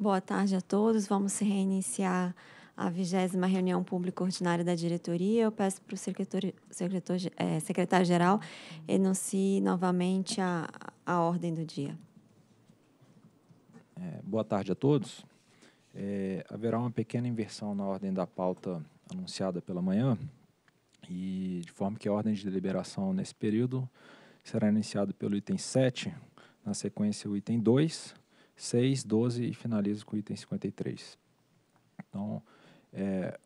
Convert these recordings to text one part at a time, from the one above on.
Boa tarde a todos. Vamos reiniciar a vigésima reunião pública ordinária da diretoria. Eu peço para o secretário, secretário, é, secretário geral enuncie novamente a, a ordem do dia. É, boa tarde a todos. É, haverá uma pequena inversão na ordem da pauta anunciada pela manhã e de forma que a ordem de deliberação nesse período será iniciada pelo item 7, na sequência o item 2, 6, 12 e finalizo com o item 53. Então, é...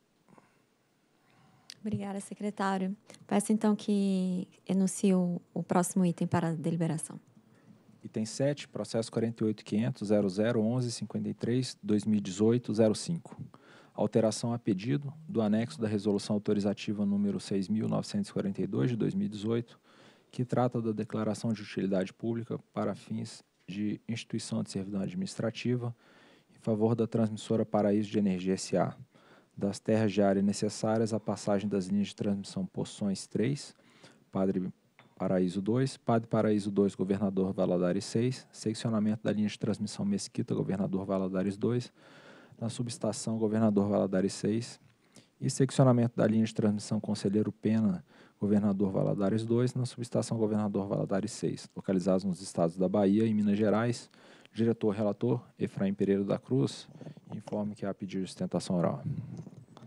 Obrigada, secretário. Peço então que enuncie o, o próximo item para a deliberação. Item 7, processo 48.500.00.11.53.2018.05. Alteração a pedido do anexo da resolução autorizativa número 6.942 de 2018, que trata da declaração de utilidade pública para fins de instituição de servidão administrativa em favor da transmissora Paraíso de Energia SA, das terras de área necessárias à passagem das linhas de transmissão Poções 3, Padre Paraíso 2, Padre Paraíso 2, Governador Valadares 6, seccionamento da linha de transmissão Mesquita, Governador Valadares 2, na subestação Governador Valadares 6, e seccionamento da linha de transmissão Conselheiro Pena, Governador Valadares 2, na subestação Governador Valadares 6, localizados nos estados da Bahia e Minas Gerais. Diretor-relator Efraim Pereira da Cruz, informe que há pedido de sustentação oral.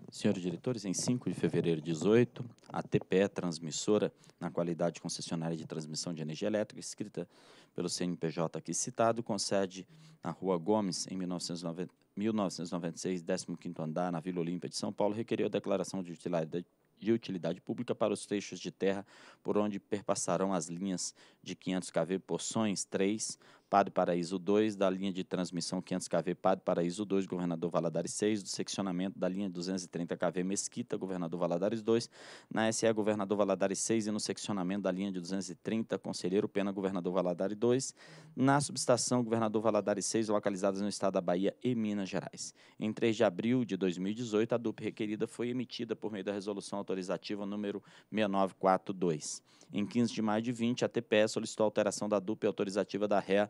Senhores diretores, em 5 de fevereiro de 18, a TPE transmissora, na qualidade concessionária de transmissão de energia elétrica, escrita pelo CNPJ aqui citado, com sede na Rua Gomes, em 1990, 1996, 15º andar, na Vila Olímpia de São Paulo, requeriu a declaração de utilidade de utilidade pública para os trechos de terra por onde perpassarão as linhas de 500 kV porções 3, Padre Paraíso 2, da linha de transmissão 500 kV Padre Paraíso 2, Governador Valadares 6, do seccionamento da linha 230 kV Mesquita, Governador Valadares 2, na SE Governador Valadares 6 e no seccionamento da linha de 230 Conselheiro Pena, Governador Valadares 2, na subestação Governador Valadares 6, localizadas no estado da Bahia e Minas Gerais. Em 3 de abril de 2018, a DUP requerida foi emitida por meio da resolução autorizativa número 6942. Em 15 de maio de 20, a TPE solicitou alteração da DUP autorizativa da REA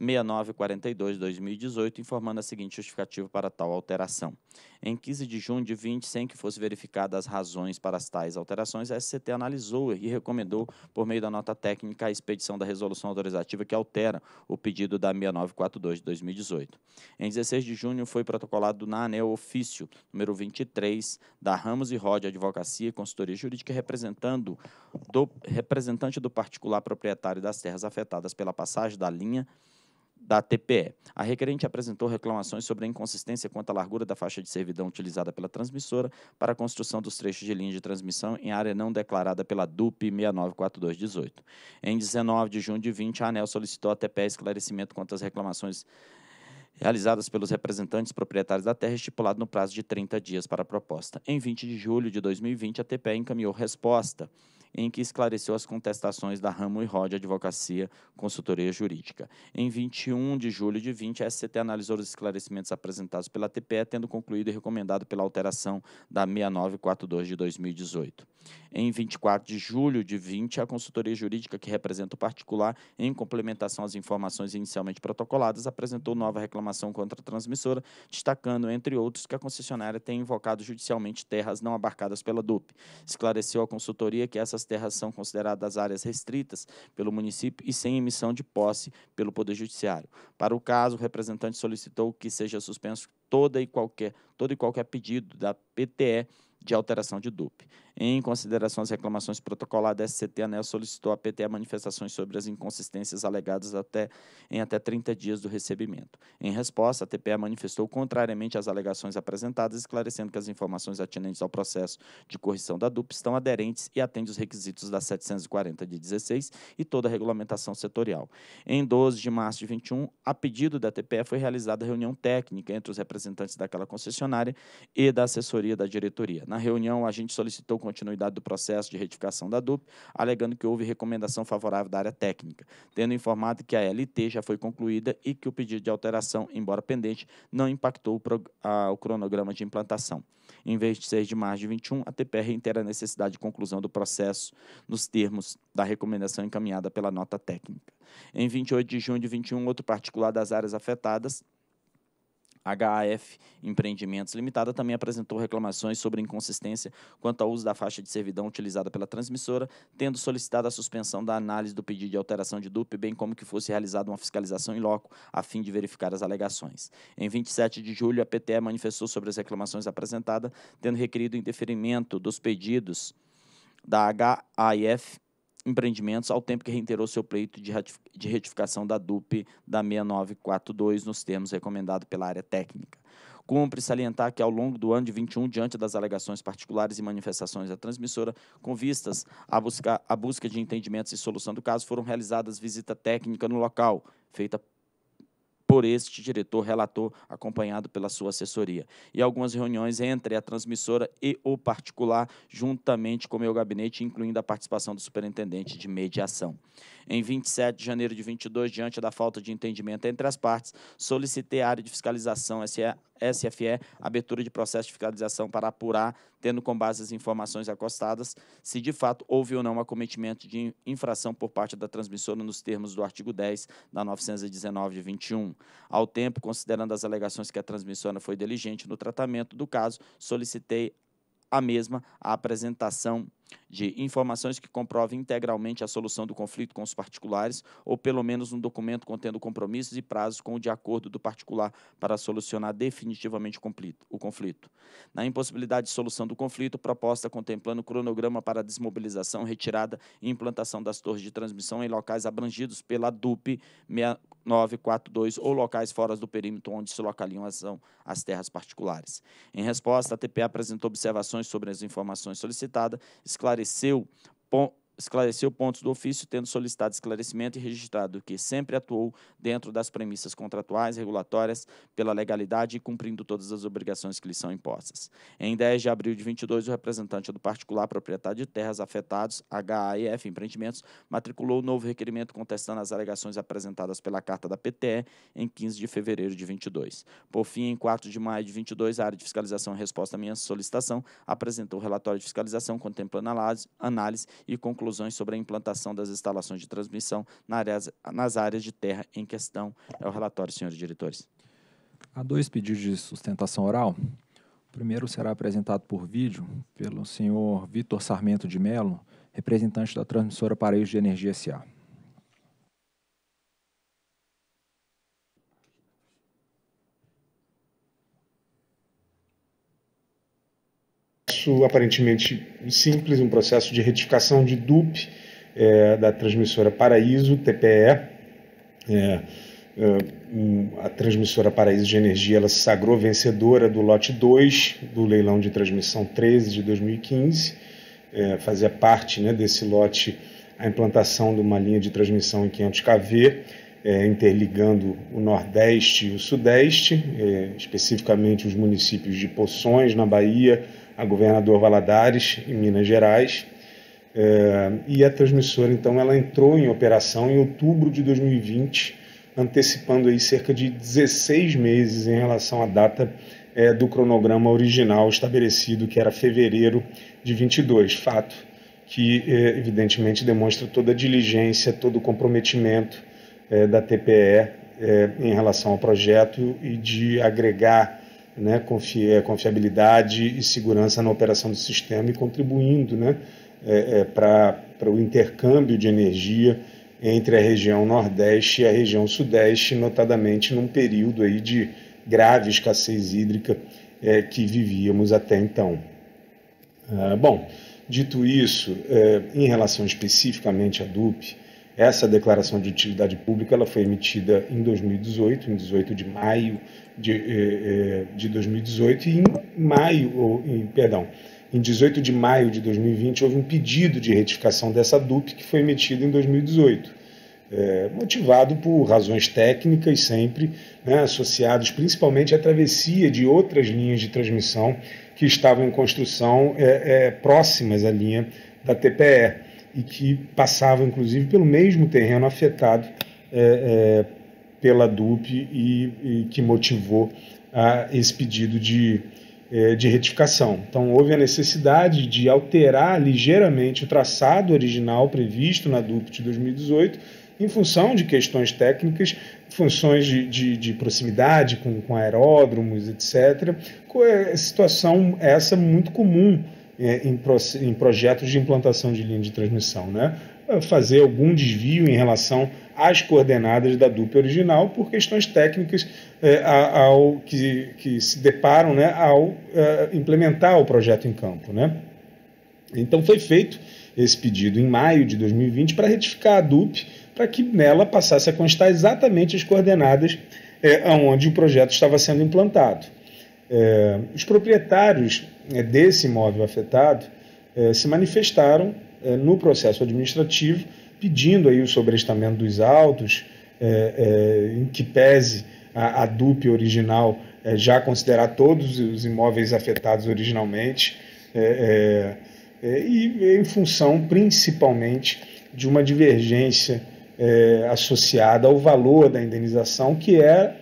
6942-2018, informando a seguinte justificativa para tal alteração. Em 15 de junho de 20, sem que fosse verificadas as razões para as tais alterações, a SCT analisou e recomendou, por meio da nota técnica, a expedição da resolução autorizativa que altera o pedido da 6942 de 2018. Em 16 de junho, foi protocolado na ANEL ofício número 23 da Ramos e Rode Advocacia e Consultoria Jurídica, representando do, representante do particular proprietário das terras afetadas pela passagem da linha da TPE. A requerente apresentou reclamações sobre a inconsistência quanto à largura da faixa de servidão utilizada pela transmissora para a construção dos trechos de linha de transmissão em área não declarada pela DUP 694218. Em 19 de junho de 20, a ANEL solicitou à TPE esclarecimento quanto às reclamações realizadas pelos representantes proprietários da terra, estipulado no prazo de 30 dias para a proposta. Em 20 de julho de 2020, a TPE encaminhou resposta em que esclareceu as contestações da Ramo e Rod Advocacia Consultoria Jurídica. Em 21 de julho de 20, a SCT analisou os esclarecimentos apresentados pela TPE, tendo concluído e recomendado pela alteração da 6942 de 2018. Em 24 de julho de 20, a consultoria jurídica que representa o particular, em complementação às informações inicialmente protocoladas, apresentou nova reclamação contra a transmissora, destacando, entre outros, que a concessionária tem invocado judicialmente terras não abarcadas pela DUP. Esclareceu a consultoria que essa essas terras são consideradas áreas restritas pelo município e sem emissão de posse pelo Poder Judiciário. Para o caso, o representante solicitou que seja suspenso toda e qualquer, todo e qualquer pedido da PTE de alteração de DUP. Em consideração às reclamações protocoladas, a SCT Anel solicitou à a manifestações sobre as inconsistências alegadas até, em até 30 dias do recebimento. Em resposta, a TPE manifestou contrariamente às alegações apresentadas, esclarecendo que as informações atinentes ao processo de correção da DUP estão aderentes e atendem os requisitos da 740 de 16 e toda a regulamentação setorial. Em 12 de março de 21, a pedido da TPE foi realizada reunião técnica entre os representantes daquela concessionária e da assessoria da diretoria. Na reunião, a gente solicitou continuidade do processo de retificação da DUP, alegando que houve recomendação favorável da área técnica, tendo informado que a LT já foi concluída e que o pedido de alteração, embora pendente, não impactou o, a, o cronograma de implantação. Em vez de 6 de março de 21, a TPR reitera a necessidade de conclusão do processo nos termos da recomendação encaminhada pela nota técnica. Em 28 de junho de 21, outro particular das áreas afetadas, HAF Empreendimentos Limitada também apresentou reclamações sobre inconsistência quanto ao uso da faixa de servidão utilizada pela transmissora, tendo solicitado a suspensão da análise do pedido de alteração de DUP, bem como que fosse realizada uma fiscalização em loco, a fim de verificar as alegações. Em 27 de julho, a PTE manifestou sobre as reclamações apresentadas, tendo requerido o indeferimento dos pedidos da HAF empreendimentos, ao tempo que reiterou seu pleito de, de retificação da DUP da 6942, nos termos recomendado pela área técnica. Cumpre salientar que, ao longo do ano de 21, diante das alegações particulares e manifestações da transmissora, com vistas à busca, à busca de entendimentos e solução do caso, foram realizadas visita técnica no local, feita por este diretor relator, acompanhado pela sua assessoria. E algumas reuniões entre a transmissora e o particular, juntamente com o meu gabinete, incluindo a participação do superintendente de mediação. Em 27 de janeiro de 22, diante da falta de entendimento entre as partes, solicitei à área de fiscalização SFE abertura de processo de fiscalização para apurar, tendo com base as informações acostadas, se de fato houve ou não acometimento de infração por parte da transmissora nos termos do artigo 10 da 919 de 21. Ao tempo, considerando as alegações que a transmissora foi diligente no tratamento do caso, solicitei a mesma a apresentação de informações que comprovem integralmente a solução do conflito com os particulares, ou pelo menos um documento contendo compromissos e prazos com o de acordo do particular para solucionar definitivamente o conflito. Na impossibilidade de solução do conflito, proposta contemplando cronograma para desmobilização, retirada e implantação das torres de transmissão em locais abrangidos pela DUP 6942 ou locais fora do perímetro onde se localizam as, as terras particulares. Em resposta, a TPA apresentou observações sobre as informações solicitadas, esclareceu esclareceu pontos do ofício, tendo solicitado esclarecimento e registrado que sempre atuou dentro das premissas contratuais, regulatórias, pela legalidade e cumprindo todas as obrigações que lhe são impostas. Em 10 de abril de 22, o representante do particular proprietário de terras afetados, HAEF Empreendimentos, matriculou o novo requerimento contestando as alegações apresentadas pela carta da PTE em 15 de fevereiro de 22. Por fim, em 4 de maio de 22, a área de fiscalização em resposta à minha solicitação apresentou o relatório de fiscalização contemplando análise e conclusão conclusões sobre a implantação das instalações de transmissão nas áreas de terra em questão. É o relatório, senhores diretores. Há dois pedidos de sustentação oral. O primeiro será apresentado por vídeo pelo senhor Vitor Sarmento de Melo, representante da transmissora Aparelhos de Energia S.A. processo aparentemente simples, um processo de retificação de DUP é, da transmissora Paraíso, TPE. É, é, um, a transmissora Paraíso de Energia ela se sagrou vencedora do lote 2 do leilão de transmissão 13 de 2015. É, fazia parte né, desse lote a implantação de uma linha de transmissão em 500 kV, é, interligando o Nordeste e o Sudeste, é, especificamente os municípios de Poções, na Bahia, a Governador Valadares, em Minas Gerais. É, e a transmissora, então, ela entrou em operação em outubro de 2020, antecipando aí cerca de 16 meses em relação à data é, do cronograma original estabelecido, que era fevereiro de 22, fato que é, evidentemente demonstra toda a diligência, todo o comprometimento da TPE em relação ao projeto e de agregar né, é, confiabilidade e segurança na operação do sistema e contribuindo né, é, é, para o intercâmbio de energia entre a região Nordeste e a região Sudeste, notadamente num período aí de grave escassez hídrica é, que vivíamos até então. Ah, bom, dito isso, é, em relação especificamente à DUP, essa declaração de utilidade pública ela foi emitida em 2018, em 18 de maio de, eh, eh, de 2018 e em maio, ou, em, perdão, em 18 de maio de 2020 houve um pedido de retificação dessa DUP que foi emitido em 2018, é, motivado por razões técnicas sempre, né, associados principalmente à travessia de outras linhas de transmissão que estavam em construção é, é, próximas à linha da TPE e que passavam inclusive pelo mesmo terreno afetado é, é pela DUP e, e que motivou ah, esse pedido de, eh, de retificação. Então, houve a necessidade de alterar ligeiramente o traçado original previsto na DUP de 2018, em função de questões técnicas, funções de, de, de proximidade com, com, aeródromos, etc. Eh, situação essa muito comum eh, em, em projetos de implantação de linha de transmissão. Né? fazer algum desvio em relação às coordenadas da dupla original por questões técnicas eh, ao, que, que se deparam né, ao eh, implementar o projeto em campo. Né? Então foi feito esse pedido em maio de 2020 para retificar a DUP para que nela passasse a constar exatamente as coordenadas eh, é, onde o projeto estava sendo implantado. Eh, os proprietários eh, desse imóvel afetado eh, se manifestaram é, no processo administrativo, pedindo aí o sobrestamento dos autos, é, é em que pese a, a DUP original é, já considerar todos os imóveis afetados originalmente, é, e em função principalmente de uma divergência associada ao valor da indenização, que é,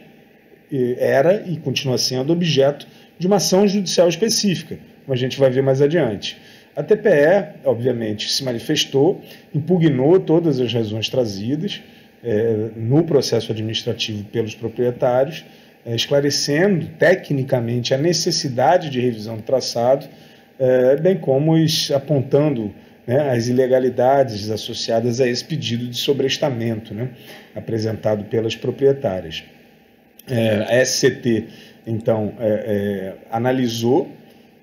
era e continua sendo objeto de uma ação judicial específica, como a gente vai ver mais adiante. A TPE, obviamente, se manifestou, impugnou todas as razões trazidas é, no processo administrativo pelos proprietários, é, esclarecendo tecnicamente a necessidade de revisão do traçado, é, bem como apontando né, as ilegalidades associadas a esse pedido de sobrestamento né, apresentado pelas proprietárias. É, a SCT, então, é, é, analisou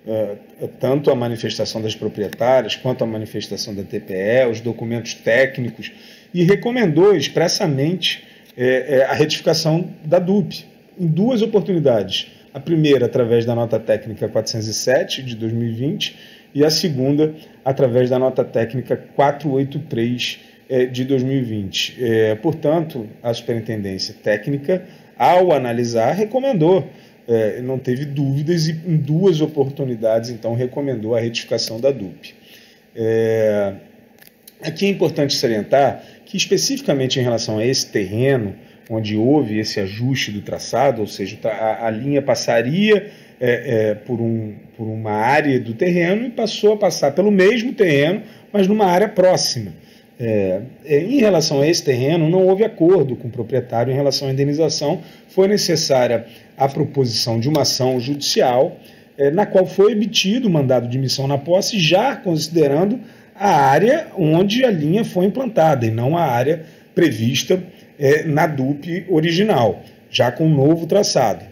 é, é tanto a manifestação das proprietárias quanto a manifestação da TPE, os documentos técnicos, e recomendou expressamente é, a retificação da DUP em duas oportunidades. A primeira através da nota técnica 407 de 2020 e a segunda através da nota técnica 483 de 2020. portanto, a Superintendência Técnica, ao analisar, recomendou é, não teve dúvidas e em duas oportunidades então recomendou a retificação da DUP. É, aqui é importante salientar que especificamente em relação a esse terreno onde houve esse ajuste do traçado, ou seja, a, a linha passaria é, é, por, um, por uma área do terreno e passou a passar pelo mesmo terreno, mas numa área próxima. É, é, em relação a esse terreno, não houve acordo com o proprietário em relação à indenização. Foi necessária a proposição de uma ação judicial, é, na qual foi emitido o mandado de missão na posse, já considerando a área onde a linha foi implantada e não a área prevista é, na DUP original, já com um novo traçado.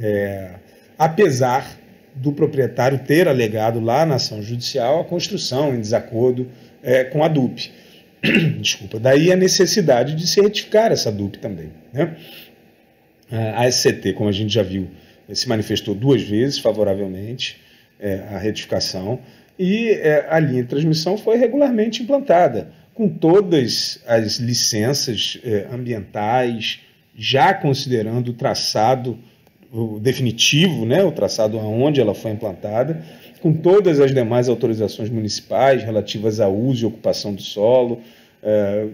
É, apesar do proprietário ter alegado lá na ação judicial a construção em desacordo é, com a DUP. Desculpa. Daí a necessidade de se retificar essa DUP também. Né? A SCT, como a gente já viu, se manifestou duas vezes favoravelmente é, à retificação e é, a linha de transmissão foi regularmente implantada, com todas as licenças é, ambientais, já considerando o traçado o definitivo, né, o traçado aonde ela foi implantada com todas as demais autorizações municipais relativas a uso e ocupação do solo, eh,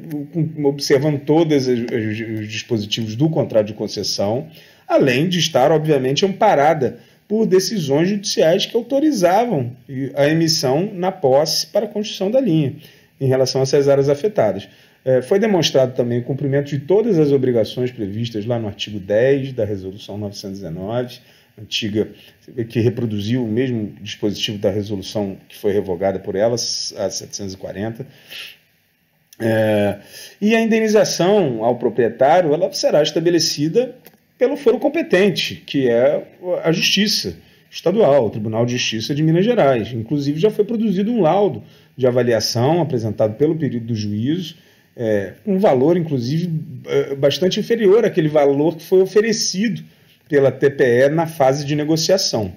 observando todos os dispositivos do contrato de concessão, além de estar, obviamente, amparada por decisões judiciais que autorizavam a emissão na posse para a construção da linha, em relação a essas áreas afetadas. Eh, foi demonstrado também o cumprimento de todas as obrigações previstas lá no artigo 10 da Resolução 919 antiga que reproduziu o mesmo dispositivo da resolução que foi revogada por ela, a 740. É, e a indenização ao proprietário ela será estabelecida pelo foro competente, que é a Justiça Estadual, o Tribunal de Justiça de Minas Gerais. Inclusive, já foi produzido um laudo de avaliação apresentado pelo período do juízo, é, um valor, inclusive, é, bastante inferior àquele valor que foi oferecido pela TPE na fase de negociação.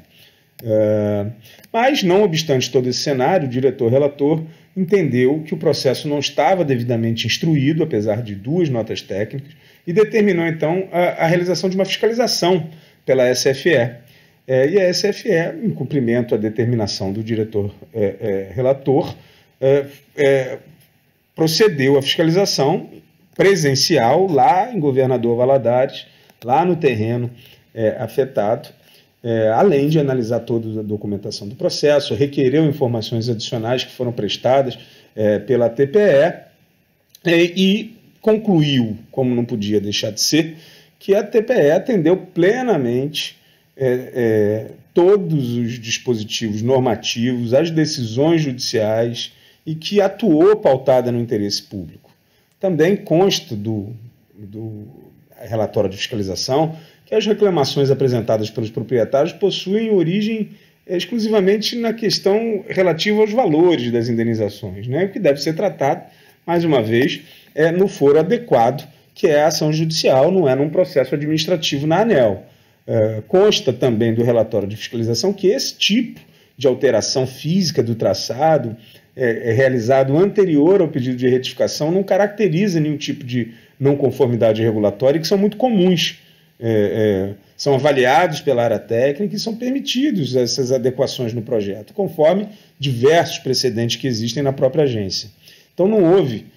Uh, mas, não obstante todo esse cenário, o diretor-relator entendeu que o processo não estava devidamente instruído, apesar de duas notas técnicas, e determinou então a, a realização de uma fiscalização pela SFE. É, eh, e a SFE, em cumprimento à determinação do diretor-relator, eh, é, é, procedeu à fiscalização presencial lá em Governador Valadares, lá no terreno, é, afetado, é, além de analisar toda a documentação do processo, requereu informações adicionais que foram prestadas é, pela TPE é, e concluiu, como não podia deixar de ser, que a TPE atendeu plenamente é, é, todos os dispositivos normativos, as decisões judiciais e que atuou pautada no interesse público. Também consta do, do relatório de fiscalização que as reclamações apresentadas pelos proprietários possuem origem exclusivamente na questão relativa aos valores das indenizações, né? o que deve ser tratado, mais uma vez, é no foro adequado, que é a ação judicial, não é num processo administrativo na ANEL. É, consta também do relatório de fiscalização que esse tipo de alteração física do traçado é, é realizado anterior ao pedido de retificação não caracteriza nenhum tipo de não conformidade regulatória, que são muito comuns é, é, são avaliados pela área técnica e são permitidos essas adequações no projeto, conforme diversos precedentes que existem na própria agência. Então não houve,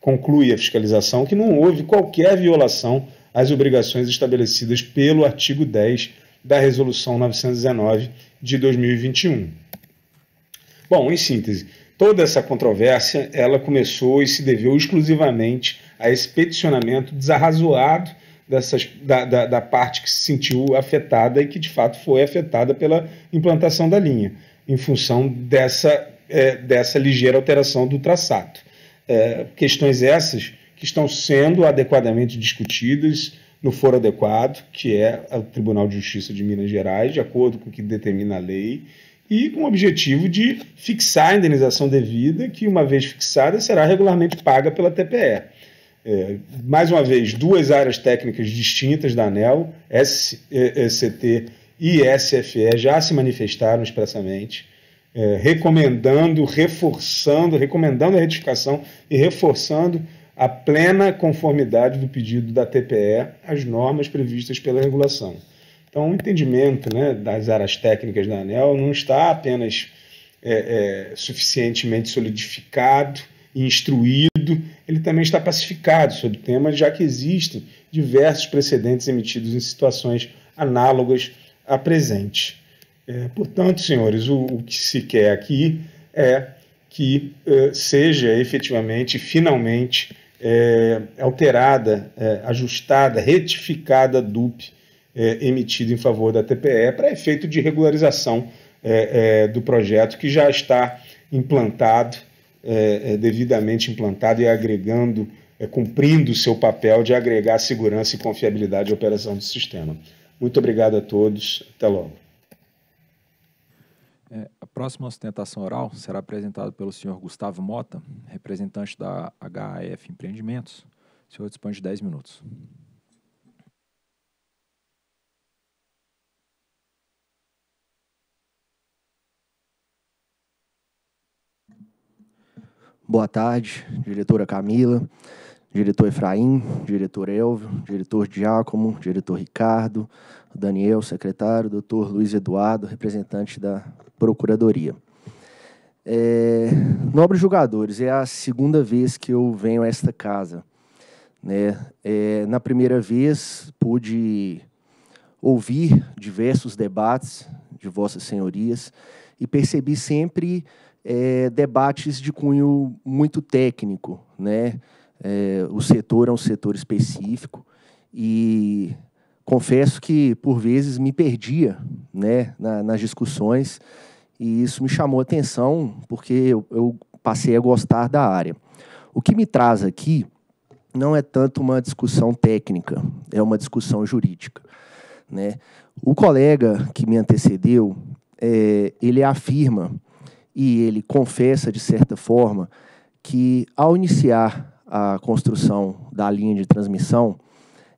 conclui a fiscalização, que não houve qualquer violação às obrigações estabelecidas pelo artigo 10 da Resolução 919 de 2021. Bom, em síntese, toda essa controvérsia ela começou e se deveu exclusivamente a esse peticionamento desarrazoado dessas, da, da, da, parte que se sentiu afetada e que de fato foi afetada pela implantação da linha, em função dessa, é, dessa ligeira alteração do traçado. É, questões essas que estão sendo adequadamente discutidas no foro adequado, que é o Tribunal de Justiça de Minas Gerais, de acordo com o que determina a lei, e com o objetivo de fixar a indenização devida, que, uma vez fixada, será regularmente paga pela TPE é, mais uma vez, duas áreas técnicas distintas da ANEL, SCT e SFE, já se manifestaram expressamente, é, recomendando, reforçando, recomendando a retificação e reforçando a plena conformidade do pedido da TPE às normas previstas pela regulação. Então, o entendimento né, das áreas técnicas da ANEL não está apenas é, é suficientemente solidificado instruído, ele também está pacificado sobre o tema, já que existem diversos precedentes emitidos em situações análogas à presente. É, portanto, senhores, o, o, que se quer aqui é que é, seja efetivamente, finalmente, é, alterada, é, ajustada, retificada a DUP emitida em favor da TPE para efeito de regularização do projeto que já está implantado é, é, devidamente implantado e agregando, é, cumprindo o seu papel de agregar segurança e confiabilidade à operação do sistema. Muito obrigado a todos. Até logo. É, a próxima sustentação oral será apresentada pelo senhor Gustavo Mota, representante da HAF Empreendimentos. O senhor dispõe de 10 minutos. Boa tarde, diretora Camila, diretor Efraim, diretor Elvio, diretor Diácono, diretor Ricardo, Daniel, secretário, doutor Luiz Eduardo, representante da Procuradoria. É, nobres julgadores, é a segunda vez que eu venho a esta casa. Né? É, na primeira vez, pude ouvir diversos debates de vossas senhorias e percebi sempre é, debates de cunho muito técnico, né? É, o setor é um setor específico e confesso que por vezes me perdia, né, na, nas discussões e isso me chamou a atenção porque eu, eu passei a gostar da área. O que me traz aqui não é tanto uma discussão técnica, é uma discussão jurídica. Né? O colega que me antecedeu, é, ele afirma e ele confessa, de certa forma, que ao iniciar a construção da linha de transmissão,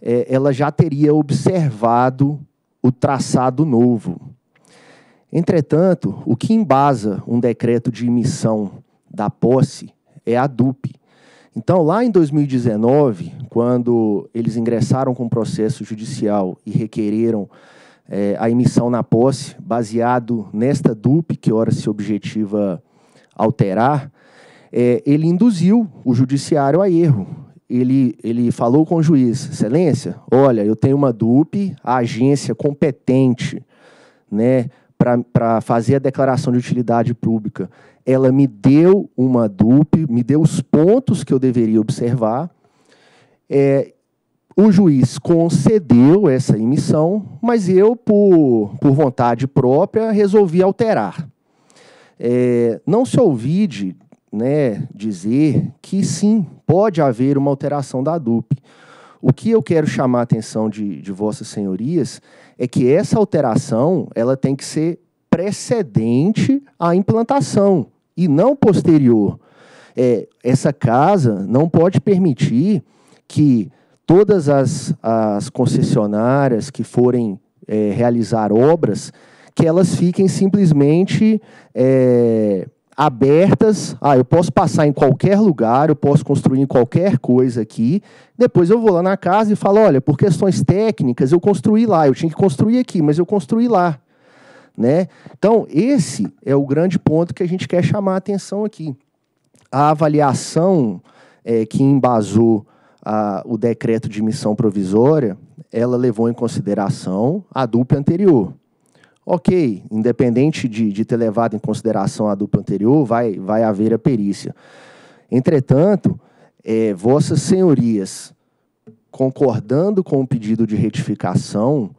é, ela já teria observado o traçado novo. Entretanto, o que embasa um decreto de emissão da posse é a DUP. Então, lá em 2019, quando eles ingressaram com o processo judicial e requereram é, a emissão na posse, baseado nesta DUP, que ora se objetiva alterar, é, ele induziu o judiciário a erro. Ele, ele falou com o juiz, excelência, olha, eu tenho uma DUP, a agência competente né, para fazer a declaração de utilidade pública, ela me deu uma DUP, me deu os pontos que eu deveria observar, é, o juiz concedeu essa emissão, mas eu, por, por vontade própria, resolvi alterar. É, não se ouvide né, dizer que sim, pode haver uma alteração da DUP. O que eu quero chamar a atenção de, de vossas senhorias é que essa alteração ela tem que ser precedente à implantação e não posterior. É, essa casa não pode permitir que todas as, as concessionárias que forem é, realizar obras, que elas fiquem simplesmente é, abertas. Ah, eu posso passar em qualquer lugar, eu posso construir em qualquer coisa aqui. Depois eu vou lá na casa e falo: olha, por questões técnicas, eu construí lá, eu tinha que construir aqui, mas eu construí lá. Né? Então, esse é o grande ponto que a gente quer chamar a atenção aqui. A avaliação é, que embasou a, o decreto de missão provisória, ela levou em consideração a dupla anterior. Ok, independente de, de ter levado em consideração a dupla anterior, vai, vai haver a perícia. Entretanto, é, vossas senhorias, concordando com o pedido de retificação,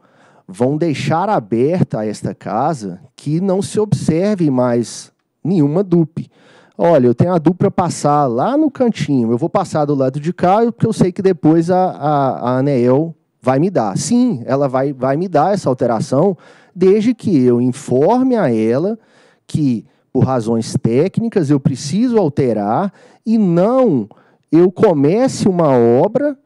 vão deixar aberta a esta casa que não se observe mais nenhuma dupla. Olha, eu tenho a dupla passar lá no cantinho, eu vou passar do lado de cá, porque eu sei que depois a, a, a Anel vai me dar. Sim, ela vai, vai me dar essa alteração, desde que eu informe a ela que, por razões técnicas, eu preciso alterar e não eu comece uma obra,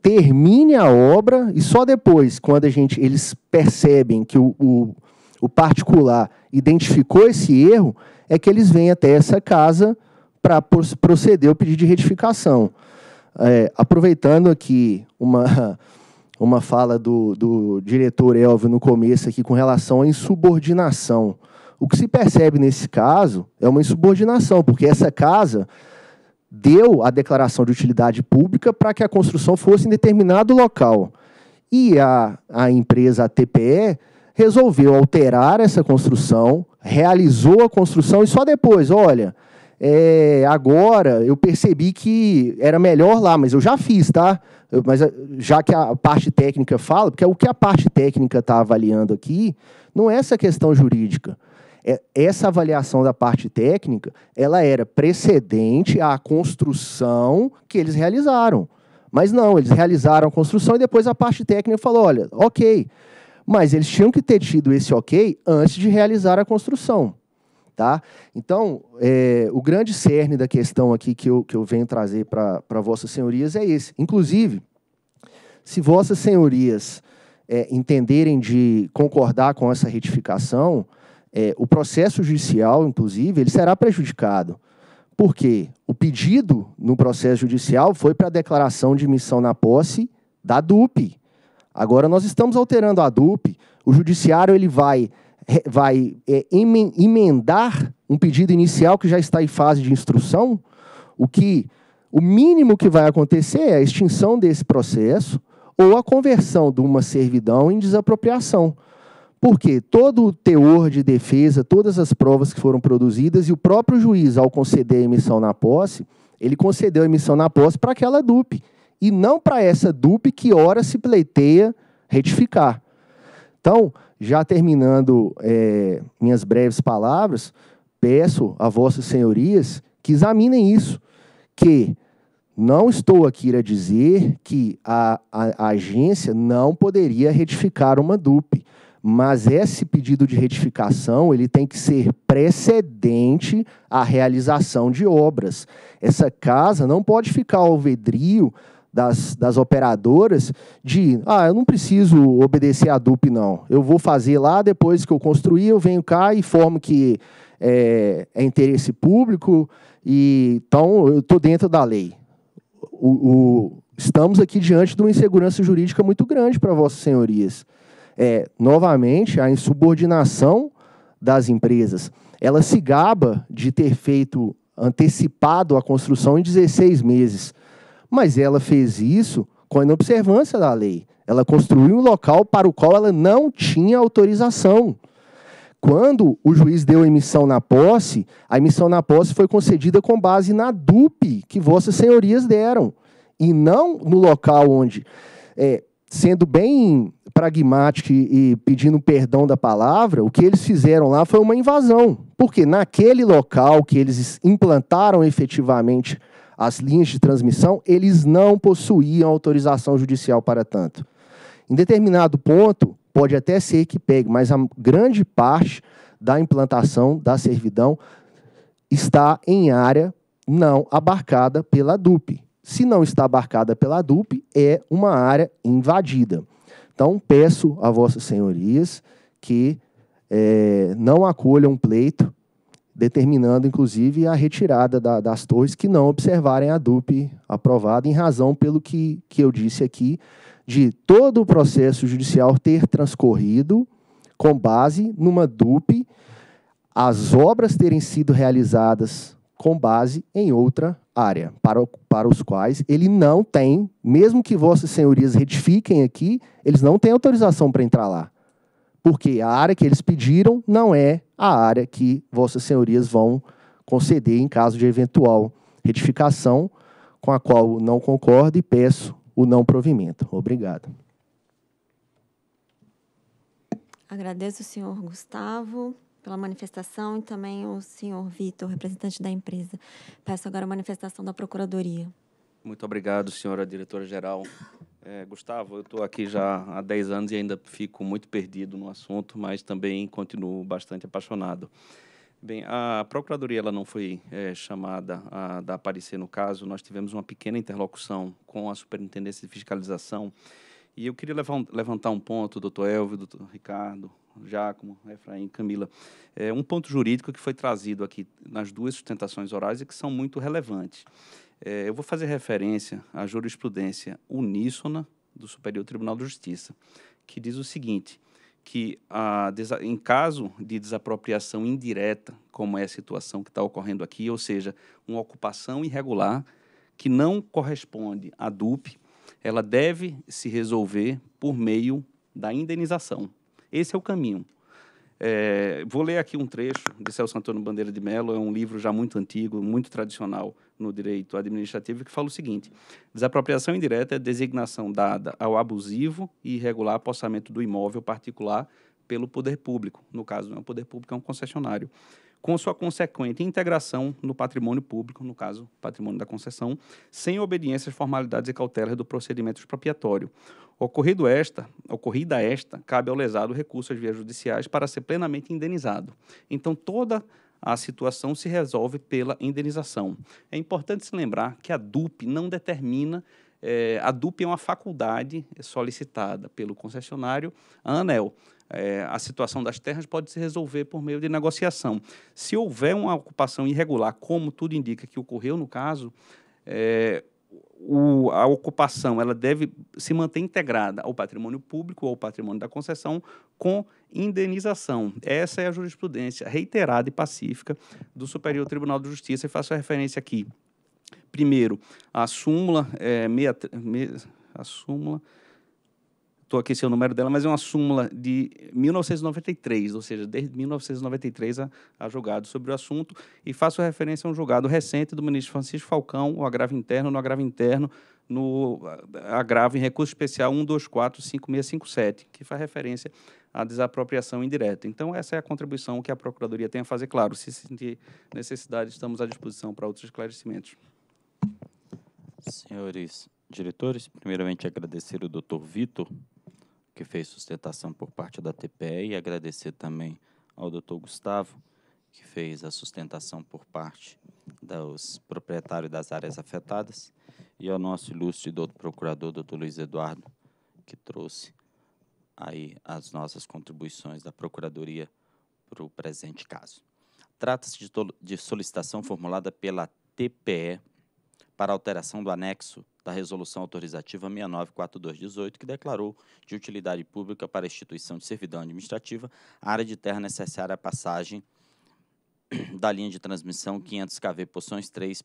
termine a obra e só depois, quando a gente, eles percebem que o, o, o particular identificou esse erro, é que eles vêm até essa casa para proceder ao pedido de retificação. É, aproveitando aqui uma, uma fala do, do diretor Elvio no começo aqui com relação à insubordinação. O que se percebe nesse caso é uma insubordinação, porque essa casa deu a declaração de utilidade pública para que a construção fosse em determinado local. E a, a empresa a TPE resolveu alterar essa construção, realizou a construção e só depois, olha, é, agora eu percebi que era melhor lá, mas eu já fiz, tá? Eu, mas eh, já que a parte técnica fala, porque é o que a parte técnica está avaliando aqui não é essa questão jurídica. É, essa avaliação da parte técnica, ela era precedente à construção que eles realizaram. Mas não, eles realizaram a construção e depois a parte técnica falou, olha, ok, mas eles tinham que ter tido esse ok antes de realizar a construção. Tá? Então, é, o grande cerne da questão aqui que eu, que eu venho trazer para Vossas Senhorias é esse. Inclusive, se Vossas Senhorias é, entenderem de concordar com essa retificação, é, o processo judicial, inclusive, ele será prejudicado. Porque o pedido no processo judicial foi para a declaração de missão na posse da DUP. Agora nós estamos alterando a DUP, o judiciário ele vai, vai é, emendar um pedido inicial que já está em fase de instrução, o que o mínimo que vai acontecer é a extinção desse processo ou a conversão de uma servidão em desapropriação. Porque todo o teor de defesa, todas as provas que foram produzidas e o próprio juiz, ao conceder a emissão na posse, ele concedeu a emissão na posse para aquela DUP e não para essa DUP que ora se pleiteia retificar. Então, já terminando é, minhas breves palavras, peço a vossas senhorias que examinem isso, que não estou aqui a dizer que a, a, a agência não poderia retificar uma DUP, mas esse pedido de retificação ele tem que ser precedente à realização de obras. Essa casa não pode ficar ao vedrio das, das operadoras de, ah, eu não preciso obedecer a DUP, não. Eu vou fazer lá, depois que eu construir, eu venho cá e formo que é, é interesse público, e então eu estou dentro da lei. O, o, estamos aqui diante de uma insegurança jurídica muito grande para vossas senhorias. É, novamente, a insubordinação das empresas. Ela se gaba de ter feito antecipado a construção em 16 meses. Mas ela fez isso com a inobservância da lei. Ela construiu um local para o qual ela não tinha autorização. Quando o juiz deu emissão na posse, a emissão na posse foi concedida com base na DUP que vossas senhorias deram, e não no local onde, é, sendo bem pragmático e pedindo perdão da palavra, o que eles fizeram lá foi uma invasão. Porque naquele local que eles implantaram efetivamente as linhas de transmissão, eles não possuíam autorização judicial para tanto. Em determinado ponto, pode até ser que pegue, mas a grande parte da implantação da servidão está em área não abarcada pela DUP. Se não está abarcada pela DUP, é uma área invadida. Então, peço a vossas senhorias que é, não acolham um pleito determinando inclusive a retirada da, das torres que não observarem a DUP aprovada, em razão pelo que, que eu disse aqui, de todo o processo judicial ter transcorrido com base numa DUP, as obras terem sido realizadas com base em outra área, para, para os quais ele não tem, mesmo que vossas senhorias retifiquem aqui, eles não têm autorização para entrar lá porque a área que eles pediram não é a área que vossas senhorias vão conceder em caso de eventual retificação, com a qual não concordo e peço o não provimento. Obrigado. Agradeço o senhor Gustavo pela manifestação e também o senhor Vitor, representante da empresa. Peço agora a manifestação da Procuradoria. Muito obrigado, senhora diretora-geral. É, Gustavo, eu estou aqui já há 10 anos e ainda fico muito perdido no assunto, mas também continuo bastante apaixonado. Bem, a Procuradoria ela não foi é, chamada a dar no caso, nós tivemos uma pequena interlocução com a Superintendência de Fiscalização e eu queria levantar um ponto, doutor Elvio, doutor Ricardo, Giacomo, Efraim, Camila, é, um ponto jurídico que foi trazido aqui nas duas sustentações orais e que são muito relevantes. É, eu vou fazer referência à jurisprudência uníssona do Superior Tribunal de Justiça, que diz o seguinte: que a, em caso de desapropriação indireta, como é a situação que está ocorrendo aqui, ou seja, uma ocupação irregular que não corresponde à DUP, ela deve se resolver por meio da indenização. Esse é o caminho. É, vou ler aqui um trecho de Celso Antônio Bandeira de Mello, é um livro já muito antigo, muito tradicional no direito administrativo, que fala o seguinte: desapropriação indireta é designação dada ao abusivo e irregular possamento do imóvel particular pelo poder público. No caso, não é um poder público, é um concessionário com sua consequente integração no patrimônio público, no caso, patrimônio da concessão, sem obediência às formalidades e cautelas do procedimento expropriatório. Ocorrido esta, ocorrida esta, cabe ao lesado recurso às vias judiciais para ser plenamente indenizado. Então, toda a situação se resolve pela indenização. É importante se lembrar que a DUP não determina é, a DUP é uma faculdade solicitada pelo concessionário, a ANEL é, a situação das terras pode se resolver por meio de negociação. Se houver uma ocupação irregular, como tudo indica que ocorreu no caso, é, o, a ocupação ela deve se manter integrada ao patrimônio público ou ao patrimônio da concessão com indenização. Essa é a jurisprudência reiterada e pacífica do Superior Tribunal de Justiça. E faço a referência aqui, primeiro, à súmula, é, meia, meia, a súmula estou aqui sem o número dela, mas é uma súmula de 1993, ou seja, desde 1993 a julgado sobre o assunto, e faço referência a um julgado recente do ministro Francisco Falcão, o agravo interno no agravo interno, no agravo em recurso especial 1245657, que faz referência à desapropriação indireta. Então, essa é a contribuição que a Procuradoria tem a fazer. Claro, se sentir necessidade, estamos à disposição para outros esclarecimentos. Senhores diretores, primeiramente agradecer o doutor Vitor que fez sustentação por parte da TPE, e agradecer também ao doutor Gustavo, que fez a sustentação por parte dos proprietários das áreas afetadas, e ao nosso ilustre doutor procurador, doutor Luiz Eduardo, que trouxe aí as nossas contribuições da Procuradoria para o presente caso. Trata-se de, de solicitação formulada pela TPE para alteração do anexo da Resolução Autorizativa 694218, que declarou de utilidade pública para instituição de servidão administrativa a área de terra necessária à passagem da linha de transmissão 500 kV Poções 3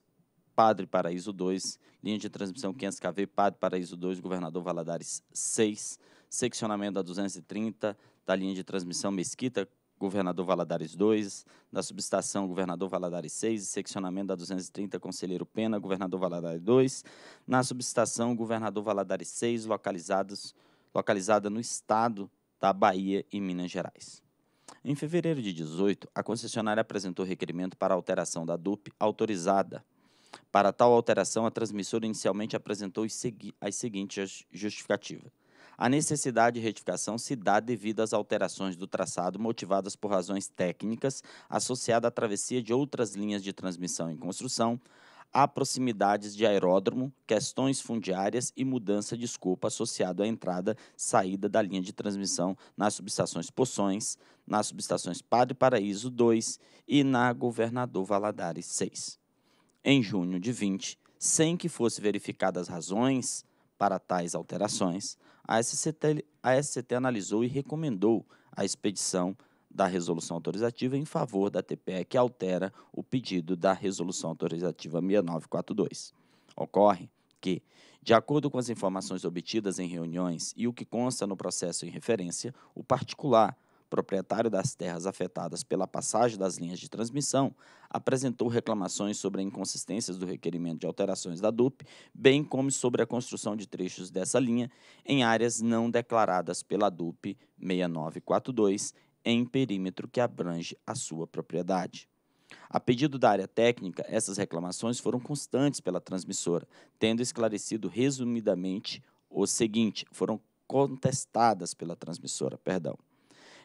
Padre Paraíso 2, linha de transmissão 500 kV, Padre Paraíso 2, Governador Valadares 6, seccionamento da 230 da linha de transmissão Mesquita Governador Valadares 2, da subestação Governador Valadares 6 seccionamento da 230 Conselheiro Pena, Governador Valadares 2, na subestação Governador Valadares 6, localizados, localizada no estado da Bahia e Minas Gerais. Em fevereiro de 18, a concessionária apresentou requerimento para alteração da DUP autorizada. Para tal alteração, a transmissora inicialmente apresentou as, segui as seguintes justificativas a necessidade de retificação se dá devido às alterações do traçado motivadas por razões técnicas, associada à travessia de outras linhas de transmissão em construção, a proximidades de aeródromo, questões fundiárias e mudança de escopo associado à entrada saída da linha de transmissão nas subestações Poções, nas subestações Padre Paraíso 2 e na Governador Valadares 6. Em junho de 20, sem que fosse verificadas as razões para tais alterações, a SCT, a SCT analisou e recomendou a expedição da resolução autorizativa em favor da TPE que altera o pedido da resolução autorizativa 6942. Ocorre que, de acordo com as informações obtidas em reuniões e o que consta no processo em referência, o particular proprietário das terras afetadas pela passagem das linhas de transmissão, apresentou reclamações sobre inconsistências do requerimento de alterações da DUP, bem como sobre a construção de trechos dessa linha em áreas não declaradas pela DUP 6942 em perímetro que abrange a sua propriedade. A pedido da área técnica, essas reclamações foram constantes pela transmissora, tendo esclarecido resumidamente o seguinte: foram contestadas pela transmissora, perdão.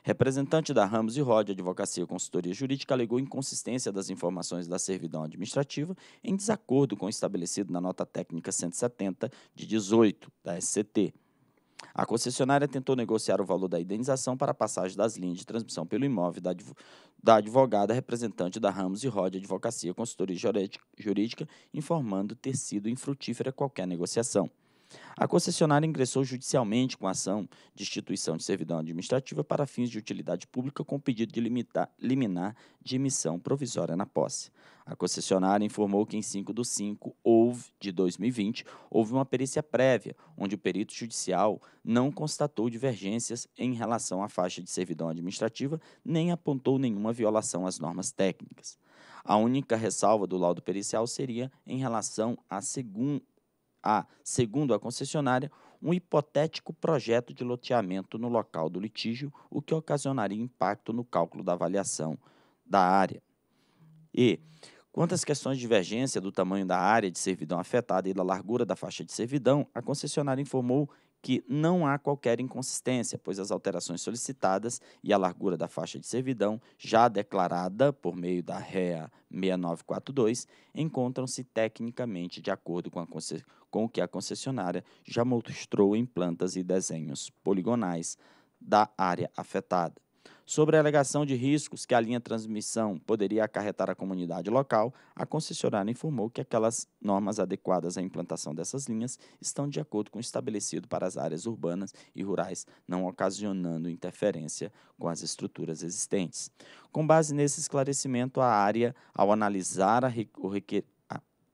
Representante da Ramos e Rod Advocacia e Consultoria Jurídica alegou inconsistência das informações da servidão administrativa em desacordo com o estabelecido na nota técnica 170 de 18 da SCT. A concessionária tentou negociar o valor da indenização para a passagem das linhas de transmissão pelo imóvel da, adv da advogada representante da Ramos e Rod Advocacia e Consultoria Jurídica, informando ter sido infrutífera qualquer negociação. A concessionária ingressou judicialmente com a ação de instituição de servidão administrativa para fins de utilidade pública com pedido de limitar, liminar de emissão provisória na posse. A concessionária informou que em 5 de 5 houve, de 2020 houve uma perícia prévia, onde o perito judicial não constatou divergências em relação à faixa de servidão administrativa nem apontou nenhuma violação às normas técnicas. A única ressalva do laudo pericial seria em relação à segunda a, segundo a concessionária, um hipotético projeto de loteamento no local do litígio, o que ocasionaria impacto no cálculo da avaliação da área. E, quanto às questões de divergência do tamanho da área de servidão afetada e da largura da faixa de servidão, a concessionária informou que não há qualquer inconsistência, pois as alterações solicitadas e a largura da faixa de servidão, já declarada por meio da REA 6942, encontram-se tecnicamente de acordo com, com o que a concessionária já mostrou em plantas e desenhos poligonais da área afetada. Sobre a alegação de riscos que a linha transmissão poderia acarretar à comunidade local, a concessionária informou que aquelas normas adequadas à implantação dessas linhas estão de acordo com o estabelecido para as áreas urbanas e rurais, não ocasionando interferência com as estruturas existentes. Com base nesse esclarecimento, a área, ao analisar a, o requer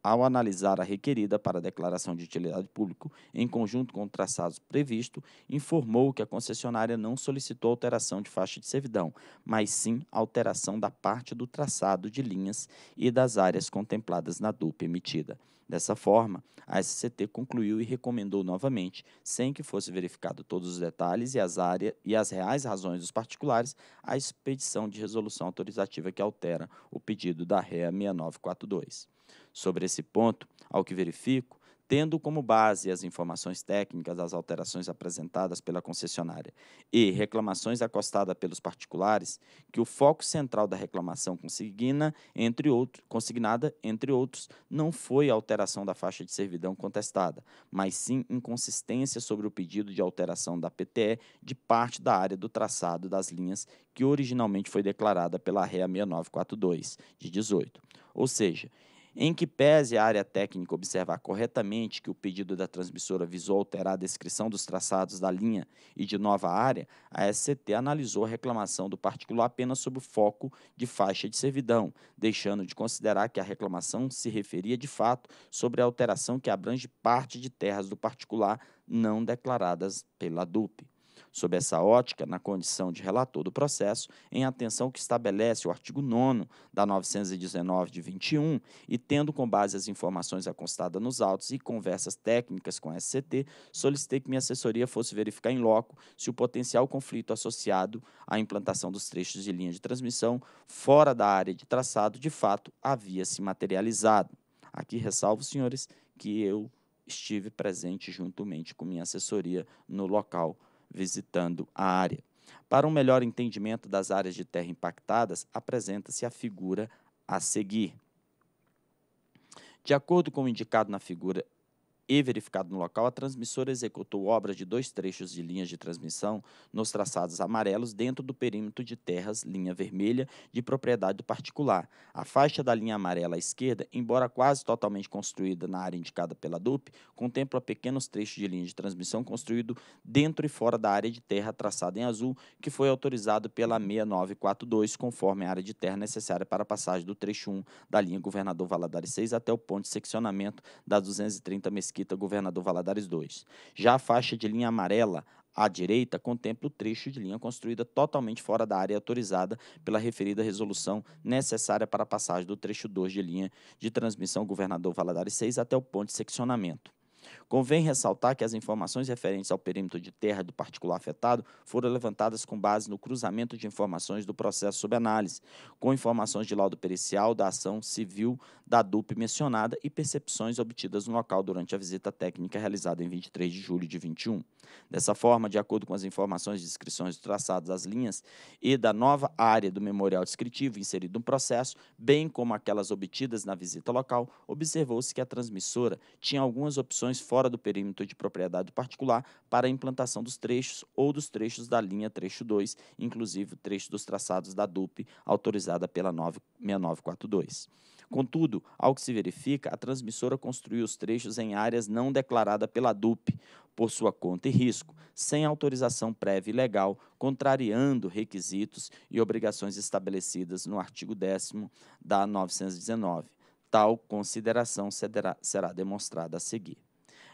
ao analisar a requerida para a declaração de utilidade pública em conjunto com o traçado previsto, informou que a concessionária não solicitou alteração de faixa de servidão, mas sim alteração da parte do traçado de linhas e das áreas contempladas na DUP emitida. Dessa forma, a SCT concluiu e recomendou novamente, sem que fosse verificado todos os detalhes e as áreas e as reais razões dos particulares, a expedição de resolução autorizativa que altera o pedido da REA 6942. Sobre esse ponto, ao que verifico, tendo como base as informações técnicas das alterações apresentadas pela concessionária e reclamações acostadas pelos particulares, que o foco central da reclamação consignada, entre outros, consignada, entre outros, não foi a alteração da faixa de servidão contestada, mas sim inconsistência sobre o pedido de alteração da PTE de parte da área do traçado das linhas que originalmente foi declarada pela REA 6942 de 18. Ou seja, em que pese a área técnica observar corretamente que o pedido da transmissora visou alterar a descrição dos traçados da linha e de nova área, a SCT analisou a reclamação do particular apenas sob o foco de faixa de servidão, deixando de considerar que a reclamação se referia de fato sobre a alteração que abrange parte de terras do particular não declaradas pela DUP. Sob essa ótica, na condição de relator do processo, em atenção que estabelece o artigo 9 da 919 de 21 e tendo como base as informações acostadas nos autos e conversas técnicas com a SCT, solicitei que minha assessoria fosse verificar em loco se o potencial conflito associado à implantação dos trechos de linha de transmissão fora da área de traçado de fato havia se materializado. Aqui ressalvo, senhores, que eu estive presente juntamente com minha assessoria no local visitando a área. Para um melhor entendimento das áreas de terra impactadas, apresenta-se a figura a seguir. De acordo com o indicado na figura e verificado no local, a transmissora executou obras de dois trechos de linhas de transmissão nos traçados amarelos dentro do perímetro de terras, linha vermelha, de propriedade do particular. A faixa da linha amarela à esquerda, embora quase totalmente construída na área indicada pela DUP, contempla pequenos trechos de linha de transmissão construído dentro e fora da área de terra traçada em azul, que foi autorizado pela 6942, conforme a área de terra necessária para a passagem do trecho 1 da linha Governador Valadares 6 até o ponto de seccionamento da 230 Mesquita Mesquita, Governador Valadares 2. Já a faixa de linha amarela à direita contempla o trecho de linha construída totalmente fora da área autorizada pela referida resolução necessária para a passagem do trecho 2 de linha de transmissão Governador Valadares 6 até o ponto de seccionamento. Convém ressaltar que as informações referentes ao perímetro de terra do particular afetado foram levantadas com base no cruzamento de informações do processo sob análise, com informações de laudo pericial da ação civil da DUP mencionada e percepções obtidas no local durante a visita técnica realizada em 23 de julho de 21. Dessa forma, de acordo com as informações e descrições traçadas às linhas e da nova área do memorial descritivo inserido no processo, bem como aquelas obtidas na visita local, observou-se que a transmissora tinha algumas opções fora do perímetro de propriedade particular para a implantação dos trechos ou dos trechos da linha trecho 2, inclusive o trecho dos traçados da DUP autorizada pela 6942. Contudo, ao que se verifica, a transmissora construiu os trechos em áreas não declaradas pela DUP, por sua conta e risco, sem autorização prévia e legal, contrariando requisitos e obrigações estabelecidas no artigo 10 da 919. Tal consideração será demonstrada a seguir.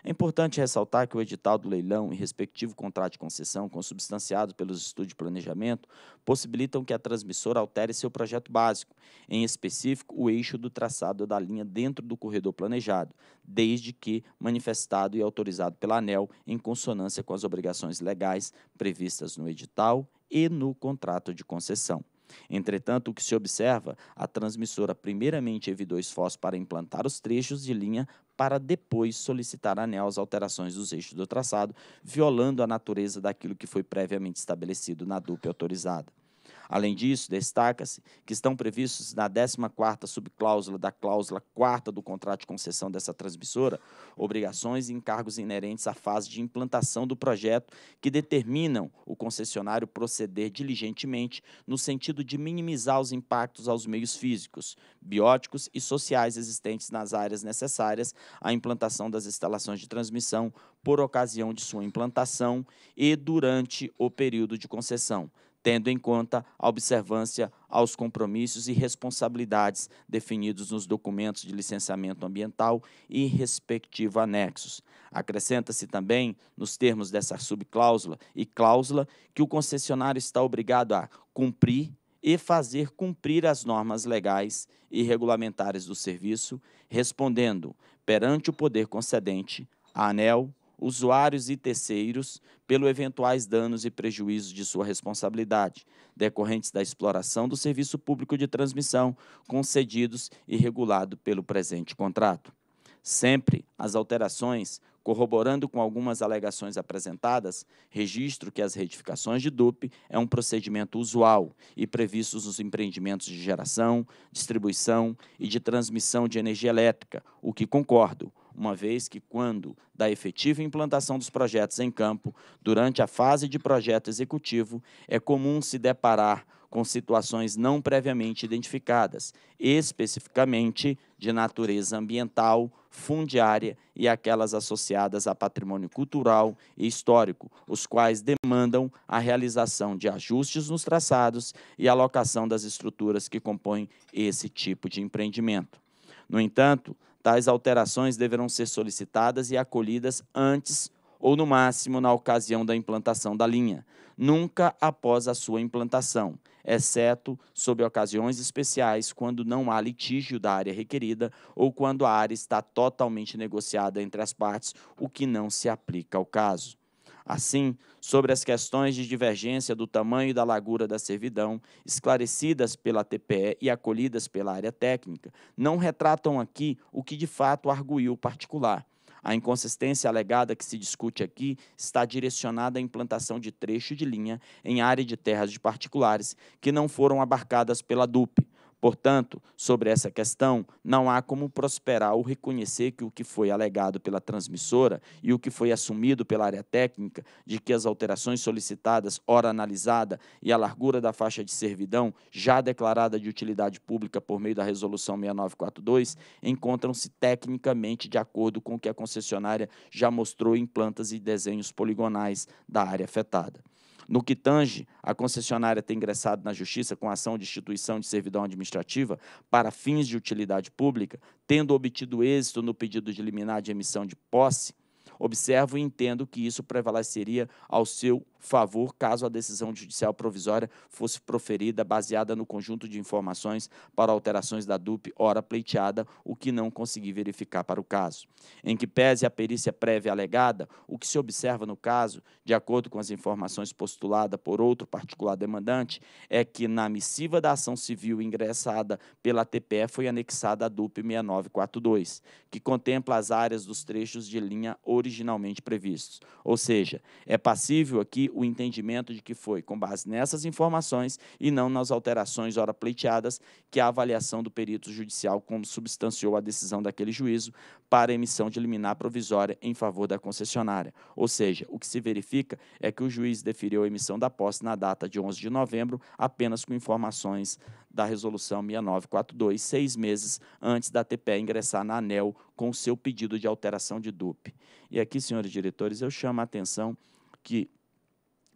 É importante ressaltar que o edital do leilão e respectivo contrato de concessão, consubstanciado pelos estudos de planejamento, possibilitam que a transmissora altere seu projeto básico, em específico o eixo do traçado da linha dentro do corredor planejado, desde que manifestado e autorizado pela ANEL em consonância com as obrigações legais previstas no edital e no contrato de concessão. Entretanto, o que se observa, a transmissora primeiramente evitou esforço para implantar os trechos de linha para depois solicitar anel as alterações dos eixos do traçado, violando a natureza daquilo que foi previamente estabelecido na DUP autorizada. Além disso, destaca-se que estão previstos na 14ª subcláusula da cláusula 4 do contrato de concessão dessa transmissora obrigações e encargos inerentes à fase de implantação do projeto que determinam o concessionário proceder diligentemente no sentido de minimizar os impactos aos meios físicos, bióticos e sociais existentes nas áreas necessárias à implantação das instalações de transmissão por ocasião de sua implantação e durante o período de concessão, tendo em conta a observância aos compromissos e responsabilidades definidos nos documentos de licenciamento ambiental e respectivo anexos. Acrescenta-se também, nos termos dessa subcláusula e cláusula, que o concessionário está obrigado a cumprir e fazer cumprir as normas legais e regulamentares do serviço, respondendo perante o poder concedente, a ANEL, usuários e terceiros pelo eventuais danos e prejuízos de sua responsabilidade, decorrentes da exploração do serviço público de transmissão concedidos e regulado pelo presente contrato. Sempre as alterações, corroborando com algumas alegações apresentadas, registro que as retificações de DUP é um procedimento usual e previstos nos empreendimentos de geração, distribuição e de transmissão de energia elétrica, o que concordo uma vez que, quando da efetiva implantação dos projetos em campo, durante a fase de projeto executivo, é comum se deparar com situações não previamente identificadas, especificamente de natureza ambiental, fundiária e aquelas associadas a patrimônio cultural e histórico, os quais demandam a realização de ajustes nos traçados e alocação das estruturas que compõem esse tipo de empreendimento. No entanto, Tais alterações deverão ser solicitadas e acolhidas antes ou, no máximo, na ocasião da implantação da linha, nunca após a sua implantação, exceto sob ocasiões especiais quando não há litígio da área requerida ou quando a área está totalmente negociada entre as partes, o que não se aplica ao caso. Assim, sobre as questões de divergência do tamanho e da largura da servidão, esclarecidas pela TPE e acolhidas pela área técnica, não retratam aqui o que de fato arguiu o particular. A inconsistência alegada que se discute aqui está direcionada à implantação de trecho de linha em área de terras de particulares que não foram abarcadas pela DUP Portanto, sobre essa questão, não há como prosperar ou reconhecer que o que foi alegado pela transmissora e o que foi assumido pela área técnica, de que as alterações solicitadas, hora analisada, e a largura da faixa de servidão, já declarada de utilidade pública por meio da Resolução 6942, encontram-se tecnicamente de acordo com o que a concessionária já mostrou em plantas e desenhos poligonais da área afetada. No que tange, a concessionária tem ingressado na Justiça com ação de instituição de servidão administrativa para fins de utilidade pública, tendo obtido êxito no pedido de liminar de emissão de posse Observo e entendo que isso prevaleceria ao seu favor caso a decisão judicial provisória fosse proferida baseada no conjunto de informações para alterações da DUP ora pleiteada, o que não consegui verificar para o caso. Em que pese a perícia prévia alegada, o que se observa no caso, de acordo com as informações postuladas por outro particular demandante, é que na missiva da ação civil ingressada pela TPE foi anexada a DUP 6942, que contempla as áreas dos trechos de linha original originalmente previstos. Ou seja, é passível aqui o entendimento de que foi com base nessas informações e não nas alterações ora pleiteadas que a avaliação do perito judicial como substanciou a decisão daquele juízo para emissão de liminar provisória em favor da concessionária. Ou seja, o que se verifica é que o juiz deferiu a emissão da posse na data de 11 de novembro apenas com informações da resolução 6942, seis meses antes da TPE ingressar na ANEL com seu pedido de alteração de DUP. E aqui, senhores diretores, eu chamo a atenção que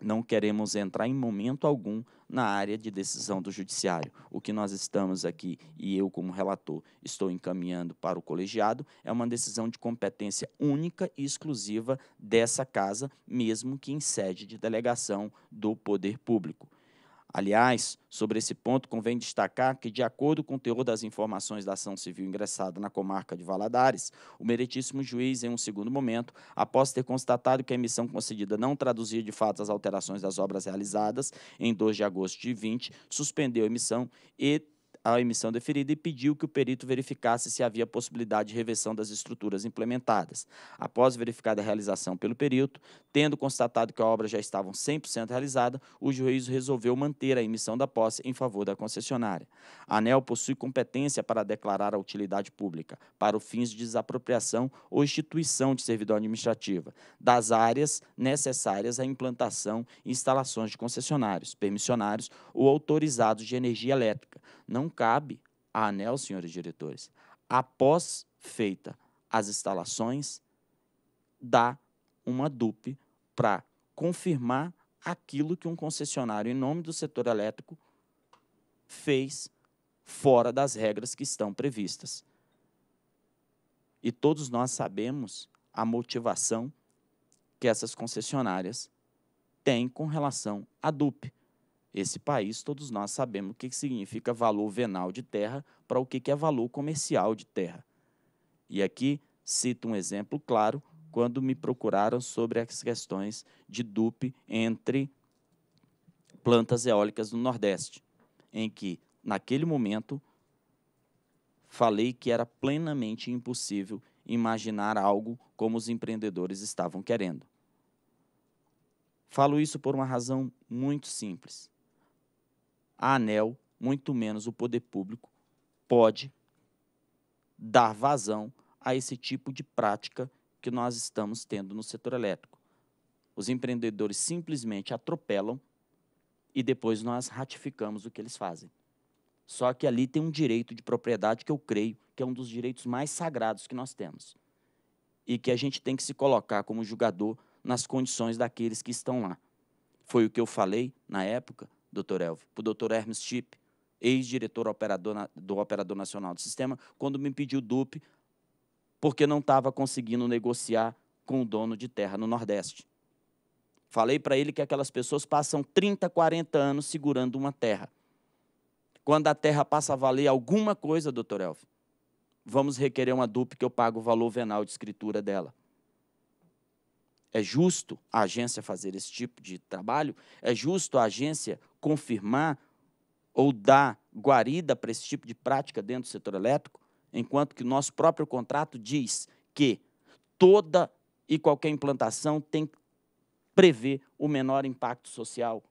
não queremos entrar em momento algum na área de decisão do judiciário. O que nós estamos aqui, e eu como relator estou encaminhando para o colegiado, é uma decisão de competência única e exclusiva dessa casa, mesmo que em sede de delegação do poder público. Aliás, sobre esse ponto, convém destacar que, de acordo com o teor das informações da ação civil ingressada na comarca de Valadares, o meritíssimo juiz, em um segundo momento, após ter constatado que a emissão concedida não traduzia de fato as alterações das obras realizadas, em 2 de agosto de 20, suspendeu a emissão e a emissão deferida e pediu que o perito verificasse se havia possibilidade de reversão das estruturas implementadas. Após verificada a realização pelo perito, tendo constatado que a obra já estava 100% realizada, o juízo resolveu manter a emissão da posse em favor da concessionária. A ANEL possui competência para declarar a utilidade pública para o fins de desapropriação ou instituição de servidão administrativa das áreas necessárias à implantação e instalações de concessionários, permissionários ou autorizados de energia elétrica, não cabe a ANEL, senhores diretores, após feita as instalações, dar uma DUP para confirmar aquilo que um concessionário em nome do setor elétrico fez fora das regras que estão previstas. E todos nós sabemos a motivação que essas concessionárias têm com relação à DUP esse país, todos nós sabemos o que significa valor venal de terra para o que é valor comercial de terra. E aqui cito um exemplo claro quando me procuraram sobre as questões de dupe entre plantas eólicas no Nordeste, em que, naquele momento, falei que era plenamente impossível imaginar algo como os empreendedores estavam querendo. Falo isso por uma razão muito simples a ANEL, muito menos o poder público, pode dar vazão a esse tipo de prática que nós estamos tendo no setor elétrico. Os empreendedores simplesmente atropelam e depois nós ratificamos o que eles fazem. Só que ali tem um direito de propriedade que eu creio que é um dos direitos mais sagrados que nós temos. E que a gente tem que se colocar como julgador nas condições daqueles que estão lá. Foi o que eu falei na época doutor Elvio, para o doutor Hermes Chip, ex-diretor operador do Operador Nacional do Sistema, quando me pediu DUP, porque não estava conseguindo negociar com o dono de terra no Nordeste. Falei para ele que aquelas pessoas passam 30, 40 anos segurando uma terra. Quando a terra passa a valer alguma coisa, doutor Elvio, vamos requerer uma DUP que eu pago o valor venal de escritura dela. É justo a agência fazer esse tipo de trabalho? É justo a agência confirmar ou dar guarida para esse tipo de prática dentro do setor elétrico, enquanto que o nosso próprio contrato diz que toda e qualquer implantação tem que prever o menor impacto social.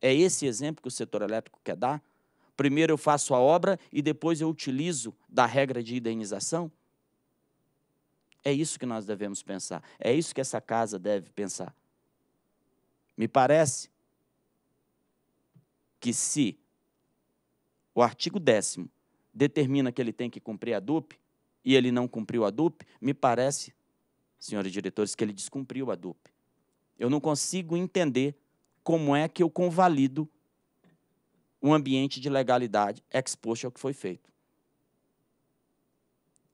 É esse exemplo que o setor elétrico quer dar? Primeiro eu faço a obra e depois eu utilizo da regra de indenização? É isso que nós devemos pensar. É isso que essa casa deve pensar. Me parece que se o artigo 10 determina que ele tem que cumprir a DUP e ele não cumpriu a DUP, me parece, senhores diretores, que ele descumpriu a DUP. Eu não consigo entender como é que eu convalido um ambiente de legalidade exposto ao que foi feito.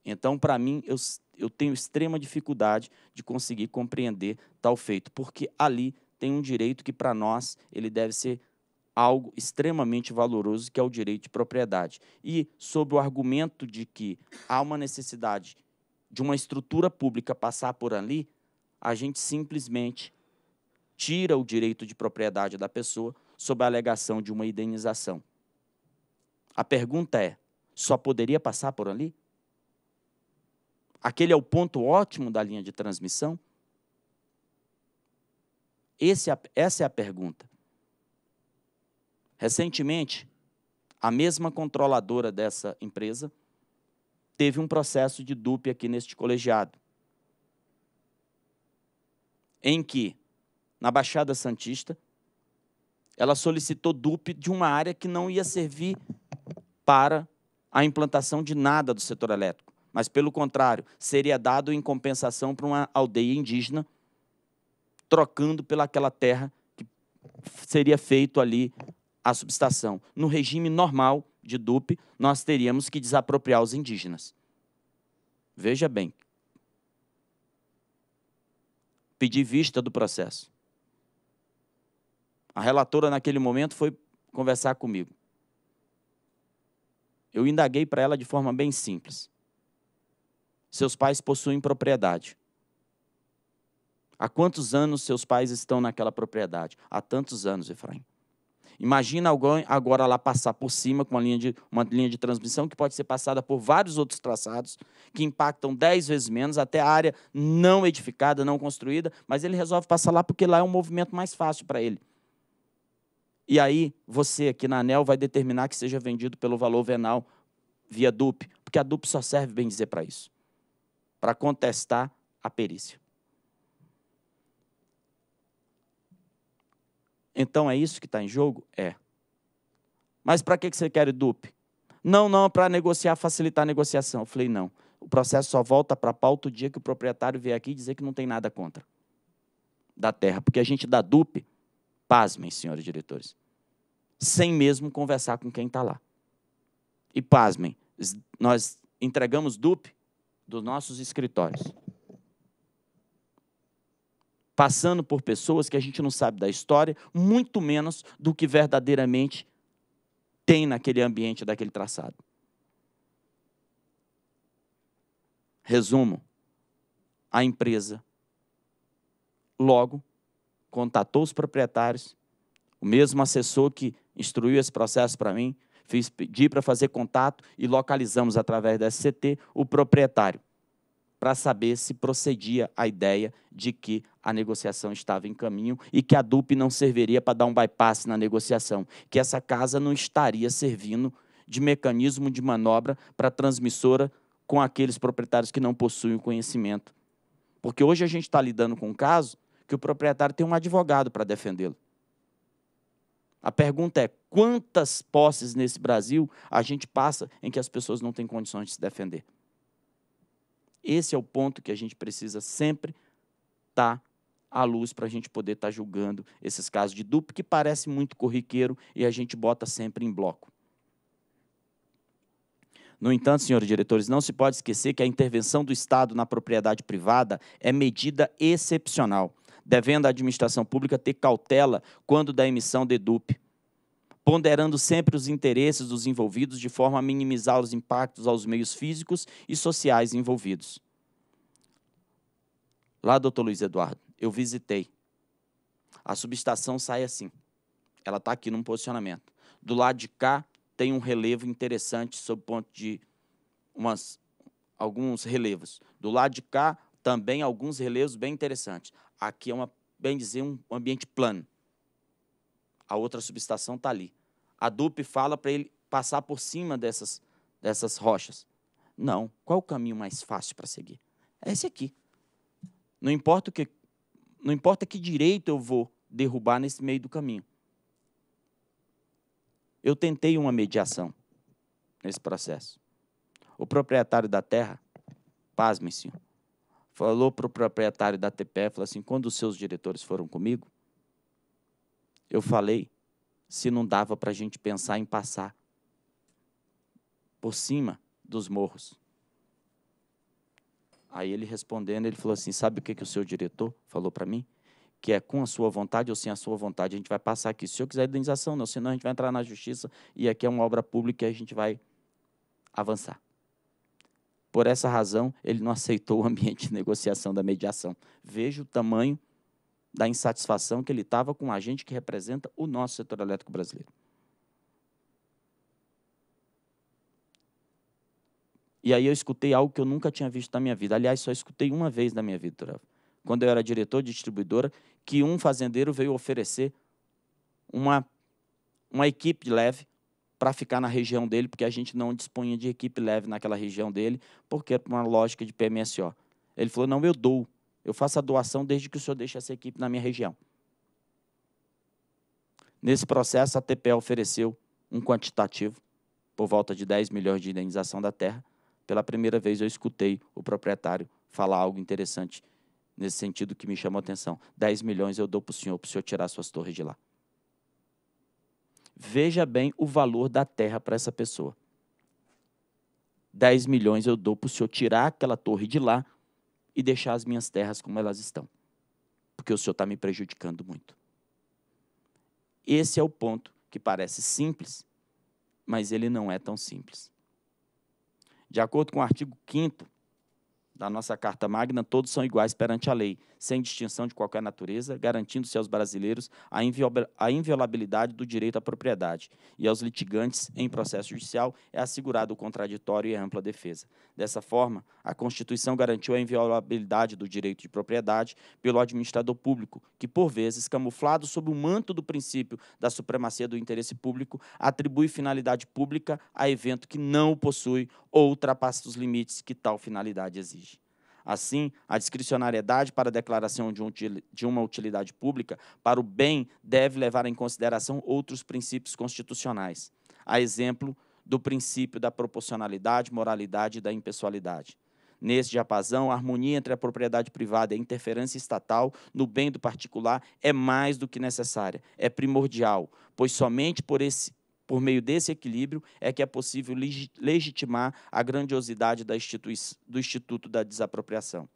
Então, para mim, eu, eu tenho extrema dificuldade de conseguir compreender tal feito, porque ali tem um direito que, para nós, ele deve ser algo extremamente valoroso que é o direito de propriedade. E sob o argumento de que há uma necessidade de uma estrutura pública passar por ali, a gente simplesmente tira o direito de propriedade da pessoa sob a alegação de uma indenização. A pergunta é: só poderia passar por ali? Aquele é o ponto ótimo da linha de transmissão? Esse, é essa é a pergunta. Recentemente, a mesma controladora dessa empresa teve um processo de dupe aqui neste colegiado, em que, na Baixada Santista, ela solicitou dupe de uma área que não ia servir para a implantação de nada do setor elétrico, mas, pelo contrário, seria dado em compensação para uma aldeia indígena, trocando pelaquela terra que seria feito ali a subestação. No regime normal de DUP, nós teríamos que desapropriar os indígenas. Veja bem. Pedi vista do processo. A relatora, naquele momento, foi conversar comigo. Eu indaguei para ela de forma bem simples. Seus pais possuem propriedade. Há quantos anos seus pais estão naquela propriedade? Há tantos anos, Efraim. Imagina alguém agora lá passar por cima com uma linha, de, uma linha de transmissão que pode ser passada por vários outros traçados, que impactam dez vezes menos, até a área não edificada, não construída, mas ele resolve passar lá porque lá é um movimento mais fácil para ele. E aí, você aqui na ANEL vai determinar que seja vendido pelo valor venal via DUP, porque a DUP só serve, bem dizer, para isso para contestar a perícia. Então é isso que está em jogo? É. Mas para que você quer dupe? Não, não, para negociar, facilitar a negociação. Eu falei, não. O processo só volta para a pauta o dia que o proprietário vier aqui dizer que não tem nada contra da terra. Porque a gente dá DUP, pasmem, senhores diretores, sem mesmo conversar com quem está lá. E pasmem, nós entregamos DUP dos nossos escritórios passando por pessoas que a gente não sabe da história, muito menos do que verdadeiramente tem naquele ambiente daquele traçado. Resumo: a empresa logo contatou os proprietários, o mesmo assessor que instruiu esse processo para mim, fiz pedir para fazer contato e localizamos através da SCT o proprietário para saber se procedia a ideia de que a negociação estava em caminho e que a DUP não serviria para dar um bypass na negociação, que essa casa não estaria servindo de mecanismo de manobra para a transmissora com aqueles proprietários que não possuem o conhecimento. Porque hoje a gente está lidando com um caso que o proprietário tem um advogado para defendê-lo. A pergunta é: quantas posses nesse Brasil a gente passa em que as pessoas não têm condições de se defender? Esse é o ponto que a gente precisa sempre estar tá à luz para a gente poder estar tá julgando esses casos de duplo, que parece muito corriqueiro e a gente bota sempre em bloco. No entanto, senhores diretores, não se pode esquecer que a intervenção do Estado na propriedade privada é medida excepcional, devendo a administração pública ter cautela quando da emissão de DUP ponderando sempre os interesses dos envolvidos de forma a minimizar os impactos aos meios físicos e sociais envolvidos. Lá, doutor Luiz Eduardo, eu visitei. A subestação sai assim. Ela está aqui num posicionamento. Do lado de cá tem um relevo interessante sob ponto de umas, alguns relevos. Do lado de cá também alguns relevos bem interessantes. Aqui é uma, bem dizer, um ambiente plano. A outra subestação está ali a Dupe fala para ele passar por cima dessas, dessas rochas. Não. Qual o caminho mais fácil para seguir? É esse aqui. Não importa o que, não importa que direito eu vou derrubar nesse meio do caminho. Eu tentei uma mediação nesse processo. O proprietário da terra, pasmem-se, falou para o proprietário da TPE, falou assim, quando os seus diretores foram comigo, eu falei se não dava para a gente pensar em passar por cima dos morros. Aí ele respondendo, ele falou assim: Sabe o que, que o seu diretor falou para mim? Que é com a sua vontade ou sem a sua vontade, a gente vai passar aqui. Se eu quiser indenização, não, senão a gente vai entrar na justiça e aqui é uma obra pública e a gente vai avançar. Por essa razão, ele não aceitou o ambiente de negociação da mediação. Veja o tamanho da insatisfação que ele estava com a gente que representa o nosso setor elétrico brasileiro. E aí eu escutei algo que eu nunca tinha visto na minha vida. Aliás, só escutei uma vez na minha vida, Quando eu era diretor de distribuidora, que um fazendeiro veio oferecer uma, uma equipe leve para ficar na região dele, porque a gente não dispunha de equipe leve naquela região dele, porque era é uma lógica de PMSO. Ele falou: não, eu dou eu faço a doação desde que o senhor deixe essa equipe na minha região. Nesse processo, a TPE ofereceu um quantitativo por volta de 10 milhões de indenização da terra. Pela primeira vez, eu escutei o proprietário falar algo interessante nesse sentido que me chamou a atenção. 10 milhões eu dou para o senhor, para o senhor tirar suas torres de lá. Veja bem o valor da terra para essa pessoa. 10 milhões eu dou para o senhor tirar aquela torre de lá, e deixar as minhas terras como elas estão, porque o Senhor está me prejudicando muito. Esse é o ponto que parece simples, mas ele não é tão simples. De acordo com o artigo 5 da nossa Carta Magna, todos são iguais perante a lei, sem distinção de qualquer natureza, garantindo-se aos brasileiros a, a inviolabilidade do direito à propriedade. E aos litigantes, em processo judicial, é assegurado o contraditório e a ampla defesa. Dessa forma, a Constituição garantiu a inviolabilidade do direito de propriedade pelo administrador público, que, por vezes, camuflado sob o manto do princípio da supremacia do interesse público, atribui finalidade pública a evento que não o possui ou ultrapassa os limites que tal finalidade exige. Assim, a discricionariedade para a declaração de, uma utilidade pública para o bem deve levar em consideração outros princípios constitucionais, a exemplo do princípio da proporcionalidade, moralidade e da impessoalidade. Nesse diapasão, a harmonia entre a propriedade privada e a interferência estatal no bem do particular é mais do que necessária, é primordial, pois somente por esse por meio desse equilíbrio é que é possível legitimar a grandiosidade do Instituto da Desapropriação.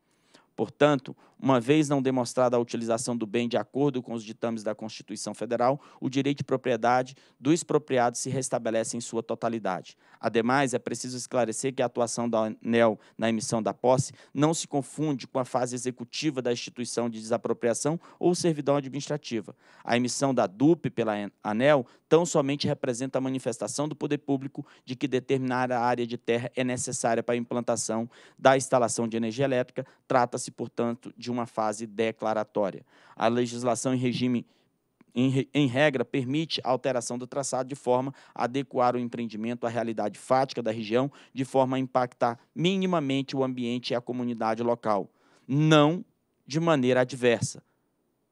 Portanto, uma vez não demonstrada a utilização do bem de acordo com os ditames da Constituição Federal, o direito de propriedade do expropriado se restabelece em sua totalidade. Ademais, é preciso esclarecer que a atuação da ANEL na emissão da posse não se confunde com a fase executiva da instituição de desapropriação ou servidão administrativa. A emissão da DUP pela ANEL tão somente representa a manifestação do poder público de que determinada área de terra é necessária para a implantação da instalação de energia elétrica, trata-se Trata-se, portanto, de uma fase declaratória. A legislação em regime em, regra, permite a alteração do traçado de forma a adequar o empreendimento à realidade fática da região, de forma a impactar minimamente o ambiente e a comunidade local, não de maneira adversa.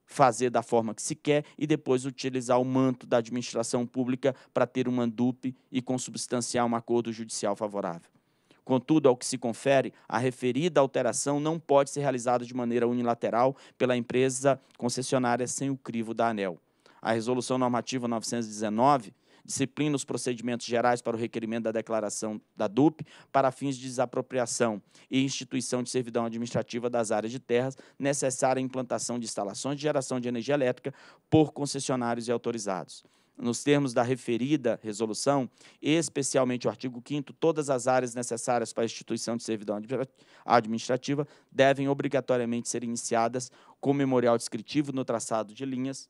Fazer da forma que se quer e depois utilizar o manto da administração pública para ter uma dupe e consubstanciar um acordo judicial favorável. Contudo, ao que se confere, a referida alteração não pode ser realizada de maneira unilateral pela empresa concessionária sem o crivo da ANEL. A Resolução Normativa 919 disciplina os procedimentos gerais para o requerimento da declaração da DUP para fins de desapropriação e instituição de servidão administrativa das áreas de terras necessária à implantação de instalações de geração de energia elétrica por concessionários e autorizados nos termos da referida resolução, especialmente o artigo 5 todas as áreas necessárias para a instituição de servidão administrativa devem obrigatoriamente ser iniciadas com memorial descritivo no traçado de linhas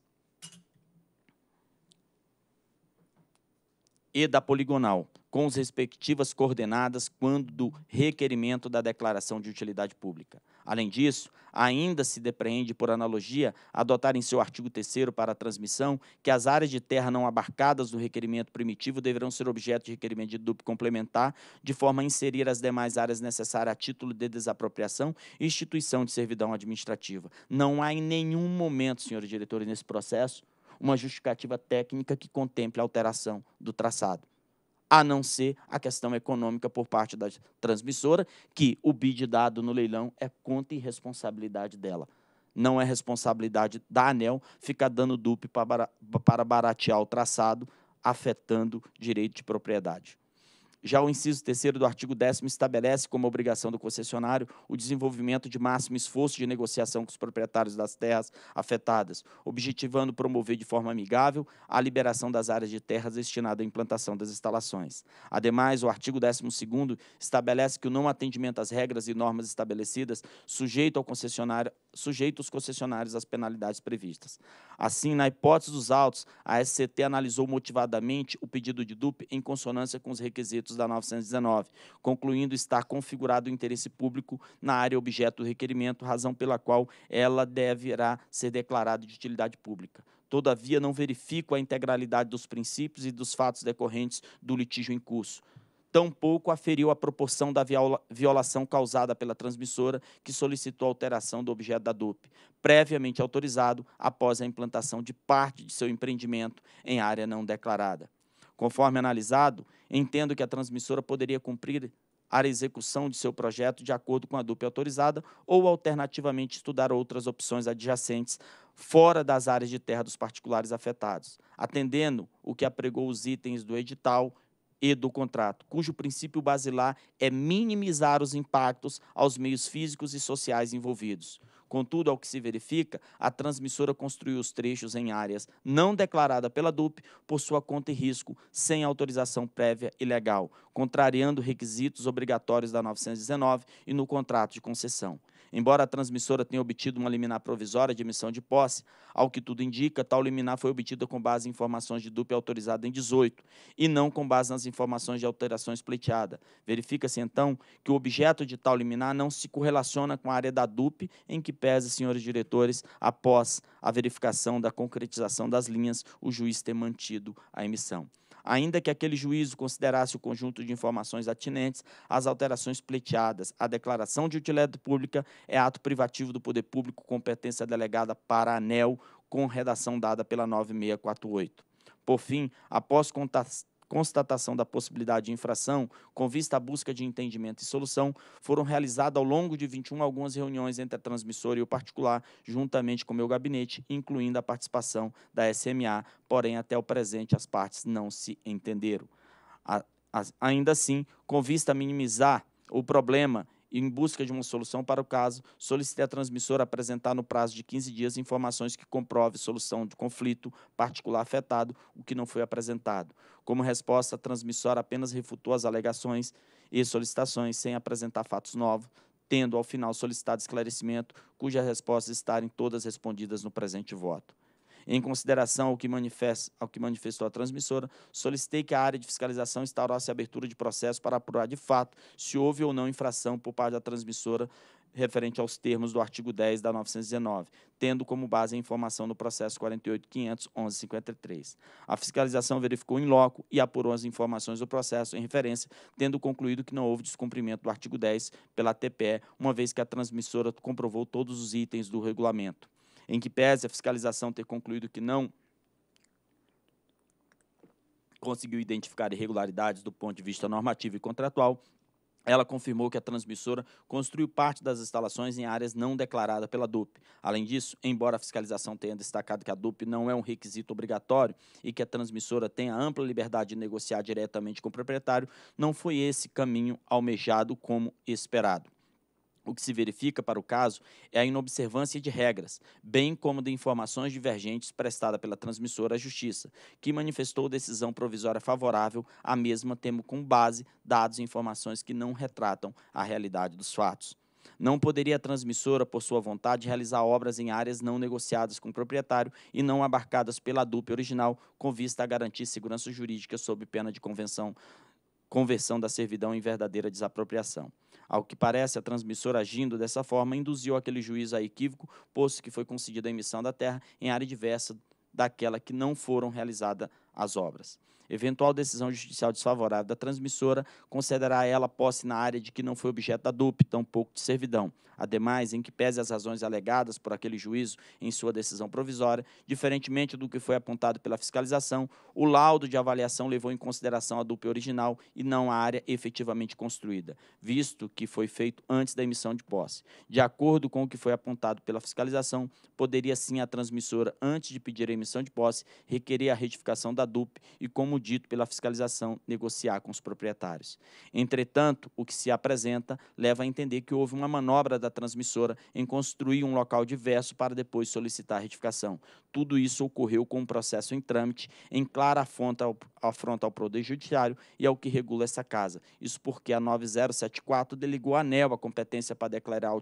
e da poligonal, com as respectivas coordenadas quando do requerimento da declaração de utilidade pública. Além disso, ainda se depreende por analogia adotar em seu artigo 3 para a transmissão que as áreas de terra não abarcadas no requerimento primitivo deverão ser objeto de requerimento de duplo complementar, de forma a inserir as demais áreas necessárias a título de desapropriação e instituição de servidão administrativa. Não há em nenhum momento, senhores diretores, nesse processo uma justificativa técnica que contemple a alteração do traçado, a não ser a questão econômica por parte da transmissora, que o bid dado no leilão é conta e responsabilidade dela. Não é responsabilidade da ANEL ficar dando dupe para baratear o traçado, afetando direito de propriedade. Já o inciso terceiro do artigo 10 estabelece como obrigação do concessionário o desenvolvimento de máximo esforço de negociação com os proprietários das terras afetadas, objetivando promover de forma amigável a liberação das áreas de terras destinadas à implantação das instalações. Ademais, o artigo 12 estabelece que o não atendimento às regras e normas estabelecidas sujeito ao concessionário sujeita os concessionários às penalidades previstas. Assim, na hipótese dos autos, a SCT analisou motivadamente o pedido de DUP em consonância com os requisitos da 919, concluindo estar configurado o interesse público na área objeto do requerimento, razão pela qual ela deverá ser declarada de utilidade pública todavia não verifico a integralidade dos princípios e dos fatos decorrentes do litígio em curso. Tampouco aferiu a proporção da violação causada pela transmissora que solicitou alteração do objeto da DUP, previamente autorizado após a implantação de parte de seu empreendimento em área não declarada. Conforme analisado, entendo que a transmissora poderia cumprir a execução de seu projeto de acordo com a dupla autorizada ou, alternativamente, estudar outras opções adjacentes fora das áreas de terra dos particulares afetados, atendendo o que apregou os itens do edital e do contrato, cujo princípio basilar é minimizar os impactos aos meios físicos e sociais envolvidos. Contudo, ao que se verifica, a transmissora construiu os trechos em áreas não declarada pela DUP por sua conta e risco, sem autorização prévia e legal, contrariando requisitos obrigatórios da 919 e no contrato de concessão. Embora a transmissora tenha obtido uma liminar provisória de emissão de posse, ao que tudo indica, tal liminar foi obtida com base em informações de dupla autorizada em 18 e não com base nas informações de alterações pleiteada. Verifica-se, então, que o objeto de tal liminar não se correlaciona com a área da DUP, em que pese, senhores diretores, após a verificação da concretização das linhas, o juiz ter mantido a emissão ainda que aquele juízo considerasse o conjunto de informações atinentes às alterações pleiteadas. A declaração de utilidade pública é ato privativo do poder público, competência delegada para a ANEL, com redação dada pela 9648. Por fim, após constatar constatação da possibilidade de infração, com vista à busca de entendimento e solução, foram realizadas ao longo de 21 algumas reuniões entre a transmissora e o particular, juntamente com o meu gabinete, incluindo a participação da SMA, porém, até o presente, as partes não se entenderam. A, a, ainda assim, com vista a minimizar o problema em busca de uma solução para o caso, solicite a transmissora apresentar no prazo de 15 dias informações que comprove solução de conflito particular afetado, o que não foi apresentado. Como resposta, a transmissora apenas refutou as alegações e solicitações sem apresentar fatos novos, tendo ao final solicitado esclarecimento, cujas respostas estarem todas respondidas no presente voto. Em consideração ao que, ao que manifestou a transmissora, solicitei que a área de fiscalização instaurasse a abertura de processo para apurar de fato se houve ou não infração por parte da transmissora referente aos termos do artigo 10 da 919, tendo como base a informação do processo 48.511.53. A fiscalização verificou em loco e apurou as informações do processo em referência, tendo concluído que não houve descumprimento do artigo 10 pela TPE, uma vez que a transmissora comprovou todos os itens do regulamento em que pese a fiscalização ter concluído que não conseguiu identificar irregularidades do ponto de vista normativo e contratual, ela confirmou que a transmissora construiu parte das instalações em áreas não declaradas pela DUP. Além disso, embora a fiscalização tenha destacado que a DUP não é um requisito obrigatório e que a transmissora tenha ampla liberdade de negociar diretamente com o proprietário, não foi esse caminho almejado como esperado. O que se verifica para o caso é a inobservância de regras, bem como de informações divergentes prestada pela transmissora à Justiça, que manifestou decisão provisória favorável à mesma, temo, com base dados e informações que não retratam a realidade dos fatos. Não poderia a transmissora, por sua vontade, realizar obras em áreas não negociadas com o proprietário e não abarcadas pela dupla original, com vista a garantir segurança jurídica sob pena de convenção, conversão da servidão em verdadeira desapropriação. Ao que parece, a transmissora agindo dessa forma induziu aquele juiz a equívoco, posto que foi concedida a emissão da terra em área diversa daquela que não foram realizadas as obras. Eventual decisão judicial desfavorável da transmissora concederá a ela posse na área de que não foi objeto da DUP, tampouco de servidão. Ademais, em que pese as razões alegadas por aquele juízo em sua decisão provisória, diferentemente do que foi apontado pela fiscalização, o laudo de avaliação levou em consideração a DUP original e não a área efetivamente construída, visto que foi feito antes da emissão de posse. De acordo com o que foi apontado pela fiscalização, poderia sim a transmissora, antes de pedir a emissão de posse, requerer a retificação da DUP e, como dito pela fiscalização, negociar com os proprietários. Entretanto, o que se apresenta leva a entender que houve uma manobra da transmissora em construir um local diverso para depois solicitar a retificação. Tudo isso ocorreu com um processo em trâmite, em clara afronta ao, afronta ao Poder Judiciário e ao que regula essa casa. Isso porque a 9074 delegou à ANEL a competência para declarar,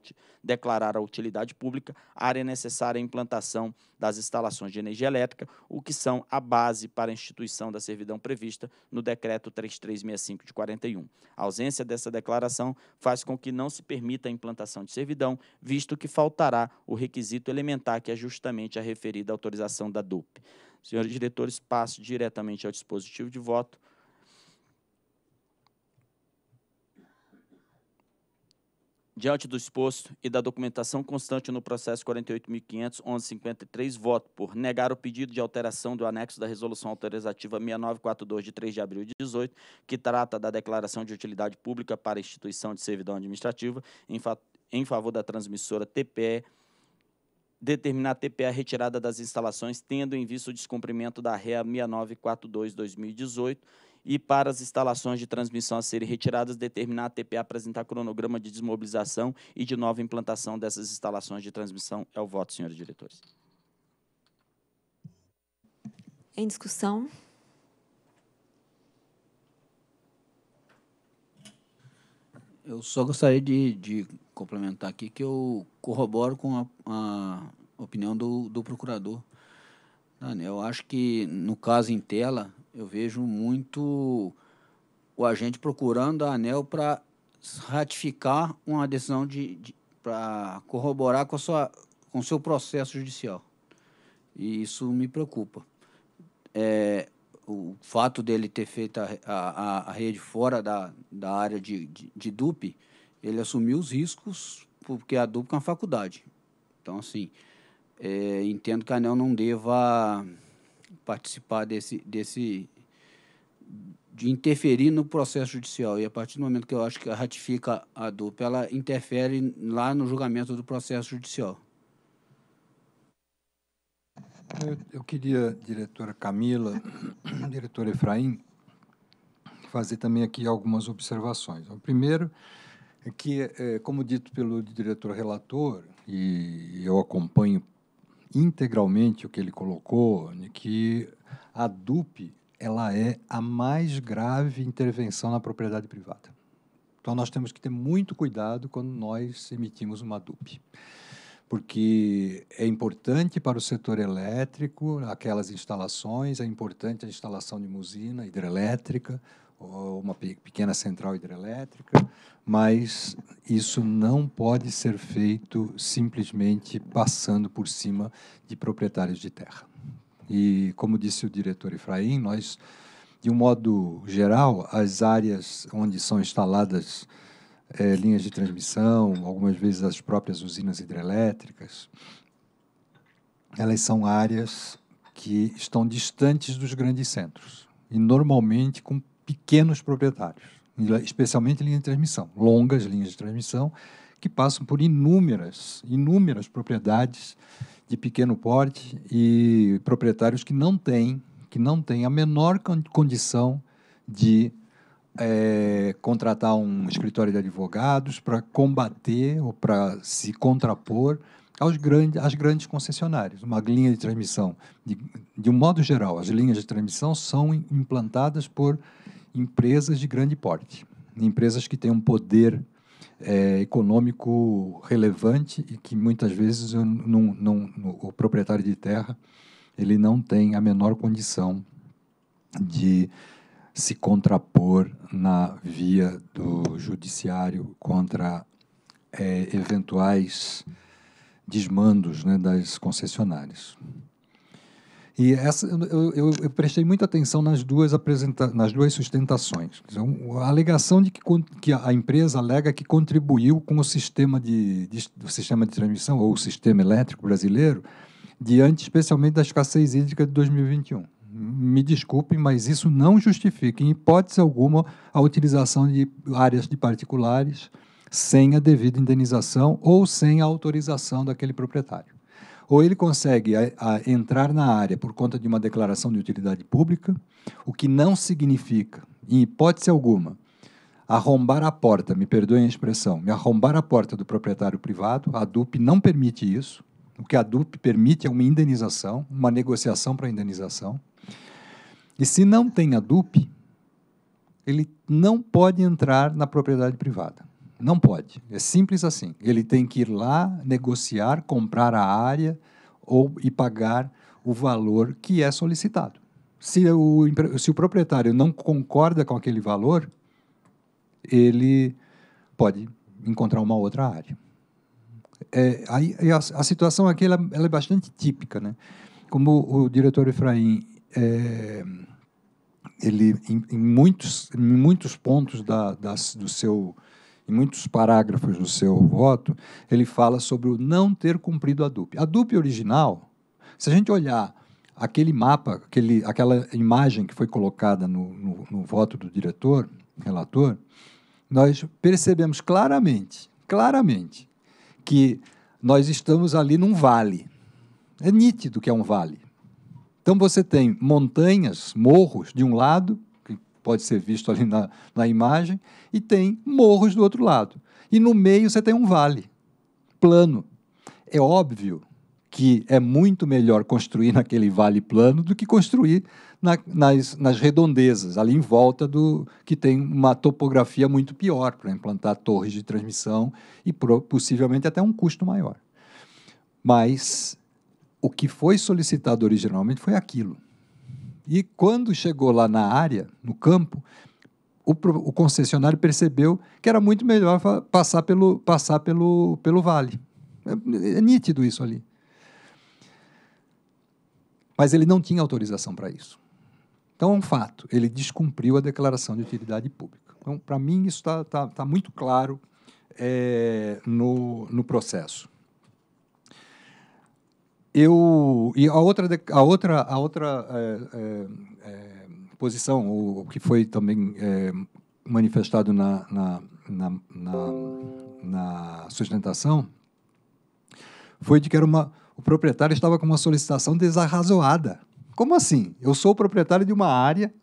declarar a utilidade pública, área necessária à implantação das instalações de energia elétrica, o que são a base para a instituição da serviço servidão prevista no Decreto 3365 de 41. A ausência dessa declaração faz com que não se permita a implantação de servidão, visto que faltará o requisito elementar que é justamente a referida autorização da DUP. Senhores diretores, passo diretamente ao dispositivo de voto. Diante do exposto e da documentação constante no processo 48.511.53, voto por negar o pedido de alteração do anexo da Resolução Autorizativa 6942, de 3 de abril de 18, que trata da declaração de utilidade pública para instituição de servidão administrativa em, fa em favor da transmissora TPE, determinar a TPE retirada das instalações, tendo em vista o descumprimento da REA 6942-2018 e para as instalações de transmissão a serem retiradas, determinar a TPA apresentar cronograma de desmobilização e de nova implantação dessas instalações de transmissão. É o voto, senhores diretores. Em discussão. Eu só gostaria de, de, complementar aqui que eu corroboro com a, a opinião do, do procurador. Eu acho que no caso em tela, eu vejo muito o agente procurando a ANEL para ratificar uma decisão de, de para corroborar com a sua com o seu processo judicial. E isso me preocupa. É, o fato dele ter feito a, a, a rede fora da, da área de, de, de DUP, ele assumiu os riscos porque a DUP é uma faculdade. Então, assim, é, entendo que a ANEL não deva participar desse, desse de interferir no processo judicial. E a partir do momento que eu acho que ratifica a dupla, ela interfere lá no julgamento do processo judicial. Eu, eu queria, diretora Camila, diretor Efraim, fazer também aqui algumas observações. O primeiro é que, eh, como dito pelo diretor relator, e eu acompanho integralmente o que ele colocou, que a DUP ela é a mais grave intervenção na propriedade privada. Então nós temos que ter muito cuidado quando nós emitimos uma DUP. Porque é importante para o setor elétrico, aquelas instalações, é importante a instalação de usina hidrelétrica, uma pequena central hidrelétrica, mas isso não pode ser feito simplesmente passando por cima de proprietários de terra. E, como disse o diretor Efraim, nós, de um modo geral, as áreas onde são instaladas é, linhas de transmissão, algumas vezes as próprias usinas hidrelétricas, elas são áreas que estão distantes dos grandes centros e normalmente com pequenos proprietários, especialmente linha de transmissão, longas linhas de transmissão que passam por inúmeras, inúmeras propriedades de pequeno porte e proprietários que não têm, que não têm a menor condição de é, contratar um escritório de advogados para combater ou para se contrapor aos grandes, às grandes concessionárias. Uma linha de transmissão, de, de um modo geral, as linhas de transmissão são implantadas por empresas de grande porte, empresas que têm um poder é, econômico relevante e que muitas vezes não, não, não, o proprietário de terra ele não tem a menor condição de se contrapor na via do judiciário contra é, eventuais desmandos né, das concessionárias. E essa, eu, eu, eu, prestei muita atenção nas duas, apresenta nas duas sustentações. A alegação de que, que a empresa alega que contribuiu com o sistema de, de, o sistema de transmissão, ou o sistema elétrico brasileiro, diante especialmente da escassez hídrica de 2021. Me desculpem, mas isso não justifica, em hipótese alguma, a utilização de áreas de particulares sem a devida indenização ou sem a autorização daquele proprietário ou ele consegue a, eh, a entrar na área por conta de uma declaração de utilidade pública, o que não significa, em hipótese alguma, arrombar a porta, me perdoem a expressão, me arrombar a porta do proprietário privado, a DUP não permite isso. O que a DUP permite é uma indenização, uma negociação para indenização. E se não tem a DUP, ele não pode entrar na propriedade privada. Não pode. É simples assim. Ele tem que ir lá, negociar, comprar a área ou e pagar o valor que é solicitado. Se o, se o proprietário não concorda com aquele valor, ele pode encontrar uma outra área. É, aí, a, a, situação aqui ela, ela, é bastante típica. Né? Como o diretor Efraim, é, ele, em, em, muitos, em muitos pontos da, do seu em muitos parágrafos do seu voto, ele fala sobre o não ter cumprido a DUP. A DUP original, se a gente olhar aquele mapa, aquele, aquela imagem que foi colocada no, no, no voto do diretor, relator, nós percebemos claramente, claramente, que nós estamos ali num vale. É nítido que é um vale. Então você tem montanhas, morros de um lado pode ser visto ali na, na imagem, e tem morros do outro lado. E no meio você tem um vale plano. É óbvio que é muito melhor construir naquele vale plano do que construir na, nas, nas redondezas, ali em volta do que tem uma topografia muito pior para implantar torres de transmissão e pro, possivelmente até um custo maior. Mas o que foi solicitado originalmente foi aquilo. E quando chegou lá na área, no campo, o, o concessionário percebeu que era muito melhor passar pelo, passar pelo, pelo vale. É, é nítido isso ali. Mas ele não tinha autorização para isso. Então é um fato, ele descumpriu a declaração de utilidade pública. Então, para mim, isso está tá, tá muito claro é, no, no processo eu e a outra a outra a outra é, é, é posição o, que foi também é, manifestado na na, na, na, na sustentação foi de que era uma o proprietário estava com uma solicitação desarrazoada como assim eu sou o proprietário de uma área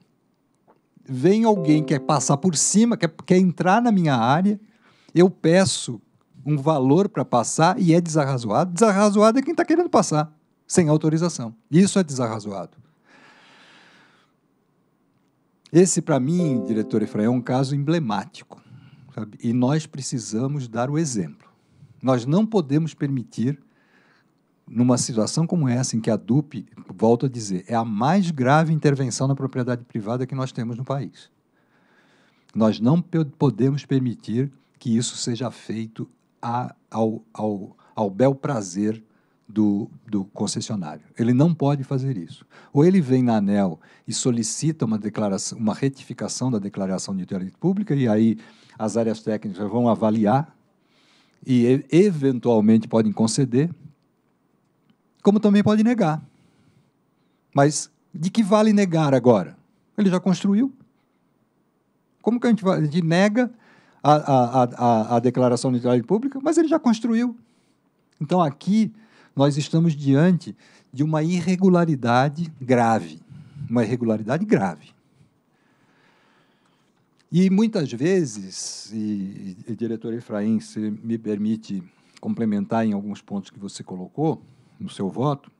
vem alguém que quer passar por cima quer quer entrar na minha área eu peço um valor para passar e é desarrazoado. Desarrazoado é quem está querendo passar, sem autorização. Isso é desarrazoado. Esse, para mim, diretor Efraim, é um caso emblemático. Sabe? E nós precisamos dar o exemplo. Nós não podemos permitir, numa situação como essa, em que a DUP, volto a dizer, é a mais grave intervenção na propriedade privada que nós temos no país. Nós não podemos permitir que isso seja feito a, ao, ao, ao bel prazer do, do, concessionário. Ele não pode fazer isso. Ou ele vem na ANEL e solicita uma declaração, uma retificação da declaração de utilidade pública, e aí as áreas técnicas vão avaliar e eventualmente podem conceder, como também pode negar. Mas de que vale negar agora? Ele já construiu. Como que a gente, vai, a gente nega a, a, a, a declaração de utilidade pública, mas ele já construiu. Então, aqui, nós estamos diante de uma irregularidade grave. Uma irregularidade grave. E muitas vezes, e, e diretor Efraim, se me permite complementar em alguns pontos que você colocou no seu voto,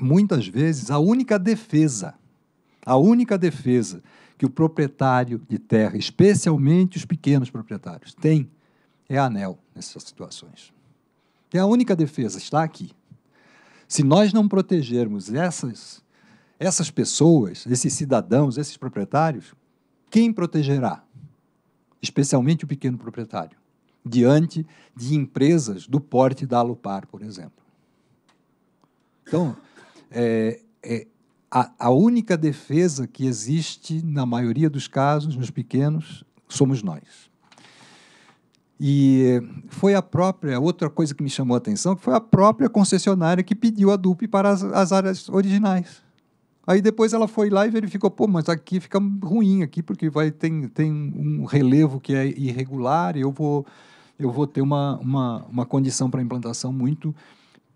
muitas vezes a única defesa, a única defesa que o proprietário de terra, especialmente os pequenos proprietários, tem é a ANEL nessas situações. É a única defesa, está aqui. Se nós não protegermos essas, essas pessoas, esses cidadãos, esses proprietários, quem protegerá? Especialmente o pequeno proprietário, diante de empresas do porte da Alupar, por exemplo. Então, é, é, a, a única defesa que existe, na maioria dos casos, nos pequenos, somos nós. E foi a própria, outra coisa que me chamou a atenção, foi a própria concessionária que pediu a DUP para as, as, áreas originais. Aí depois ela foi lá e verificou, pô, mas aqui fica ruim aqui, porque vai, tem, tem um relevo que é irregular e eu vou, eu vou ter uma, uma, uma condição para implantação muito,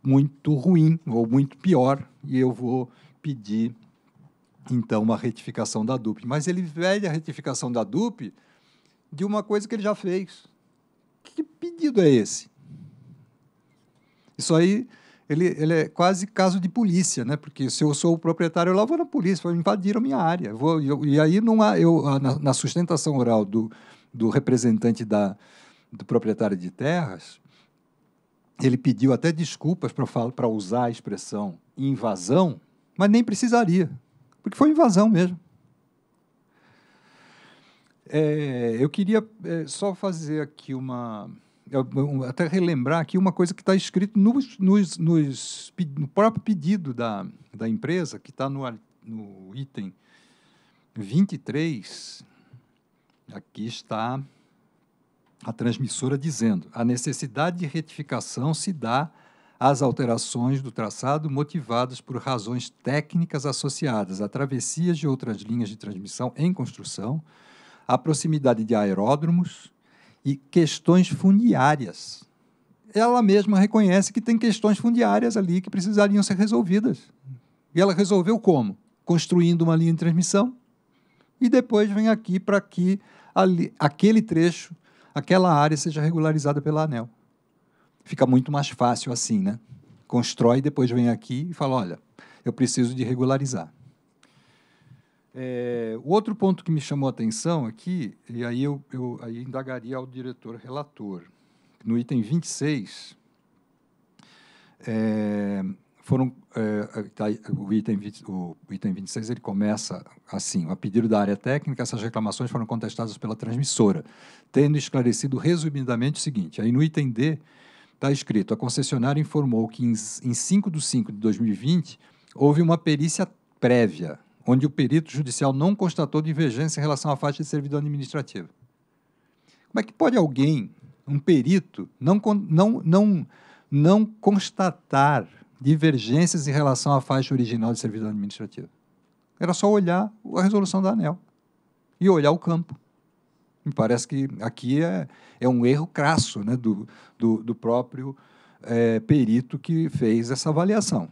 muito ruim ou muito pior e eu vou pedir então uma retificação da DUP. Mas ele pede a retificação da DUP de uma coisa que ele já fez. Que pedido é esse? Isso aí ele, ele é quase caso de polícia, né? Porque se eu sou o proprietário, eu lá vou na polícia, invadiram minha área. Vou, eu, e aí não há, eu, na, na sustentação oral do, do representante da, do proprietário de terras, ele pediu até desculpas para usar a expressão invasão, mas nem precisaria, porque foi invasão mesmo. É, eu queria é, só fazer aqui uma. É, até relembrar aqui uma coisa que está escrito nos, nos, nos, no próprio pedido da, da empresa, que está no, no item 23. Aqui está a transmissora dizendo: a necessidade de retificação se dá as alterações do traçado motivadas por razões técnicas associadas a travessias de outras linhas de transmissão em construção, a proximidade de aeródromos e questões fundiárias. Ela mesma reconhece que tem questões fundiárias ali que precisariam ser resolvidas. E ela resolveu como? Construindo uma linha de transmissão e depois vem aqui para que ali, aquele trecho, aquela área seja regularizada pela ANEL fica muito mais fácil assim, né? Constrói, depois vem aqui e fala, olha, eu preciso de regularizar. É, o outro ponto que me chamou a atenção aqui, e aí eu, eu aí indagaria ao diretor relator, no item 26, é, foram, é, tá, o, item, o, o item 26 ele começa assim, a pedido da área técnica, essas reclamações foram contestadas pela transmissora, tendo esclarecido resumidamente o seguinte, aí no item D, está escrito: a concessionária informou que em, em 5 de 5 de 2020 houve uma perícia prévia, onde o perito judicial não constatou divergência em relação à faixa de servidão administrativa. Como é que pode alguém, um perito, não, não, não, não constatar divergências em relação à faixa original de servidão administrativa? Era só olhar a resolução da ANEL e olhar o campo. Me parece que aqui é, é um erro crasso né, do, do, do próprio é, perito que fez essa avaliação.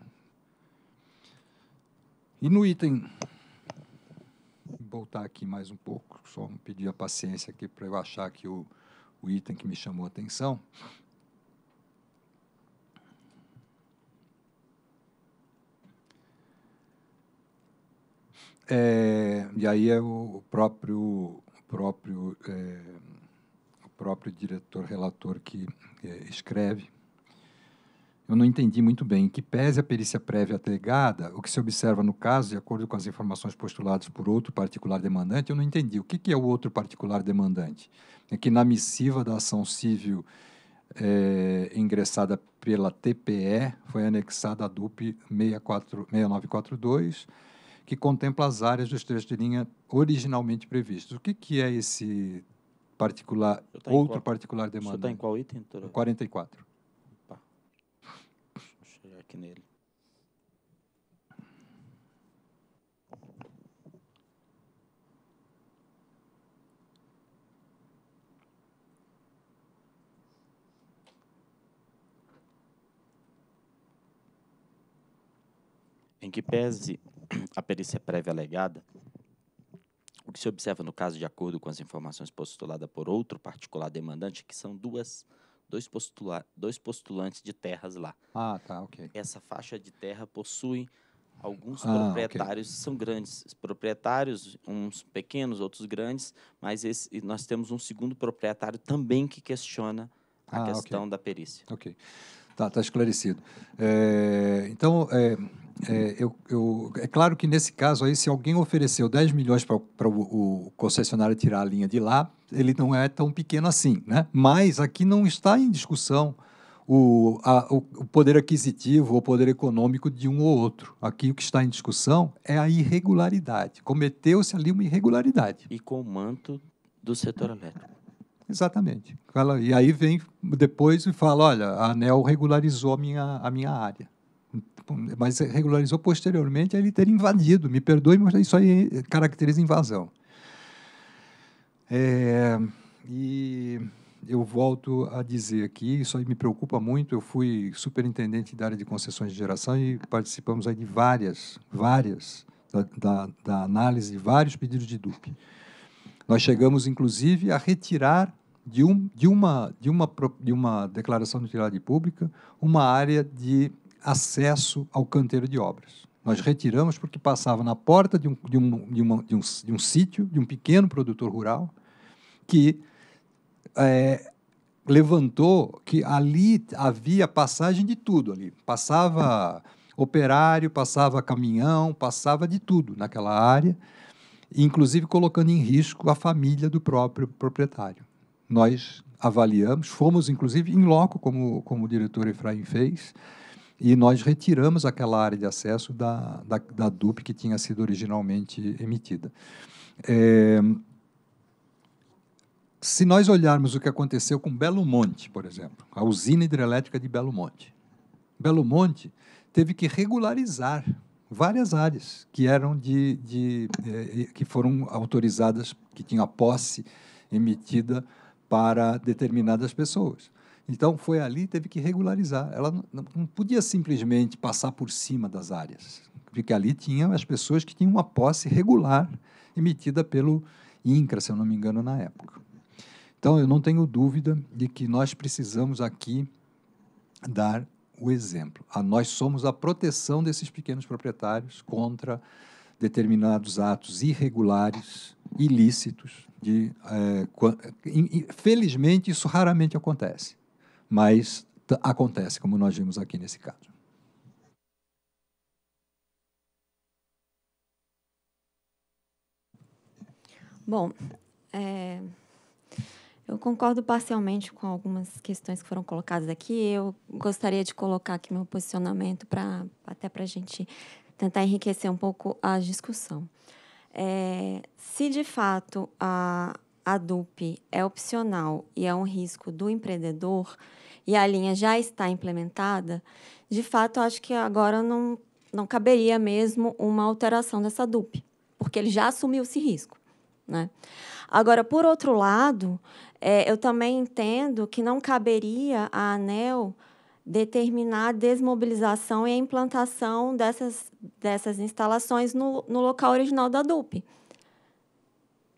E no item. Vou voltar aqui mais um pouco, só pedir a paciência aqui para eu achar aqui o, o item que me chamou a atenção. É, e aí é o próprio próprio, é, o próprio diretor relator que é, escreve. Eu não entendi muito bem. Que pese a perícia prévia alegada, o que se observa no caso, de acordo com as informações postuladas por outro particular demandante, eu não entendi. O que, que é o outro particular demandante? É que na missiva da ação civil é, ingressada pela TPE, foi anexada a DUP 64, 6942, que contempla as áreas dos trechos de linha originalmente previstos. O que, que é esse particular, tá outro qual, particular tá demanda? Você está em qual item, doutora? 44. Opa. Deixa eu chegar aqui nele. em que pese a perícia prévia alegada, o que se observa no caso, de acordo com as informações postuladas por outro particular demandante, que são duas dois, postula dois postulantes de terras lá. Ah, tá, ok. Essa faixa de terra possui alguns ah, proprietários, okay. são grandes proprietários, uns pequenos, outros grandes, mas esse, nós temos um segundo proprietário também que questiona a ah, questão okay. da perícia. Ok. Tá, tá esclarecido. É, então, é, é, eu, eu, é claro que nesse caso aí, se alguém ofereceu 10 milhões para o, o concessionário tirar a linha de lá, ele não é tão pequeno assim, né? Mas aqui não está em discussão o, a, o, poder aquisitivo ou poder econômico de um ou outro. Aqui o que está em discussão é a irregularidade. Cometeu-se ali uma irregularidade. E com o manto do setor elétrico. Exatamente. Ela, e aí vem depois e fala, olha, a ANEL regularizou a minha, a minha área. Mas regularizou posteriormente a ele ter invadido. Me perdoe, mas isso aí caracteriza invasão. É, e eu volto a dizer aqui, isso aí me preocupa muito, eu fui superintendente da área de concessões de geração e participamos aí de várias, várias, da, da, da análise de vários pedidos de DUP. Nós chegamos, inclusive, a retirar de, um, de, uma, de, uma, de uma declaração de utilidade pública uma área de acesso ao canteiro de obras. Nós retiramos porque passava na porta de um, de um, de uma, de um, de um sítio, de um pequeno produtor rural, que é, levantou que ali havia passagem de tudo ali. Passava operário, passava caminhão, passava de tudo naquela área, inclusive colocando em risco a família do próprio proprietário nós avaliamos, fomos inclusive em loco, como, como o diretor Efraim fez, e nós retiramos aquela área de acesso da, da, da DUP que tinha sido originalmente emitida. É, se nós olharmos o que aconteceu com Belo Monte, por exemplo, a usina hidrelétrica de Belo Monte, Belo Monte teve que regularizar várias áreas que eram de, de eh, que foram autorizadas, que tinham a posse emitida para determinadas pessoas. Então, foi ali teve que regularizar. Ela não, não podia simplesmente passar por cima das áreas, porque ali tinham as pessoas que tinham uma posse regular emitida pelo INCRA, se eu não me engano, na época. Então, eu não tenho dúvida de que nós precisamos aqui dar o exemplo. A ah, nós somos a proteção desses pequenos proprietários contra determinados atos irregulares ilícitos. De, é, felizmente, isso raramente acontece, mas acontece, como nós vimos aqui nesse caso. Bom, é, eu concordo parcialmente com algumas questões que foram colocadas aqui. Eu gostaria de colocar aqui meu posicionamento para até para a gente tentar enriquecer um pouco a discussão. É, se de fato a, a DUP é opcional e é um risco do empreendedor, e a linha já está implementada, de fato acho que agora não, não caberia mesmo uma alteração dessa DUP, porque ele já assumiu esse risco. Né? Agora, por outro lado, é, eu também entendo que não caberia a ANEL determinar a desmobilização e a implantação dessas, dessas instalações no, no local original da DUP.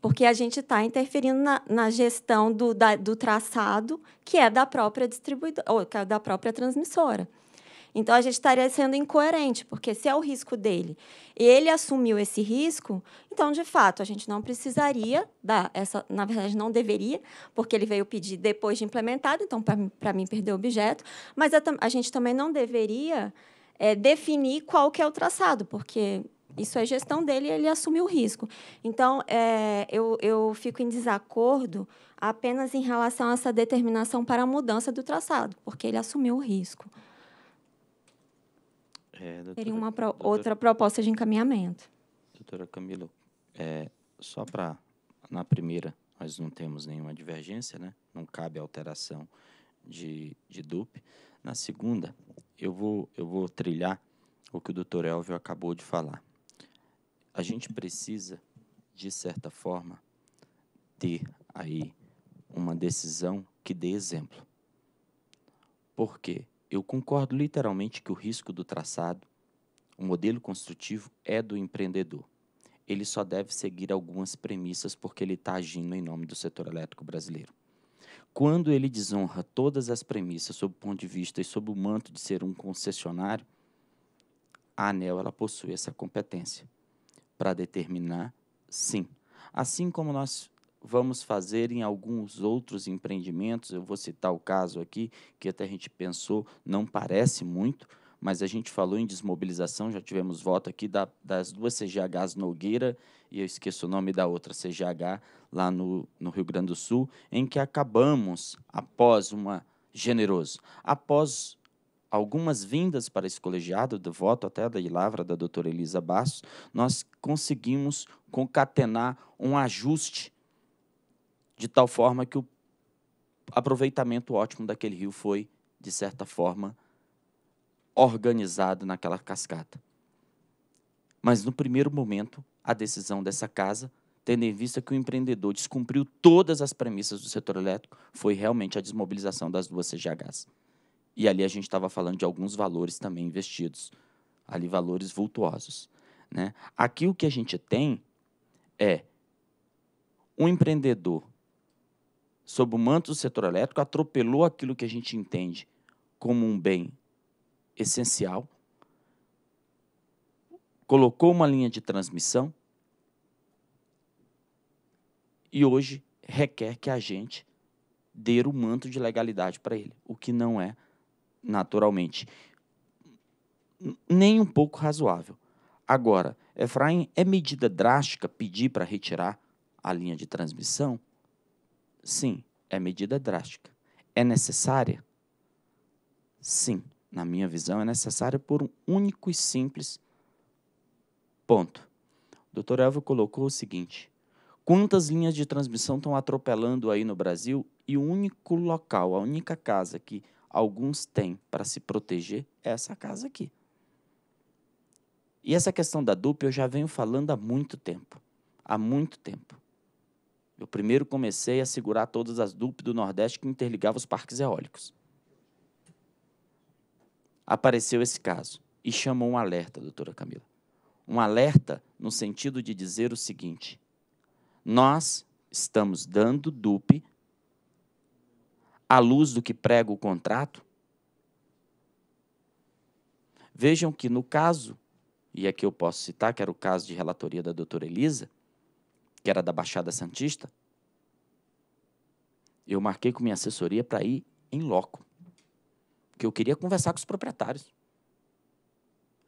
Porque a gente está interferindo na, na gestão do, da, do traçado que é da própria distribuidora, ou, é da própria transmissora. Então a gente estaria sendo incoerente, porque se é o risco dele e ele assumiu esse risco, então de fato a gente não precisaria dar essa, na verdade não deveria, porque ele veio pedir depois de implementado, então para mim perder o objeto, mas a, a gente também não deveria é, definir qual que é o traçado, porque isso é gestão dele e ele assumiu o risco. Então, é, eu, eu fico em desacordo apenas em relação a essa determinação para a mudança do traçado, porque ele assumiu o risco. É, doutora, Teria uma pro, doutora, outra proposta de encaminhamento. Doutora Camilo, é, só para, na primeira, nós não temos nenhuma divergência, né? não cabe alteração de, de DUP. Na segunda, eu vou, eu vou trilhar o que o doutor Elvio acabou de falar. A gente precisa, de certa forma, ter aí uma decisão que dê exemplo. Por quê? Eu concordo literalmente que o risco do traçado, o modelo construtivo, é do empreendedor. Ele só deve seguir algumas premissas porque ele está agindo em nome do setor elétrico brasileiro. Quando ele desonra todas as premissas sob o ponto de vista e sob o manto de ser um concessionário, a ANEL ela possui essa competência para determinar sim. Assim como nós vamos fazer em alguns outros empreendimentos. Eu vou citar o caso aqui, que até a gente pensou, não parece muito, mas a gente falou em desmobilização, já tivemos voto aqui da, das duas CGHs Nogueira, e eu esqueço o nome da outra CGH, lá no, no Rio Grande do Sul, em que acabamos, após uma. generoso, após algumas vindas para esse colegiado, do voto até da Ilavra, da doutora Elisa Bastos, nós conseguimos concatenar um ajuste de tal forma que o aproveitamento ótimo daquele rio foi, de certa forma, organizado naquela cascata. Mas no primeiro momento, a decisão dessa casa, tendo em vista que o empreendedor descumpriu todas as premissas do setor elétrico, foi realmente a desmobilização das duas CGHs. E ali a gente estava falando de alguns valores também investidos, ali valores vultuosos. Né? Aqui o que a gente tem é um empreendedor sob o manto do setor elétrico, atropelou aquilo que a gente entende como um bem essencial, colocou uma linha de transmissão e hoje requer que a gente dê o manto de legalidade para ele, o que não é naturalmente nem um pouco razoável. Agora, Efraim, é medida drástica pedir para retirar a linha de transmissão? Sim, é medida drástica. É necessária? Sim, na minha visão, é necessária por um único e simples ponto. O Dr. Elvio colocou o seguinte: quantas linhas de transmissão estão atropelando aí no Brasil e o único local, a única casa que alguns têm para se proteger é essa casa aqui. E essa questão da dupla eu já venho falando há muito tempo. Há muito tempo. Eu primeiro comecei a segurar todas as DUP do Nordeste que interligavam os parques eólicos. Apareceu esse caso e chamou um alerta, doutora Camila. Um alerta no sentido de dizer o seguinte: nós estamos dando DUP à luz do que prega o contrato. Vejam que no caso, e aqui eu posso citar, que era o caso de relatoria da doutora Elisa, que era da Baixada Santista, eu marquei com minha assessoria para ir em loco, porque eu queria conversar com os proprietários.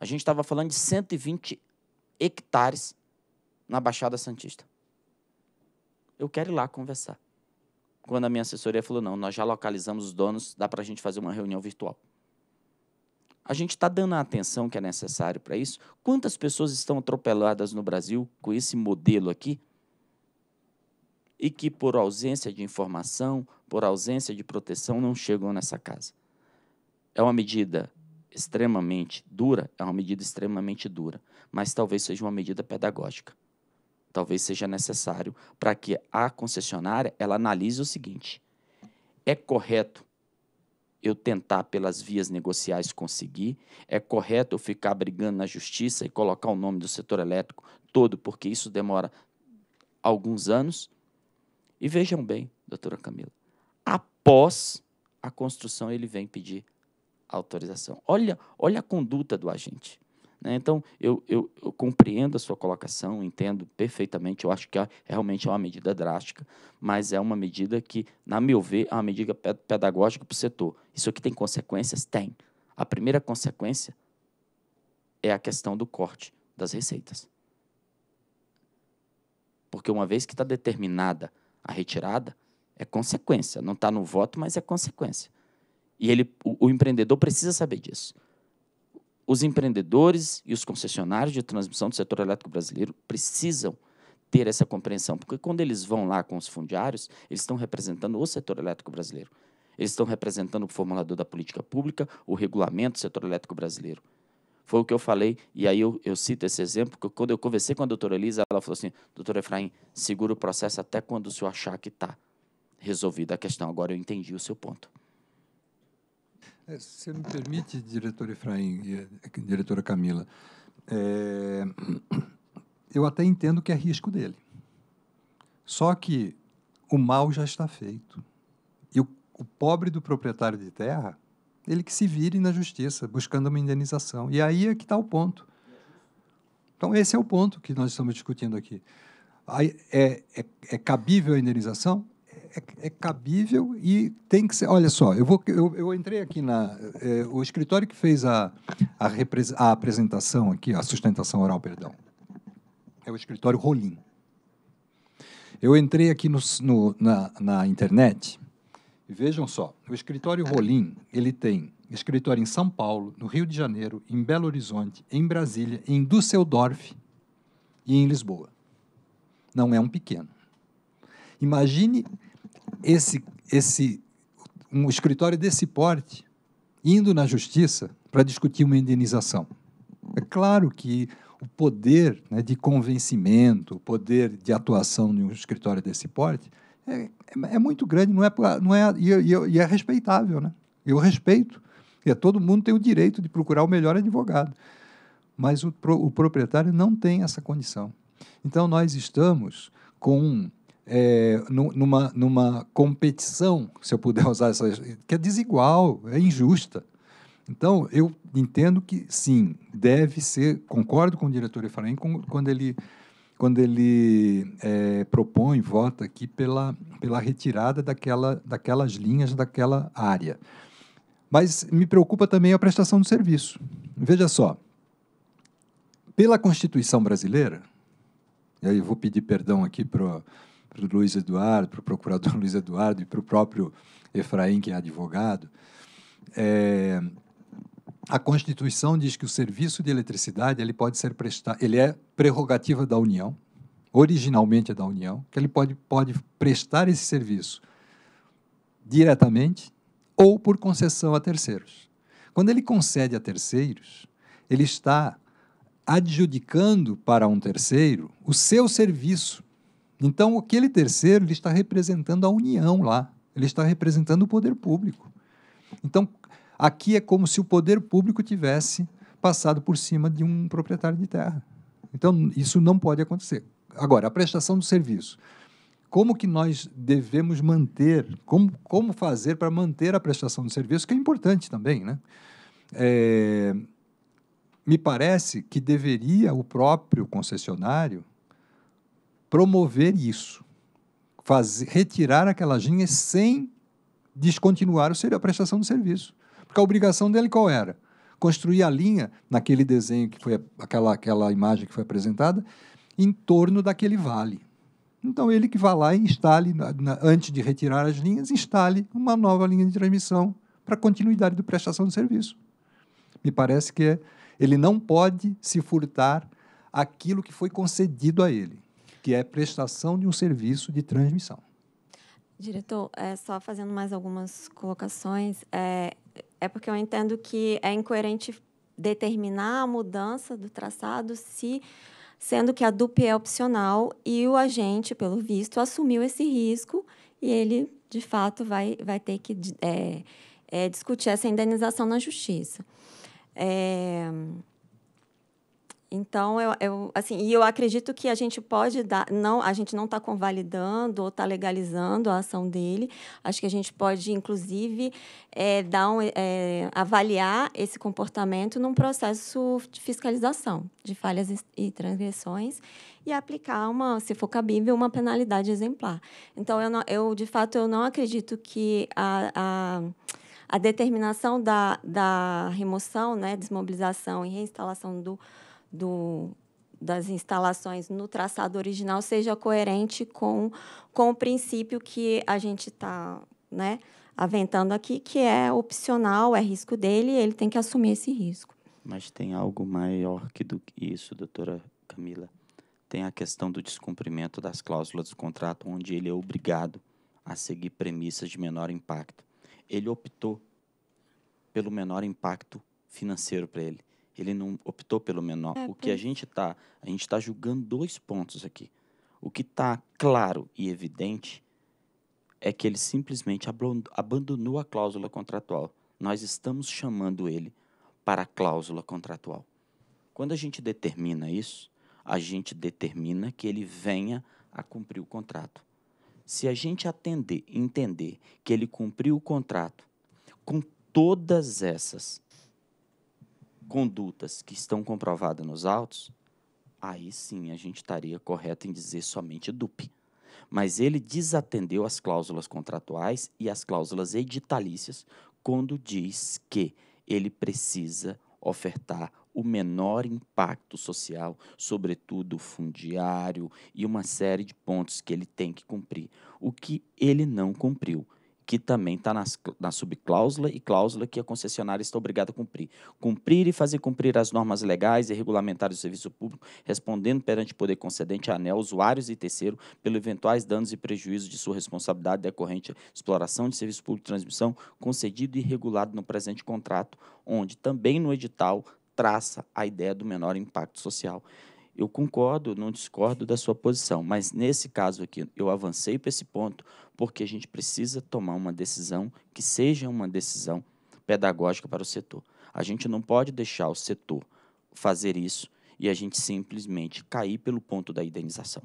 A gente estava falando de 120 hectares na Baixada Santista. Eu quero ir lá conversar. Quando a minha assessoria falou, não, nós já localizamos os donos, dá para a gente fazer uma reunião virtual. A gente está dando a atenção que é necessário para isso? Quantas pessoas estão atropeladas no Brasil com esse modelo aqui? e que, por ausência de informação, por ausência de proteção, não chegam nessa casa. É uma medida extremamente dura, é uma medida extremamente dura, mas talvez seja uma medida pedagógica. Talvez seja necessário para que a concessionária ela analise o seguinte: é correto eu tentar pelas vias negociais conseguir, é correto eu ficar brigando na justiça e colocar o nome do setor elétrico todo, porque isso demora alguns anos, e vejam bem, doutora Camila, após a construção ele vem pedir autorização. Olha, olha a conduta do agente. Né? Então, eu, eu, eu, compreendo a sua colocação, entendo perfeitamente, eu acho que é, realmente é uma medida drástica, mas é uma medida que, na meu ver, é uma medida pedagógica para o setor. Isso aqui tem consequências? Tem. A primeira consequência é a questão do corte das receitas. Porque uma vez que está determinada a retirada é consequência. Não está no voto, mas é consequência. E ele, o, o empreendedor precisa saber disso. Os empreendedores e os concessionários de transmissão do setor elétrico brasileiro precisam ter essa compreensão, porque quando eles vão lá com os fundiários, eles estão representando o setor elétrico brasileiro. Eles estão representando o formulador da política pública, o regulamento do setor elétrico brasileiro. Foi o que eu falei, e aí eu, eu cito esse exemplo, porque quando eu conversei com a doutora Elisa, ela falou assim, doutor Efraim, segura o processo até quando o senhor achar que está resolvida a questão. Agora eu entendi o seu ponto. É, se me permite, diretor Efraim e eh, diretora Camila, é, eu até entendo que é risco dele. Só que o mal já está feito. E o, o pobre do proprietário de terra ele que se vire na justiça, buscando uma indenização. E aí é que está o ponto. Então, esse é o ponto que nós estamos discutindo aqui. É, é, é cabível a indenização? É, é, cabível e tem que ser. Olha só, eu, vou, eu, eu entrei aqui na. É, o escritório que fez a, a, repres, a apresentação aqui, a sustentação oral, perdão, é o escritório Rolim. Eu entrei aqui no, no, na, na internet Vejam só, o escritório Rolim, ele tem escritório em São Paulo, no Rio de Janeiro, em Belo Horizonte, em Brasília, em Düsseldorf e em Lisboa. Não é um pequeno. Imagine esse esse um escritório desse porte indo na justiça para discutir uma indenização. É claro que o poder né, de convencimento, o poder de atuação de um escritório desse porte é, é muito grande, não é, não é, e, e, e é respeitável, né? Eu respeito. E é, todo mundo tem o direito de procurar o melhor advogado. Mas o, o proprietário não tem essa condição. Então, nós estamos com é, numa, numa competição, se eu puder usar essa, que é desigual, é injusta. Então, eu entendo que sim, deve ser, concordo com o diretor Efraim quando ele quando ele é, propõe, vota aqui pela, pela retirada daquela, daquelas linhas daquela área. Mas me preocupa também a prestação do serviço. Veja só, pela Constituição brasileira, e aí eu vou pedir perdão aqui para para o Luiz Eduardo, para o procurador Luiz Eduardo e para o próprio Efraim, que é advogado, é, a Constituição diz que o serviço de eletricidade ele pode ser prestado, ele é prerrogativa da União, originalmente é da União, que ele pode, pode prestar esse serviço diretamente ou por concessão a terceiros. Quando ele concede a terceiros, ele está adjudicando para um terceiro o seu serviço. Então, aquele terceiro ele está representando a União lá, ele está representando o poder público. Então, Aqui é como se o poder público tivesse passado por cima de um proprietário de terra. Então, isso não pode acontecer. Agora, a prestação do serviço. Como que nós devemos manter, como, como fazer para manter a prestação do serviço, que é importante também, né? É, me parece que deveria o próprio concessionário promover isso, fazer, retirar aquela linha sem descontinuar a prestação do serviço. Porque a obrigação dele qual era? Construir a linha naquele desenho que foi aquela, aquela imagem que foi apresentada em torno daquele vale. Então ele que vá lá e instale, na, na, antes de retirar as linhas, instale uma nova linha de transmissão para continuidade do prestação de serviço. Me parece que é, ele não pode se furtar aquilo que foi concedido a ele, que é prestação de um serviço de transmissão. Diretor, é, só fazendo mais algumas colocações, é, é porque eu entendo que é incoerente determinar a mudança do traçado se sendo que a DUP é opcional e o agente, pelo visto, assumiu esse risco e ele, de fato, vai, vai ter que é, é, discutir essa indenização na justiça. É, então, eu, eu, assim, e eu acredito que a gente pode dar, não, a gente não está convalidando ou está legalizando a ação dele. Acho que a gente pode, inclusive, é, dar um, é, avaliar esse comportamento num processo de fiscalização de falhas e transgressões e aplicar uma, se for cabível, uma penalidade exemplar. Então, eu, não, eu de fato, eu não acredito que a, a a determinação da, da remoção, né, desmobilização e reinstalação do do, das instalações no traçado original seja coerente com, com o princípio que a gente está né, aventando aqui, que é opcional, é risco dele, e ele tem que assumir esse risco. Mas tem algo maior que do que isso, doutora Camila. Tem a questão do descumprimento das cláusulas do contrato, onde ele é obrigado a seguir premissas de menor impacto. Ele optou pelo menor impacto financeiro para ele. Ele não optou pelo menor. É, o que a gente está, a gente está julgando dois pontos aqui. O que está claro e evidente é que ele simplesmente abandonou a cláusula contratual. Nós estamos chamando ele para a cláusula contratual. Quando a gente determina isso, a gente determina que ele venha a cumprir o contrato. Se a gente atender, entender que ele cumpriu o contrato com todas essas condutas que estão comprovadas nos autos, aí sim a gente estaria correto em dizer somente dupe. Mas ele desatendeu as cláusulas contratuais e as cláusulas editalícias quando diz que ele precisa ofertar o menor impacto social, sobretudo fundiário e uma série de pontos que ele tem que cumprir, o que ele não cumpriu que também está na subcláusula e cláusula que a concessionária está obrigada a cumprir. Cumprir e fazer cumprir as normas legais e regulamentares do serviço público, respondendo perante o poder concedente a ANEL, usuários e terceiro, pelos eventuais danos e prejuízos de sua responsabilidade decorrente à exploração de serviço público de transmissão concedido e regulado no presente contrato, onde também no edital traça a ideia do menor impacto social. Eu concordo, não discordo da sua posição, mas nesse caso aqui, eu avancei para esse ponto porque a gente precisa tomar uma decisão que seja uma decisão pedagógica para o setor. A gente não pode deixar o setor fazer isso e a gente simplesmente cair pelo ponto da indenização.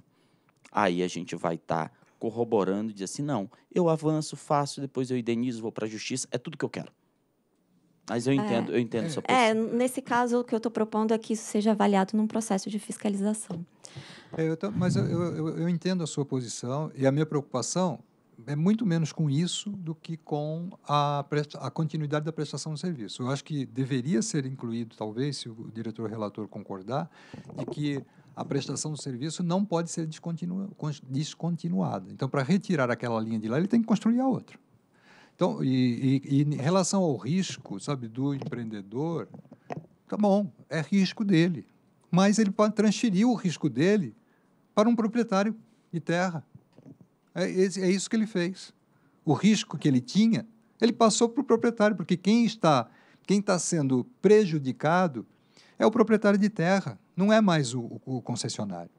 Aí a gente vai estar tá corroborando e dizer assim: não, eu avanço, faço, depois eu indenizo, vou para a justiça, é tudo que eu quero. Mas eu entendo, é, eu entendo sua é, posição. É, nesse caso, o que eu estou propondo é que isso seja avaliado num processo de fiscalização. É, eu tô, mas eu, eu, eu, entendo a sua posição e a minha preocupação é muito menos com isso do que com a, a continuidade da prestação do serviço. Eu acho que deveria ser incluído, talvez, se o diretor relator concordar, de que a prestação do serviço não pode ser descontinuada. Então, para retirar aquela linha de lá, ele tem que construir a outra. Então, e, e, e em relação ao risco, sabe, do empreendedor, tá bom, é risco dele. Mas ele pode transferir o risco dele para um proprietário de terra. É, é isso que ele fez. O risco que ele tinha, ele passou para o proprietário, porque quem está, quem está sendo prejudicado é o proprietário de terra, não é mais o, o concessionário.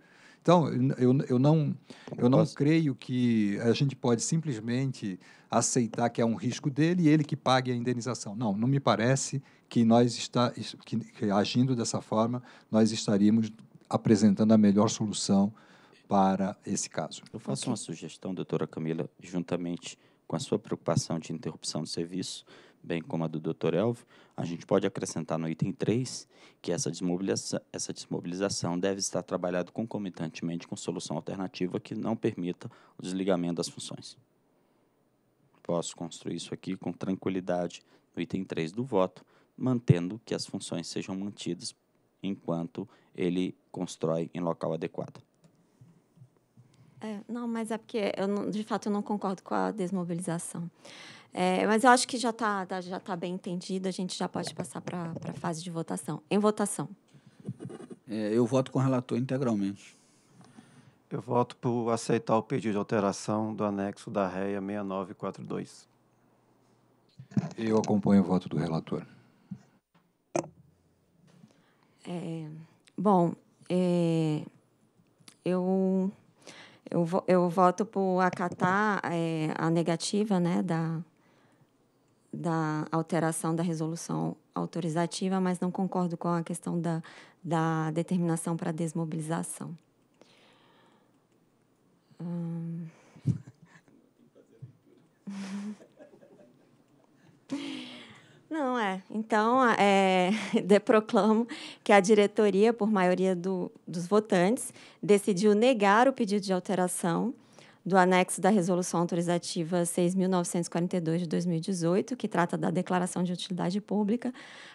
Então, eu, eu, não, eu não creio que a gente pode simplesmente aceitar que é um risco dele e ele que pague a indenização. Não, não me parece que nós está, que, que agindo dessa forma nós estaríamos apresentando a melhor solução para esse caso. Eu faço uma sugestão, doutora Camila, juntamente com a sua preocupação de interrupção de serviço, bem como a do doutor Elvio, a gente pode acrescentar no item 3 que essa desmobilização, essa desmobilização deve estar trabalhada concomitantemente com solução alternativa que não permita o desligamento das funções. Posso construir isso aqui com tranquilidade no item 3 do voto, mantendo que as funções sejam mantidas enquanto ele constrói em local adequado. É, não, mas é porque, eu não, de fato, eu não concordo com a desmobilização. É, mas eu acho que já está tá, já tá bem entendido, a gente já pode passar para a fase de votação. Em votação. É, eu voto com o relator integralmente. Eu voto por aceitar o pedido de alteração do anexo da REA 6942. Eu acompanho o voto do relator. É, bom, é, eu, eu, eu voto por acatar é, a negativa né, da, da alteração da resolução autorizativa, mas não concordo com a questão da, da determinação para desmobilização. Hum. Não, é. Então, é, proclamo que a diretoria, por maioria do, dos votantes, decidiu negar o pedido de alteração do anexo da Resolução Autorizativa 6.942 de 2018, que trata da declaração de utilidade pública,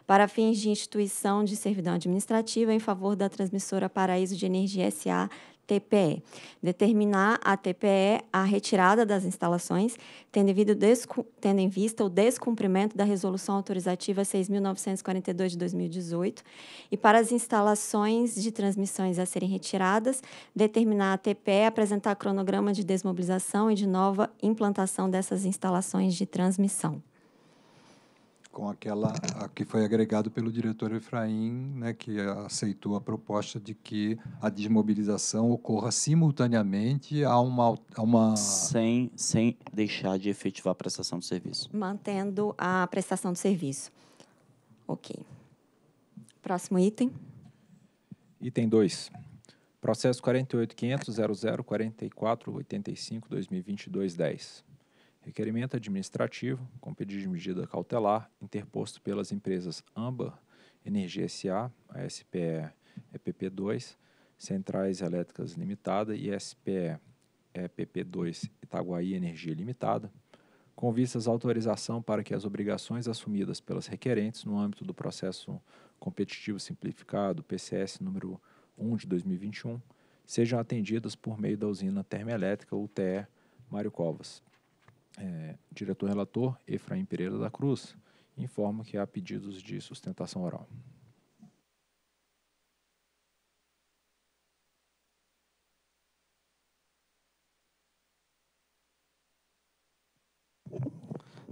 para fins de instituição de servidão administrativa em favor da transmissora Paraíso de Energia SA TPE. Determinar a TPE a retirada das instalações, tendo em, vista o descumprimento da Resolução Autorizativa 6.942 de 2018. E para as instalações de transmissões a serem retiradas, determinar a TPE apresentar cronograma de desmobilização e de nova implantação dessas instalações de transmissão com aquela a que foi agregado pelo diretor Efraim, né, que aceitou a proposta de que a desmobilização ocorra simultaneamente a uma, a uma... Sem, sem deixar de efetivar a prestação de serviço. Mantendo a prestação de serviço. Ok. Próximo item. Item 2. Processo 48.500.0044.85.2022.10. Requerimento administrativo com pedido de medida cautelar interposto pelas empresas Amba, Energia SA, a SPE EPP2, Centrais Elétricas Limitada e SPE EPP2 Itaguaí Energia Limitada, com vistas à autorização para que as obrigações assumidas pelas requerentes no âmbito do processo competitivo simplificado, PCS número 1 de 2021, sejam atendidas por meio da usina termoelétrica UTE Mário Covas é, diretor relator Efraim Pereira da Cruz informa que há pedidos de sustentação oral.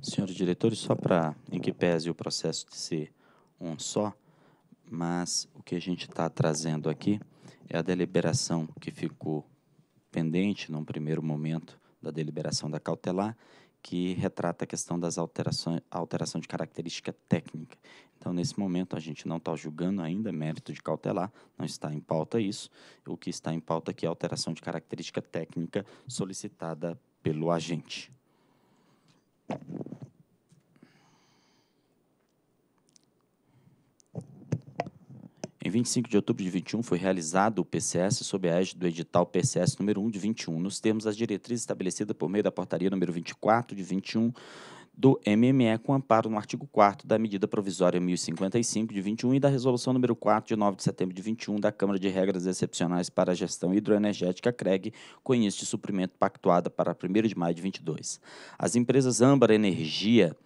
Senhores diretores, só para em que pese o processo de ser um só, mas o que a gente está trazendo aqui é a deliberação que ficou pendente num primeiro momento da deliberação da cautelar, que retrata a questão das alterações, alteração de característica técnica. Então, nesse momento, a gente não está julgando ainda mérito de cautelar, não está em pauta isso. O que está em pauta aqui é a alteração de característica técnica solicitada pelo agente. 25 de outubro de 21 foi realizado o PCS sob a égide do edital PCS número 1 de 21, nos termos das diretrizes estabelecidas por meio da portaria número 24 de 21 do MME com amparo no artigo 4 da medida provisória 1055 de 21 e da resolução número 4 de 9 de setembro de 21 da Câmara de Regras Excepcionais para a Gestão Hidroenergética CREG, com início de suprimento pactuada para 1 de maio de 22. As empresas Âmbar Energia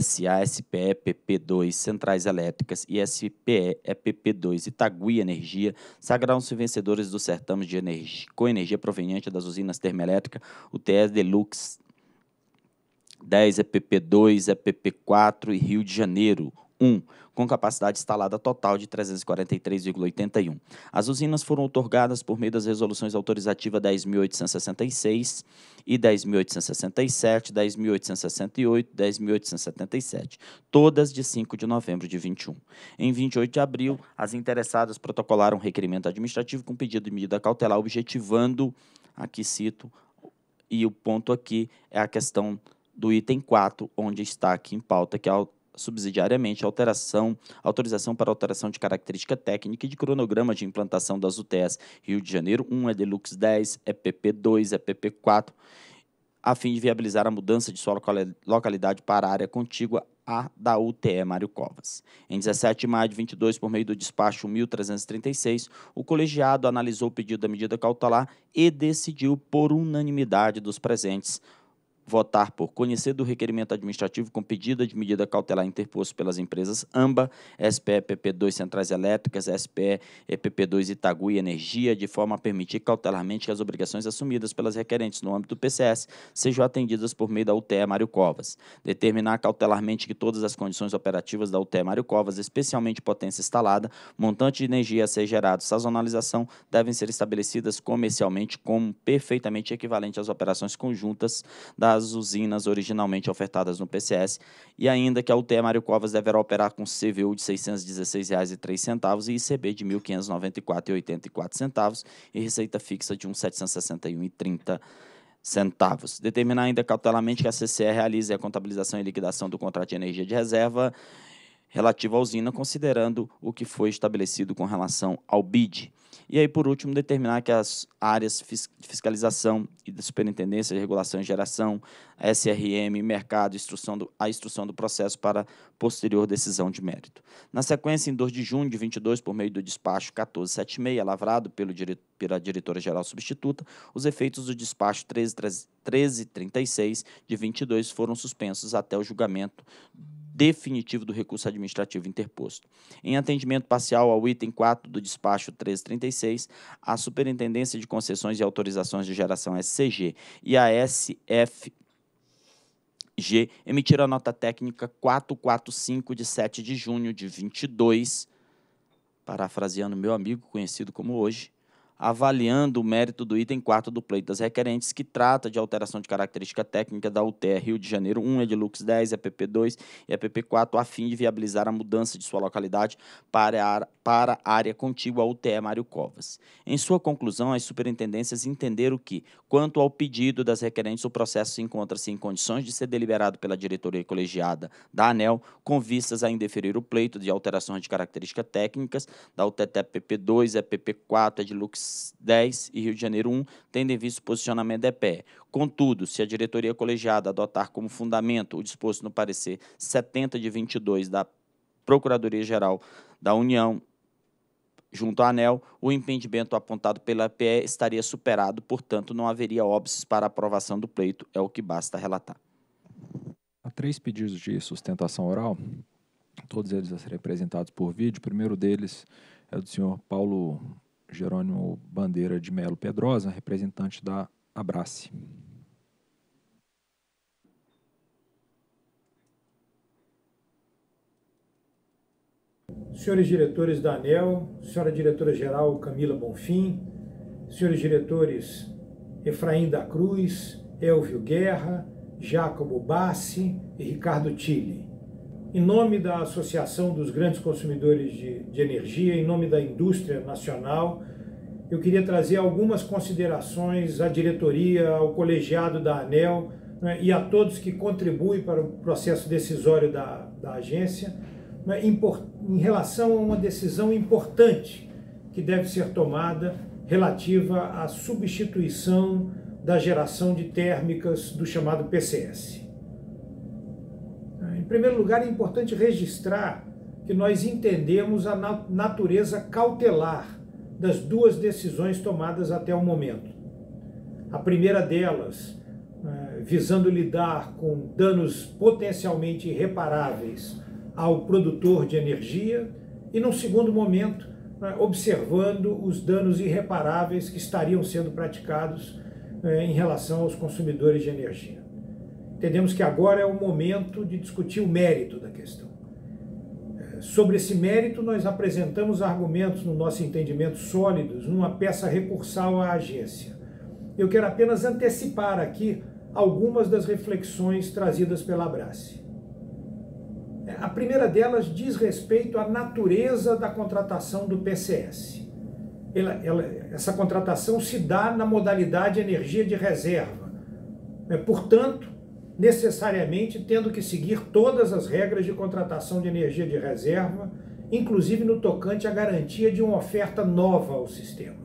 SA, SPE, PP2, Centrais Elétricas e EPP2, Itagui Energia, sagraram-se vencedores do certames de energia, com energia proveniente das usinas termoelétricas UTS Deluxe 10, EPP2, EPP4 e Rio de Janeiro, 1, com capacidade instalada total de 343,81. As usinas foram otorgadas por meio das resoluções autorizativas 10.866 e 10.867, 10.868, 10.877, todas de 5 de novembro de 21. Em 28 de abril, as interessadas protocolaram requerimento administrativo com pedido de medida cautelar, objetivando, aqui cito, e o ponto aqui é a questão do item 4, onde está aqui em pauta, que é a subsidiariamente alteração, autorização para alteração de característica técnica e de cronograma de implantação das UTS Rio de Janeiro 1, é deluxe 10, EPP 2, EPP 4, a fim de viabilizar a mudança de sua localidade para a área contígua a da UTE Mário Covas. Em 17 de maio de 22, por meio do despacho 1336, o colegiado analisou o pedido da medida cautelar e decidiu, por unanimidade dos presentes, votar por conhecer do requerimento administrativo com pedido de medida cautelar interposto pelas empresas AMBA, SPE PP2 Centrais Elétricas, SPE pp 2 Itagui Energia, de forma a permitir cautelarmente que as obrigações assumidas pelas requerentes no âmbito do PCS sejam atendidas por meio da UTE Mário Covas. Determinar cautelarmente que todas as condições operativas da UTE Mário Covas, especialmente potência instalada, montante de energia a ser gerado, sazonalização, devem ser estabelecidas comercialmente como perfeitamente equivalente às operações conjuntas da das usinas originalmente ofertadas no PCS, e ainda que a UTE Mário Covas deverá operar com CVU de R$ 616,03 e ICB de R$ 1.594,84 e receita fixa de R$ 1.761,30 centavos. Determinar ainda cautelamente que a CCE realize a contabilização e liquidação do contrato de energia de reserva relativo à usina, considerando o que foi estabelecido com relação ao BID. E aí, por último, determinar que as áreas de fiscalização e da superintendência de regulação e geração, SRM, mercado, instrução do, a instrução do processo para posterior decisão de mérito. Na sequência, em 2 de junho de 22, por meio do despacho 1476, lavrado pelo dire, pela diretora-geral substituta, os efeitos do despacho 1336 13, de 22 foram suspensos até o julgamento definitivo do recurso administrativo interposto. Em atendimento parcial ao item 4 do despacho 1336, a Superintendência de Concessões e Autorizações de Geração SCG e a SF G emitiram a nota técnica 445 de 7 de junho de 22, parafraseando meu amigo conhecido como hoje, avaliando o mérito do item 4 do pleito das requerentes, que trata de alteração de característica técnica da UTE Rio de Janeiro 1, Edilux 10, EPP 2 e EPP 4, a fim de viabilizar a mudança de sua localidade para a, para a área contígua à UTE Mário Covas. Em sua conclusão, as superintendências entenderam que, quanto ao pedido das requerentes, o processo encontra-se em condições de ser deliberado pela diretoria colegiada da ANEL, com vistas a indeferir o pleito de alterações de características técnicas da UTE EPP 2, EPP 4, Edilux 10 e Rio de Janeiro 1 tendo em vista o posicionamento da EPE. Contudo, se a diretoria colegiada adotar como fundamento o disposto no parecer 70 de 22 da Procuradoria-Geral da União junto à ANEL, o impedimento apontado pela PE estaria superado, portanto, não haveria óbices para aprovação do pleito, é o que basta relatar. Há três pedidos de sustentação oral, todos eles a serem apresentados por vídeo. O primeiro deles é do senhor Paulo Jerônimo Bandeira de Melo Pedrosa, representante da Abrace. Senhores diretores da ANEL, senhora diretora-geral Camila Bonfim, senhores diretores Efraim da Cruz, Elvio Guerra, Jacobo Bassi e Ricardo Tille em nome da Associação dos Grandes Consumidores de, de Energia, em nome da indústria nacional, eu queria trazer algumas considerações à diretoria, ao colegiado da ANEL né, e a todos que contribuem para o processo decisório da, da agência né, em relação a uma decisão importante que deve ser tomada relativa à substituição da geração de térmicas do chamado PCS primeiro lugar, é importante registrar que nós entendemos a natureza cautelar das duas decisões tomadas até o momento. A primeira delas, é, visando lidar com danos potencialmente irreparáveis ao produtor de energia, e num segundo momento, é, observando os danos irreparáveis que estariam sendo praticados é, em relação aos consumidores de energia. Entendemos que agora é o momento de discutir o mérito da questão. É, sobre esse mérito, nós apresentamos argumentos, no nosso entendimento, sólidos, numa peça recursal à agência. Eu quero apenas antecipar aqui algumas das reflexões trazidas pela Abrace. É, a primeira delas diz respeito à natureza da contratação do PCS. Ela, ela, essa contratação se dá na modalidade energia de reserva. É, portanto, necessariamente tendo que seguir todas as regras de contratação de energia de reserva, inclusive no tocante à garantia de uma oferta nova ao sistema.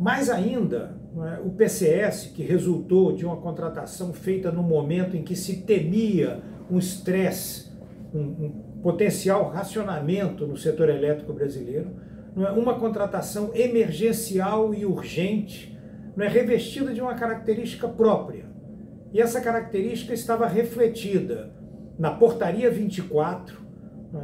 Mais ainda, é, o PCS, que resultou de uma contratação feita no momento em que se temia um estresse, um, um, potencial racionamento no setor elétrico brasileiro, é, uma contratação emergencial e urgente, não é revestida de uma característica própria, e essa característica estava refletida na Portaria 24,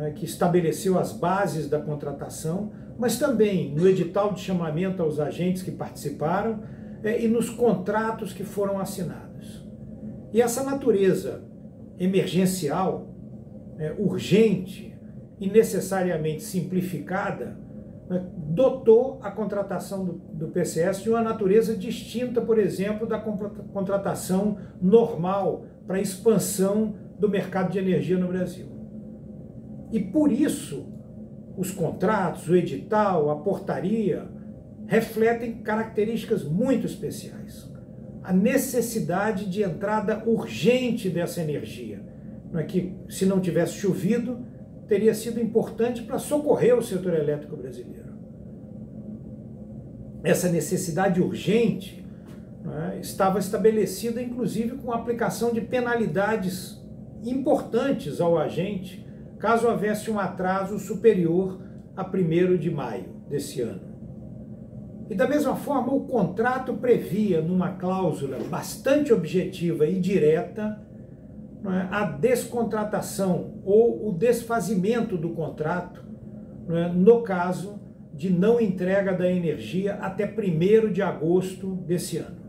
é, que estabeleceu as bases da contratação, mas também no edital de chamamento aos agentes que participaram é, e nos contratos que foram assinados. E essa natureza emergencial, é, urgente e necessariamente simplificada, dotou a contratação do, do, PCS de uma natureza distinta, por exemplo, da contratação normal para expansão do mercado de energia no Brasil. E por isso, os contratos, o edital, a portaria refletem características muito especiais. A necessidade de entrada urgente dessa energia, não é que se não tivesse chovido, teria sido importante para socorrer o setor elétrico brasileiro. Essa necessidade urgente né, estava estabelecida, inclusive, com a aplicação de penalidades importantes ao agente caso houvesse um atraso superior a 1 de maio desse ano. E da mesma forma, o contrato previa, numa cláusula bastante objetiva e direta, é? a descontratação ou o desfazimento do contrato, é? no caso de não entrega da energia até 1 de agosto desse ano.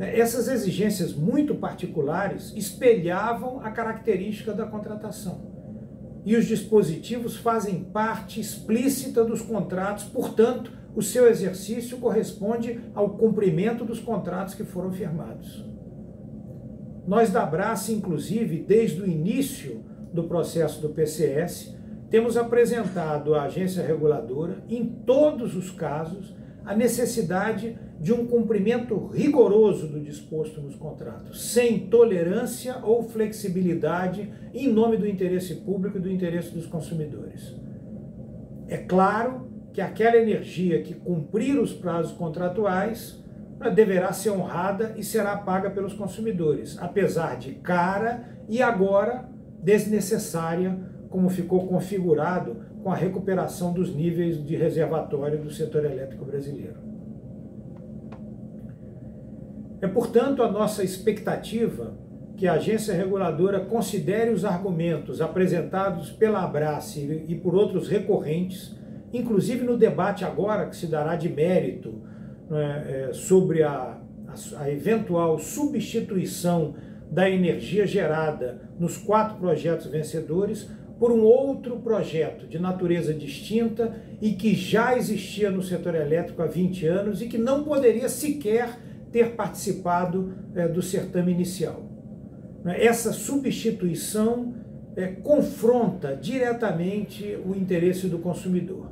É, essas exigências muito particulares espelhavam a característica da contratação. E os dispositivos fazem parte explícita dos contratos, portanto, o seu exercício corresponde ao cumprimento dos contratos que foram firmados. Nós da Brás, inclusive, desde o início do processo do PCS, temos apresentado à agência reguladora, em todos os casos, a necessidade de um cumprimento rigoroso do disposto nos contratos, sem tolerância ou flexibilidade em nome do interesse público e do interesse dos consumidores. É claro que aquela energia que cumprir os prazos contratuais deverá ser honrada e será paga pelos consumidores, apesar de cara e agora desnecessária, como ficou configurado com a recuperação dos níveis de reservatório do setor elétrico brasileiro. É, portanto, a nossa expectativa que a agência reguladora considere os argumentos apresentados pela Abrace e por outros recorrentes, inclusive no debate agora que se dará de mérito né, é, sobre a, a, eventual substituição da energia gerada nos quatro projetos vencedores por um outro projeto de natureza distinta e que já existia no setor elétrico há 20 anos e que não poderia sequer ter participado é, do certame inicial. Né, essa substituição é, confronta diretamente o interesse do consumidor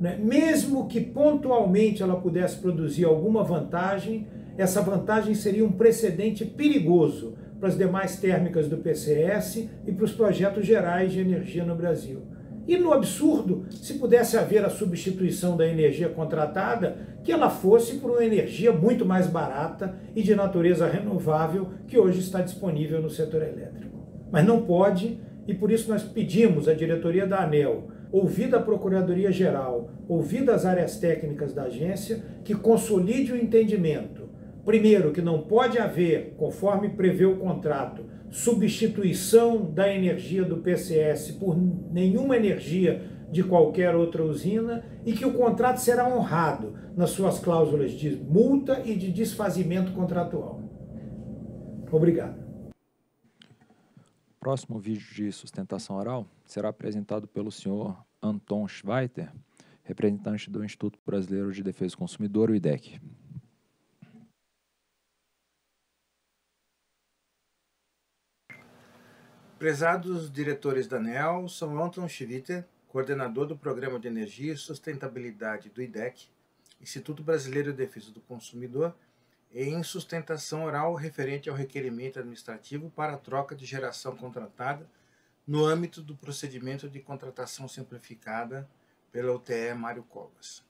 né, mesmo que pontualmente ela pudesse produzir alguma vantagem, essa vantagem seria um precedente perigoso para as demais térmicas do PCS e para os projetos gerais de energia no Brasil. E no absurdo, se pudesse haver a substituição da energia contratada, que ela fosse por uma energia muito mais barata e de natureza renovável que hoje está disponível no setor elétrico. Mas não pode, e por isso nós pedimos à diretoria da ANEL ouvida a Procuradoria Geral, ouvida as áreas técnicas da agência, que consolide o entendimento. Primeiro, que não pode haver, conforme prevê o contrato, substituição da energia do PCS por nenhuma energia de qualquer outra usina e que o contrato será honrado nas suas cláusulas de multa e de desfazimento contratual. Obrigado. Próximo vídeo de sustentação oral será apresentado pelo senhor Anton Schweiter, representante do Instituto Brasileiro de Defesa do Consumidor, o IDEC. Prezados diretores da ANEL, sou Anton Schwitter, coordenador do Programa de Energia e Sustentabilidade do IDEC, Instituto Brasileiro de Defesa do Consumidor, em sustentação oral referente ao requerimento administrativo para a troca de geração contratada no âmbito do procedimento de contratação simplificada pela UTE Mário Covas.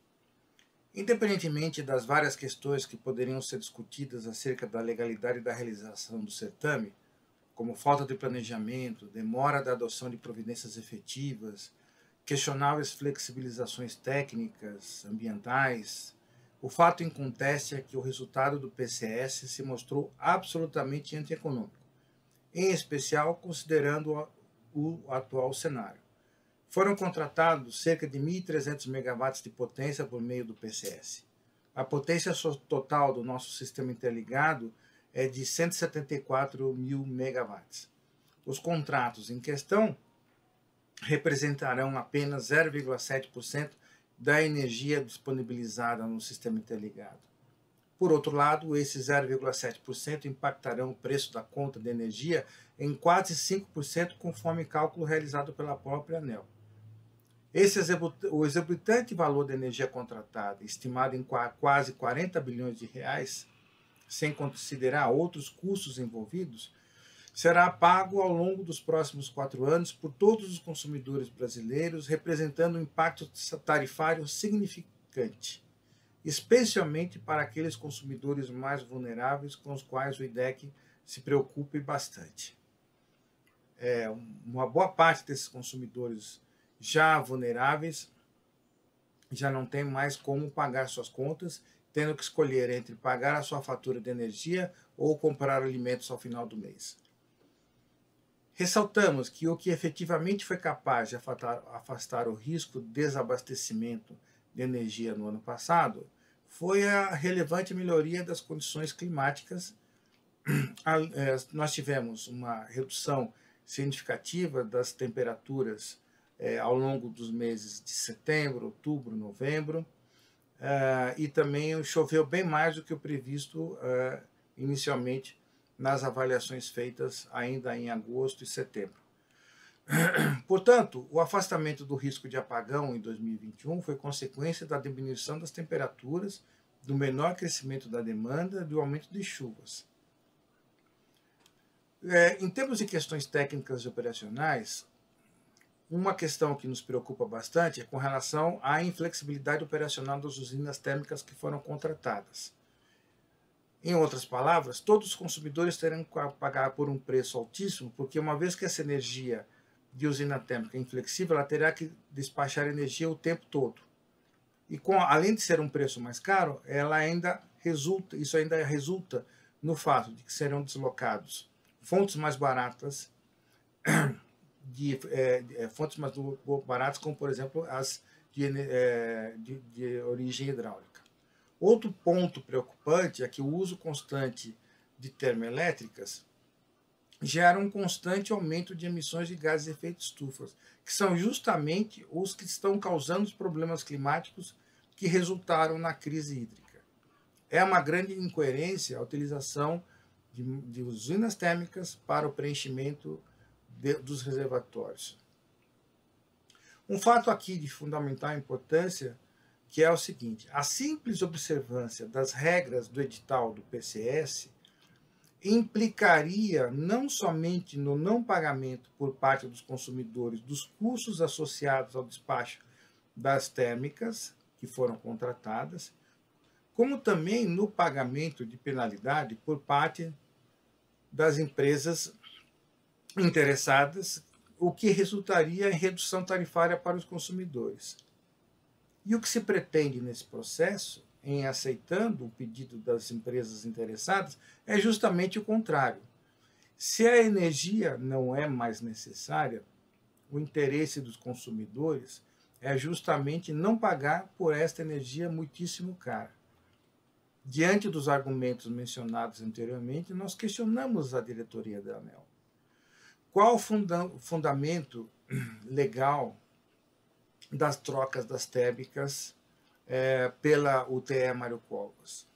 Independentemente das várias questões que poderiam ser discutidas acerca da legalidade da realização do certame, como falta de planejamento, demora da adoção de providências efetivas, questionáveis flexibilizações técnicas, ambientais, o fato em conteste é que o resultado do PCS se mostrou absolutamente antieconômico, em especial considerando o atual cenário. Foram contratados cerca de 1.300 megawatts de potência por meio do PCS. A potência total do nosso sistema interligado é de 174 mil megawatts. Os contratos em questão representarão apenas 0,7% da energia disponibilizada no sistema interligado. Por outro lado, esses 0,7% impactarão o preço da conta de energia em quase 5%, conforme cálculo realizado pela própria ANEL. Esse o exorbitante valor da energia contratada, estimado em quase 40 bilhões de reais, sem considerar outros custos envolvidos, será pago ao longo dos próximos quatro anos por todos os consumidores brasileiros, representando um impacto tarifário significante especialmente para aqueles consumidores mais vulneráveis com os quais o IDEC se preocupe bastante. É, uma boa parte desses consumidores já vulneráveis já não tem mais como pagar suas contas, tendo que escolher entre pagar a sua fatura de energia ou comprar alimentos ao final do mês. Ressaltamos que o que efetivamente foi capaz de afastar, afastar o risco de desabastecimento de energia no ano passado foi a relevante melhoria das condições climáticas. Eh, nós tivemos uma redução significativa das temperaturas eh, ao longo dos meses de setembro, outubro, novembro, eh, e também choveu bem mais do que o previsto inicialmente nas avaliações feitas ainda em agosto e setembro. Portanto, o afastamento do risco de apagão em 2021 foi consequência da diminuição das temperaturas, do menor crescimento da demanda e do aumento de chuvas. É, em termos de questões técnicas e operacionais, uma questão que nos preocupa bastante é com relação à inflexibilidade operacional das usinas térmicas que foram contratadas. Em outras palavras, todos os consumidores terão que pagar por um preço altíssimo, porque uma vez que essa energia de usina é térmica inflexível, ela terá que despachar energia o tempo todo. E com, além de ser um preço mais caro, ela ainda resulta, isso ainda resulta no fato de que serão deslocados fontes mais baratas, de, é, é, fontes mais baratas, como por exemplo as de, é, de, de origem hidráulica. Outro ponto preocupante é que o uso constante de termoelétricas gera um constante aumento de emissões de gases de efeito estufa, que são justamente os que estão causando os problemas climáticos que resultaram na crise hídrica. É uma grande incoerência a utilização de, de usinas térmicas para o preenchimento de, dos reservatórios. Um fato aqui de fundamental importância que é o seguinte: a simples observância das regras do edital do PCS implicaria não somente no não pagamento por parte dos consumidores dos custos associados ao despacho das térmicas que foram contratadas, como também no pagamento de penalidade por parte das empresas interessadas, o que resultaria em redução tarifária para os consumidores. E o que se pretende nesse processo em aceitando o pedido das empresas interessadas é justamente o contrário. Se a energia não é mais necessária, o interesse dos consumidores é justamente não pagar por esta energia muitíssimo cara. Diante dos argumentos mencionados anteriormente, nós questionamos a diretoria da ANEL. Qual o fundamento legal das trocas das térmicas é, pela UTE Mário Covas.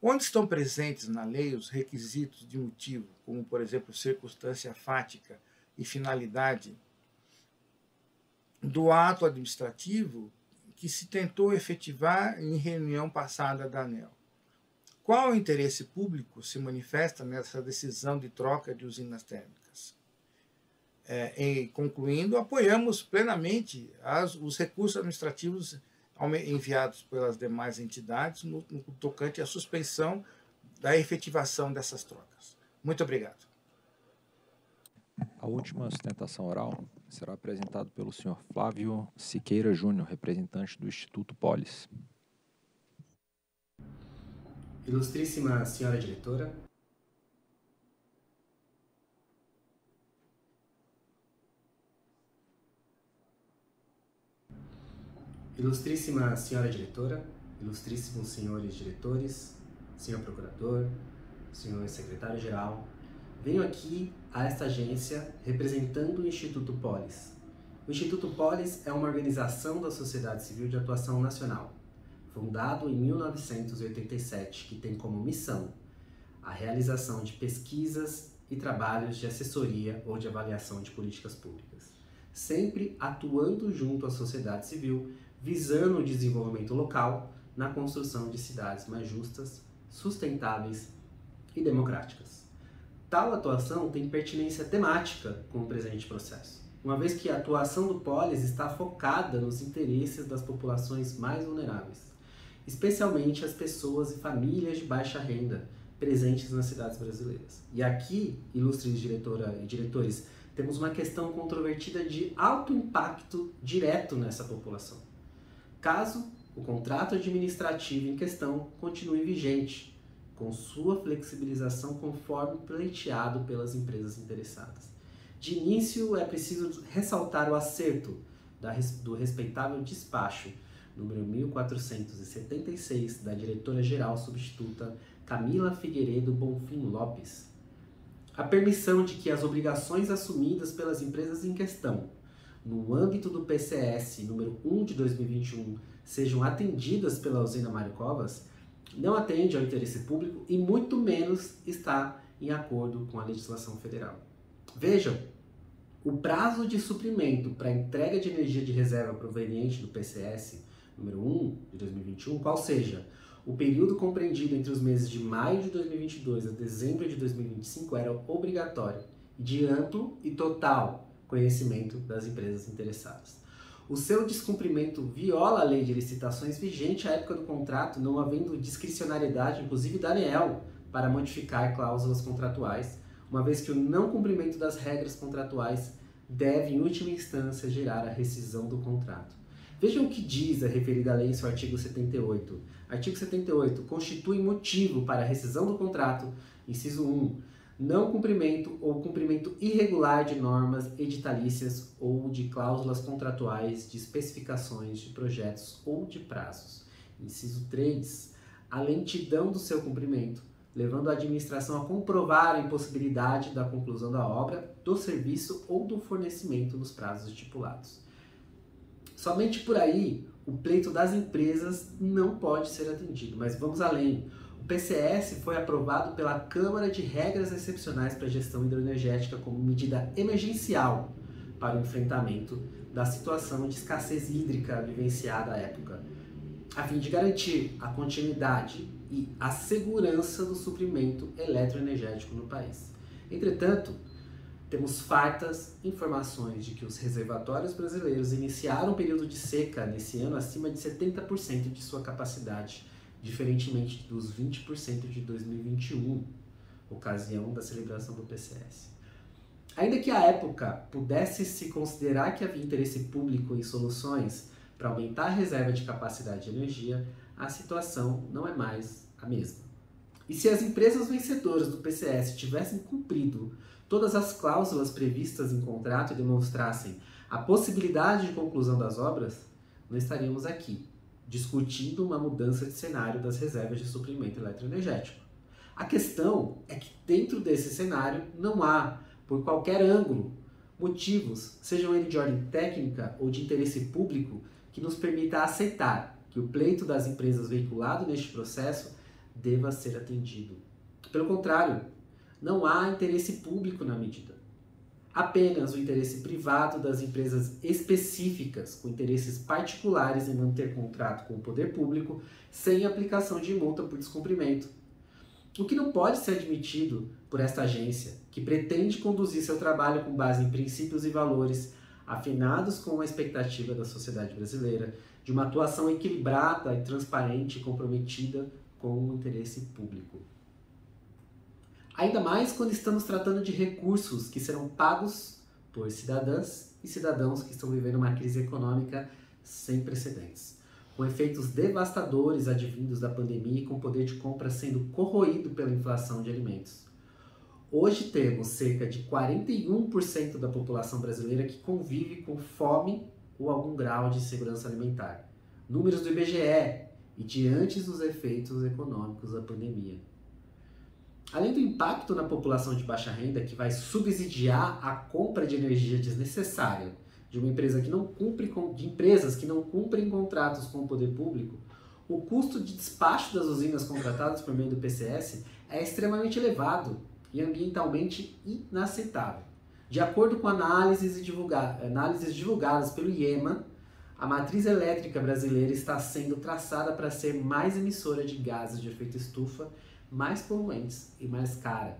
Onde estão presentes na lei os requisitos de motivo, como, por exemplo, circunstância fática e finalidade do ato administrativo que se tentou efetivar em reunião passada da ANEL? Qual o interesse público se manifesta nessa decisão de troca de usinas térmicas? É, concluindo, apoiamos plenamente as, os recursos administrativos enviados pelas demais entidades no, no tocante à suspensão da efetivação dessas trocas. Muito obrigado. A última sustentação oral será apresentada pelo senhor Flávio Siqueira Júnior, representante do Instituto Polis. Ilustríssima senhora diretora, Ilustríssima senhora diretora, ilustríssimos senhores diretores, senhor procurador, senhor secretário-geral, venho aqui a esta agência representando o Instituto Polis. O Instituto Polis é uma organização da sociedade civil de atuação nacional, fundado em 1987, que tem como missão a realização de pesquisas e trabalhos de assessoria ou de avaliação de políticas públicas, sempre atuando junto à sociedade civil visando o desenvolvimento local na construção de cidades mais justas, sustentáveis e democráticas. Tal atuação tem pertinência temática com o presente processo, uma vez que a atuação do Polis está focada nos interesses das populações mais vulneráveis, especialmente as pessoas e famílias de baixa renda presentes nas cidades brasileiras. E aqui, ilustres diretora e diretores, temos uma questão controvertida de alto impacto direto nessa população caso o contrato administrativo em questão continue vigente, com sua flexibilização conforme pleiteado pelas empresas interessadas. De início, é preciso ressaltar o acerto do respeitável despacho número 1476 da diretora-geral substituta Camila Figueiredo Bonfim Lopes. A permissão de que as obrigações assumidas pelas empresas em questão no âmbito do PCS número 1 de 2021 sejam atendidas pela usina Mário Covas, não atende ao interesse público e muito menos está em acordo com a legislação federal. Vejam, o prazo de suprimento para entrega de energia de reserva proveniente do PCS número 1 de 2021, qual seja o período compreendido entre os meses de maio de 2022 a dezembro de 2025, era obrigatório, de amplo e total conhecimento das empresas interessadas. O seu descumprimento viola a lei de licitações vigente à época do contrato, não havendo discricionariedade, inclusive da ANEEL, para modificar cláusulas contratuais, uma vez que o não cumprimento das regras contratuais deve, em última instância, gerar a rescisão do contrato. Vejam o que diz a referida lei em seu artigo 78. Artigo 78 constitui motivo para rescisão do contrato, inciso 1 não cumprimento ou cumprimento irregular de normas editalícias ou de cláusulas contratuais de especificações de projetos ou de prazos. Inciso 3. A lentidão do seu cumprimento, levando a administração a comprovar a impossibilidade da conclusão da obra, do serviço ou do fornecimento nos prazos estipulados. Somente por aí o pleito das empresas não pode ser atendido, mas vamos além. O PCS foi aprovado pela Câmara de Regras Excepcionais para a Gestão Hidroenergética como medida emergencial para o enfrentamento da situação de escassez hídrica vivenciada à época, a fim de garantir a continuidade e a segurança do suprimento eletroenergético no país. Entretanto, temos fartas informações de que os reservatórios brasileiros iniciaram um período de seca nesse ano acima de 70% de sua capacidade diferentemente dos 20% de 2021, ocasião da celebração do PCS. Ainda que a época pudesse se considerar que havia interesse público em soluções para aumentar a reserva de capacidade de energia, a situação não é mais a mesma. E se as empresas vencedoras do PCS tivessem cumprido todas as cláusulas previstas em contrato e demonstrassem a possibilidade de conclusão das obras, não estaríamos aqui, discutindo uma mudança de cenário das reservas de suprimento eletroenergético. A questão é que dentro desse cenário não há, por qualquer ângulo, motivos, sejam eles de ordem técnica ou de interesse público, que nos permita aceitar que o pleito das empresas veiculado neste processo deva ser atendido. Pelo contrário, não há interesse público na medida apenas o interesse privado das empresas específicas com interesses particulares em manter contrato com o poder público sem aplicação de multa por descumprimento. O que não pode ser admitido por esta agência, que pretende conduzir seu trabalho com base em princípios e valores afinados com a expectativa da sociedade brasileira de uma atuação equilibrada e transparente e comprometida com o interesse público. Ainda mais quando estamos tratando de recursos que serão pagos por cidadãs e cidadãos que estão vivendo uma crise econômica sem precedentes. Com efeitos devastadores advindos da pandemia e com o poder de compra sendo corroído pela inflação de alimentos. Hoje temos cerca de 41% da população brasileira que convive com fome ou algum grau de insegurança alimentar. Números do IBGE e diante dos efeitos econômicos da pandemia. Além do impacto na população de baixa renda, que vai subsidiar a compra de energia desnecessária de uma empresa que não cumpre com, de empresas que não cumprem contratos com o poder público, o custo de despacho das usinas contratadas por meio do PCS é extremamente elevado e ambientalmente inaceitável. De acordo com análises, divulga análises divulgadas pelo IEMA, a matriz elétrica brasileira está sendo traçada para ser mais emissora de gases de efeito estufa mais poluentes e mais cara.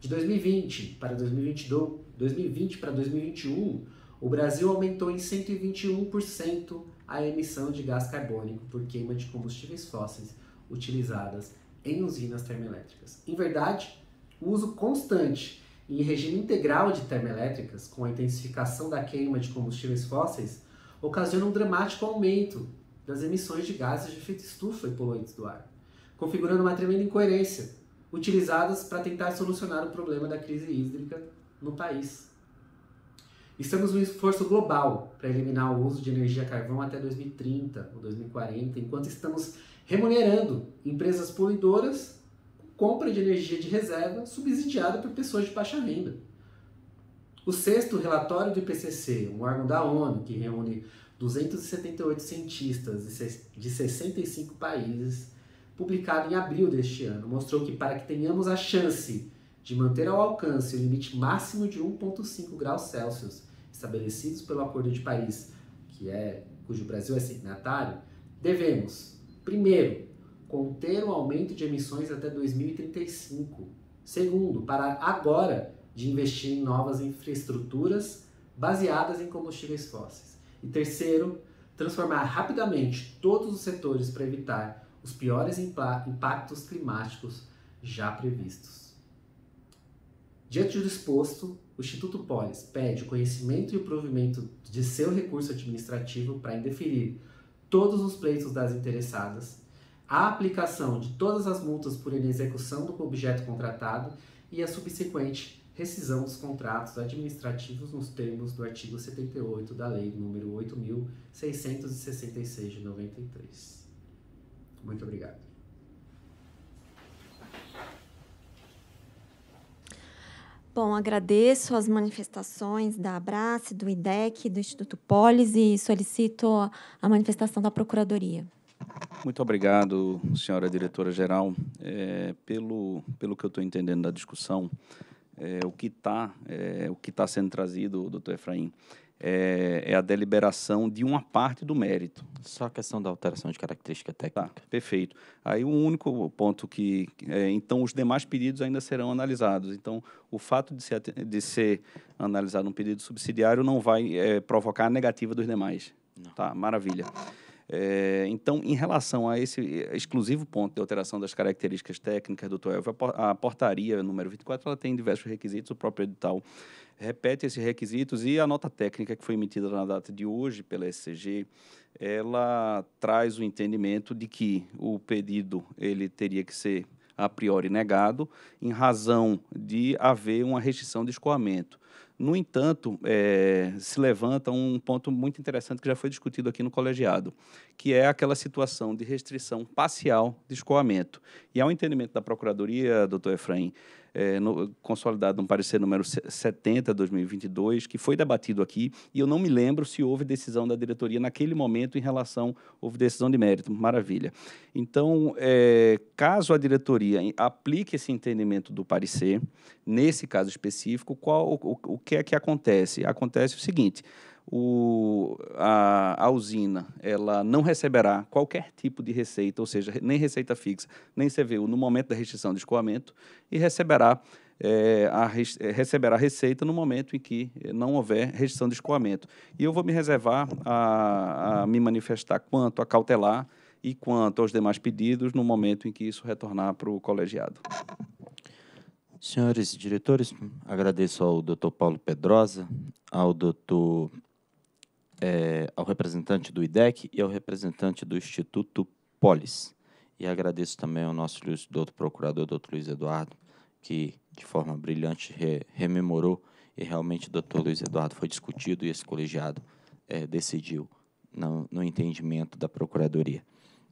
De 2020 para 2022, 2020 para 2021, o Brasil aumentou em 121% a emissão de gás carbônico por queima de combustíveis fósseis utilizadas em usinas termoelétricas. Em verdade, o uso constante e regime integral de termoelétricas, com a intensificação da queima de combustíveis fósseis, ocasiona um dramático aumento das emissões de gases de efeito estufa e poluentes do ar configurando uma tremenda incoerência, utilizadas para tentar solucionar o problema da crise hídrica no país. Estamos no esforço global para eliminar o uso de energia carvão até 2030 ou 2040, enquanto estamos remunerando empresas poluidoras com compra de energia de reserva subsidiada por pessoas de baixa renda. O sexto relatório do IPCC, um órgão da ONU que reúne 278 cientistas de 65 países, publicado em abril deste ano, mostrou que para que tenhamos a chance de manter ao alcance o limite máximo de 1,5 graus Celsius estabelecidos pelo Acordo de Paris, que é cujo Brasil é signatário, devemos, primeiro, conter o aumento de emissões até 2035. Segundo, parar agora de investir em novas infraestruturas baseadas em combustíveis fósseis. E terceiro, transformar rapidamente todos os setores para evitar os piores impactos climáticos já previstos. Diante do exposto, o Instituto Polis pede o conhecimento e o provimento de seu recurso administrativo para indeferir todos os pleitos das interessadas, a aplicação de todas as multas por inexecução do objeto contratado e a subsequente rescisão dos contratos administrativos nos termos do artigo 78 da Lei nº 8.666 de 93. Muito obrigado. Bom, agradeço as manifestações da Abrace, do IDEC, do Instituto Polis e solicito a manifestação da Procuradoria. Muito obrigado, senhora diretora-geral. É, pelo, pelo que eu estou entendendo da discussão, é, o que está é, o que tá sendo trazido, doutor Efraim, é, é, a deliberação de uma parte do mérito. Só a questão da alteração de característica tá, técnica. Tá, perfeito. Aí o um único ponto que. É, então, os demais pedidos ainda serão analisados. Então, o fato de ser, de ser analisado um pedido subsidiário não vai é, provocar a negativa dos demais. Não. Tá, maravilha. É, então, em relação a esse exclusivo ponto de alteração das características técnicas do TOEFL, a portaria número 24 ela tem diversos requisitos, o próprio edital repete esses requisitos e a nota técnica que foi emitida na data de hoje pela SCG, ela traz o entendimento de que o pedido ele teria que ser a priori negado em razão de haver uma restrição de escoamento. No entanto, é, se levanta um ponto muito interessante que já foi discutido aqui no colegiado, que é aquela situação de restrição parcial de escoamento. E há um entendimento da Procuradoria, doutor Efraim, é, no, consolidado no parecer número 70 2022, que foi debatido aqui, e eu não me lembro se houve decisão da diretoria naquele momento em relação, houve decisão de mérito, maravilha. Então, é, caso a diretoria aplique esse entendimento do parecer, nesse caso específico, qual o, o que é que acontece? Acontece o seguinte, o, a, a, usina ela não receberá qualquer tipo de receita, ou seja, nem receita fixa, nem CVU no momento da restrição de escoamento e receberá é, a, é, receberá receita no momento em que é, não houver restrição de escoamento. E eu vou me reservar a, a me manifestar quanto a cautelar e quanto aos demais pedidos no momento em que isso retornar para o colegiado. Senhores diretores, agradeço ao doutor Paulo Pedrosa, ao doutor é, ao representante do IDEC e ao representante do Instituto Polis. E agradeço também ao nosso doutor procurador, doutor Luiz Eduardo, que de forma brilhante re rememorou e realmente, doutor Luiz Eduardo, foi discutido e esse colegiado é, decidiu no, no, entendimento da Procuradoria.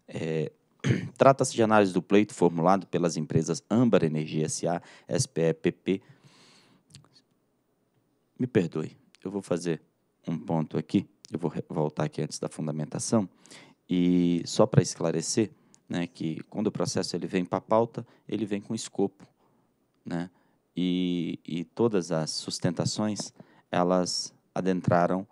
É, Trata-se de análise do pleito formulado pelas empresas Âmbar Energia SA, SPEPP. Me perdoe, eu vou fazer um ponto aqui eu vou voltar aqui antes da fundamentação, e só para esclarecer, né, que quando o processo ele vem para a pauta, ele vem com escopo, né, e, e todas as sustentações, elas adentraram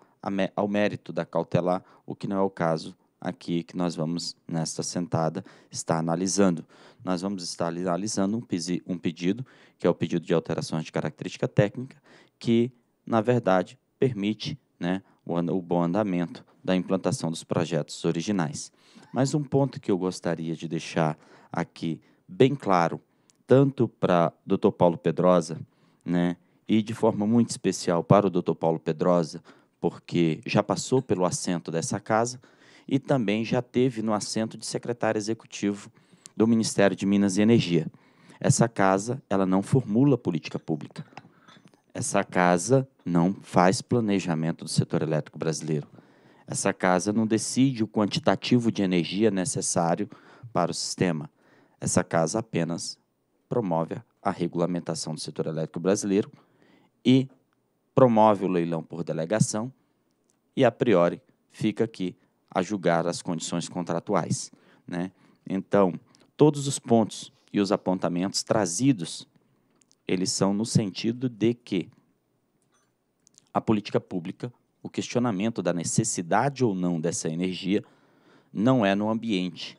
ao mérito da cautelar, o que não é o caso aqui que nós vamos, nesta sentada, estar analisando. Nós vamos estar analisando um, um pedido, que é o pedido de alterações de característica técnica, que, na verdade, permite né, o bom andamento da implantação dos projetos originais. Mas um ponto que eu gostaria de deixar aqui bem claro, tanto para o Dr. Paulo Pedrosa, né, e de forma muito especial para o Dr. Paulo Pedrosa, porque já passou pelo assento dessa casa e também já teve no assento de secretário executivo do Ministério de Minas e Energia. Essa casa, ela não formula política pública. Essa casa não faz planejamento do setor elétrico brasileiro. Essa casa não decide o quantitativo de energia necessário para o sistema. Essa casa apenas promove a regulamentação do setor elétrico brasileiro e promove o leilão por delegação e, a priori, fica aqui a julgar as condições contratuais. Né? Então, todos os pontos e os apontamentos trazidos eles são no sentido de que a política pública, o questionamento da necessidade ou não dessa energia, não é no ambiente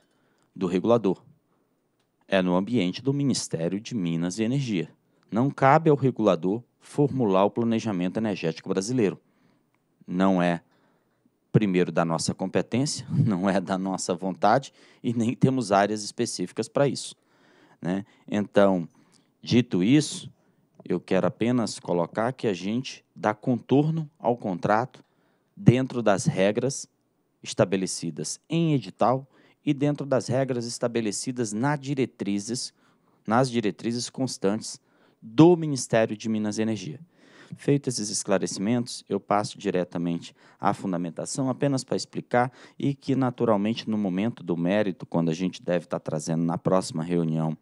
do regulador, é no ambiente do Ministério de Minas e Energia. Não cabe ao regulador formular o planejamento energético brasileiro. Não é primeiro da nossa competência, não é da nossa vontade e nem temos áreas específicas para isso. Né? Então, Dito isso, eu quero apenas colocar que a gente dá contorno ao contrato dentro das regras estabelecidas em edital e dentro das regras estabelecidas nas diretrizes, nas diretrizes constantes do Ministério de Minas e Energia. Feitos esses esclarecimentos, eu passo diretamente à fundamentação, apenas para explicar e que, naturalmente, no momento do mérito, quando a gente deve estar trazendo na próxima reunião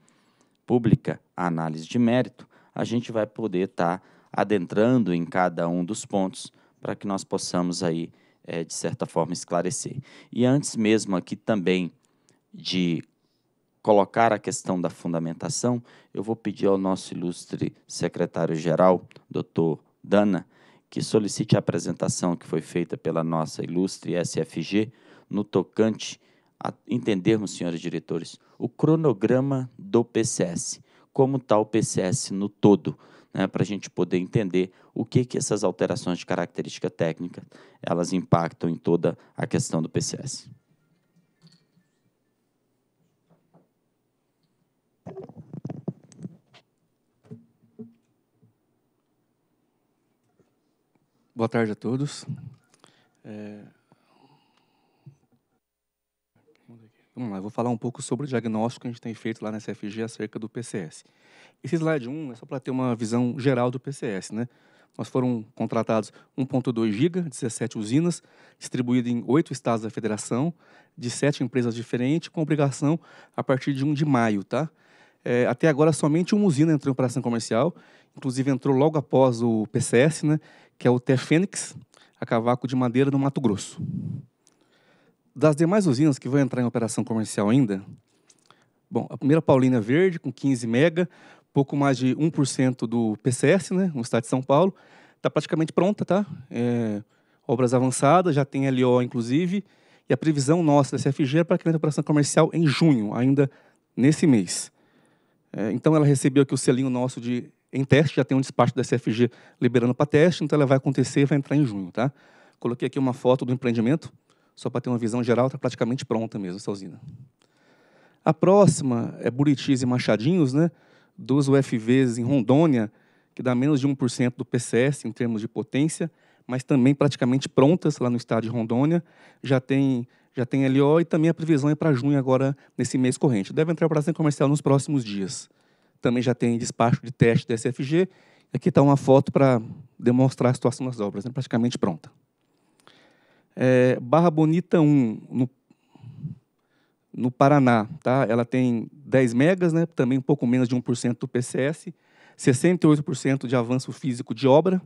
pública, a análise de mérito, a gente vai poder estar tá adentrando em cada um dos pontos para que nós possamos aí, é, de certa forma, esclarecer. E antes mesmo aqui também de colocar a questão da fundamentação, eu vou pedir ao nosso ilustre secretário-geral, doutor Dana, que solicite a apresentação que foi feita pela nossa ilustre SFG no tocante entendermos, senhores diretores, o cronograma do PCS, como está o PCS no todo, né, para a gente poder entender o que, que essas alterações de característica técnica elas impactam em toda a questão do PCS. Boa tarde a todos. É... Vamos lá, eu vou falar um pouco sobre o diagnóstico que a gente tem feito lá na SFG acerca do PCS. Esse slide 1 é só para ter uma visão geral do PCS, né? Nós foram contratados 1.2 giga, 17 usinas, distribuídas em oito estados da federação, de sete empresas diferentes, com obrigação a partir de 1 de maio, tá? É, até agora, somente uma usina entrou em operação comercial, inclusive entrou logo após o PCS, né? Que é o T-Fênix, a cavaco de madeira no Mato Grosso. Das demais usinas que vão entrar em operação comercial ainda, bom, a primeira Paulina Verde, com 15 mega, pouco mais de 1% do PCS, né, no estado de São Paulo, está praticamente pronta, tá? É, obras avançadas, já tem LO, inclusive, e a previsão nossa da CFG é para que entre em operação comercial em junho, ainda nesse mês. É, então, ela recebeu aqui o selinho nosso de em teste, já tem um despacho da CFG liberando para teste, então ela vai acontecer e vai entrar em junho, tá? Coloquei aqui uma foto do empreendimento, só para ter uma visão geral, está praticamente pronta mesmo essa usina. A próxima é Buritis e Machadinhos, né, dos UFVs em Rondônia, que dá menos de 1% do PCS em termos de potência, mas também praticamente prontas lá no estado de Rondônia. Já tem, já tem LO e também a previsão é para junho agora, nesse mês corrente. Deve entrar para a comercial nos próximos dias. Também já tem despacho de teste da SFG. Aqui está uma foto para demonstrar a situação das obras, né, praticamente pronta é, Barra Bonita 1, no, no Paraná. Tá? Ela tem 10 megas, né? também um pouco menos de 1% do PCS, 68% de avanço físico de obra,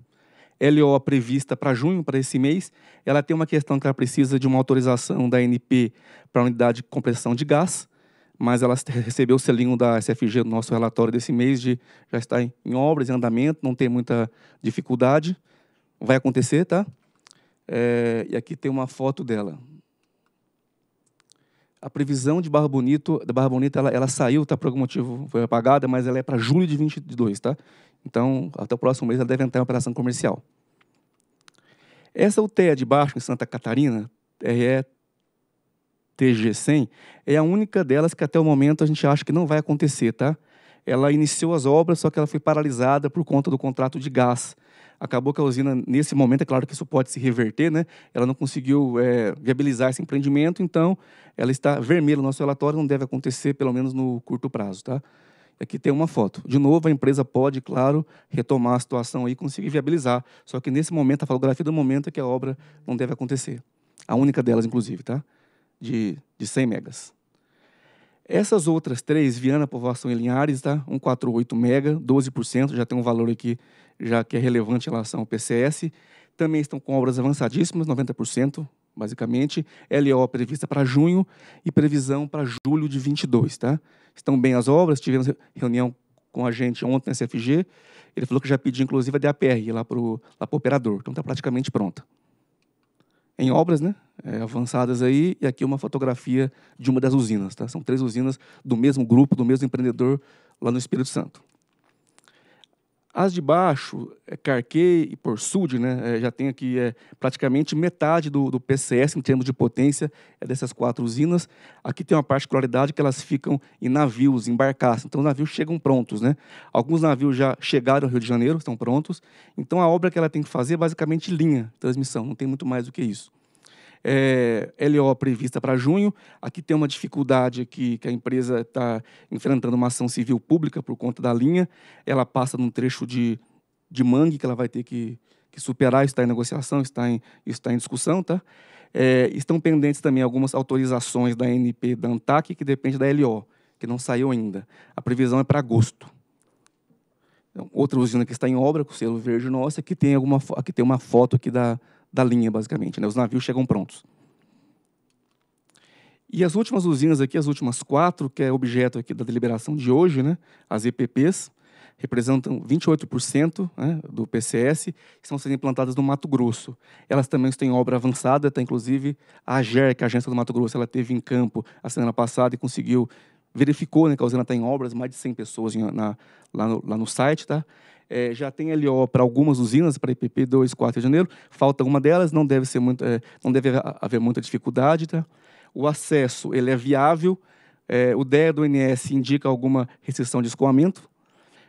LOA prevista para junho, para esse mês. Ela tem uma questão que ela precisa de uma autorização da ANP para a unidade de compressão de gás, mas ela recebeu o selinho da SFG no nosso relatório desse mês, de já está em, em obras, em andamento, não tem muita dificuldade. Vai acontecer, tá? É, e aqui tem uma foto dela. A previsão de Barra, Bonito, da Barra Bonita, ela, ela saiu, tá, por algum motivo foi apagada, mas ela é para julho de 22, tá? Então, até o próximo mês ela deve entrar em operação comercial. Essa UTEA de baixo, em Santa Catarina, é TG100, é a única delas que até o momento a gente acha que não vai acontecer, tá? Ela iniciou as obras, só que ela foi paralisada por conta do contrato de gás acabou que a usina, nesse momento, é claro que isso pode se reverter, né? Ela não conseguiu é, viabilizar esse empreendimento, então ela está vermelha no nosso relatório, não deve acontecer, pelo menos no curto prazo, tá? Aqui tem uma foto. De novo, a empresa pode, claro, retomar a situação e conseguir viabilizar. Só que nesse momento, a fotografia do momento é que a obra não deve acontecer. A única delas, inclusive, tá? De, de 100 megas. Essas outras três, Viana, Povoação e Linhares, tá? 148 mega, 12%, já tem um valor aqui já que é relevante em relação ao PCS. Também estão com obras avançadíssimas, 90%, basicamente. LO prevista para junho e previsão para julho de 22, tá? Estão bem as obras, tivemos reunião com a gente ontem na CFG. Ele falou que já pediu, inclusive, a DAPR lá para o operador. Então, está praticamente pronta. Em obras, né? É, avançadas aí. E aqui uma fotografia de uma das usinas, tá? São três usinas do mesmo grupo, do mesmo empreendedor, lá no Espírito Santo. As de baixo, é Carquet e Porsud, né, é, já tem aqui é, praticamente metade do, do, PCS em termos de potência é dessas quatro usinas. Aqui tem uma particularidade que elas ficam em navios, em Então, os navios chegam prontos. Né? Alguns navios já chegaram ao Rio de Janeiro, estão prontos. Então, a obra que ela tem que fazer é basicamente linha, transmissão, não tem muito mais do que isso é, LO prevista para junho. Aqui tem uma dificuldade aqui, que a empresa está enfrentando uma ação civil pública por conta da linha. Ela passa num trecho de, de mangue que ela vai ter que, que superar, está em negociação, está em, está em discussão, tá? É, estão pendentes também algumas autorizações da NP da ANTAC, que depende da LO, que não saiu ainda. A previsão é para agosto. Então, outra usina que está em obra, com o selo verde nosso, aqui tem, alguma, tem uma foto aqui da, da linha, basicamente. Né? Os navios chegam prontos. E as últimas usinas aqui, as últimas quatro, que é objeto aqui da deliberação de hoje, né? as EPPs, representam 28% né, do PCS, que estão sendo implantadas no Mato Grosso. Elas também têm obra avançada, está inclusive a AGER, que é a Agência do Mato Grosso, ela teve em campo a semana passada e conseguiu, verificou né, que a usina está em obras, mais de 100 pessoas em, na, lá, no, lá no site, tá? É, já tem LO para algumas usinas, para IPP 2, 4 de janeiro. Falta uma delas, não deve, ser muito, é, não deve haver muita dificuldade. Tá? O acesso ele é viável. É, o DEA do INS indica alguma restrição de escoamento.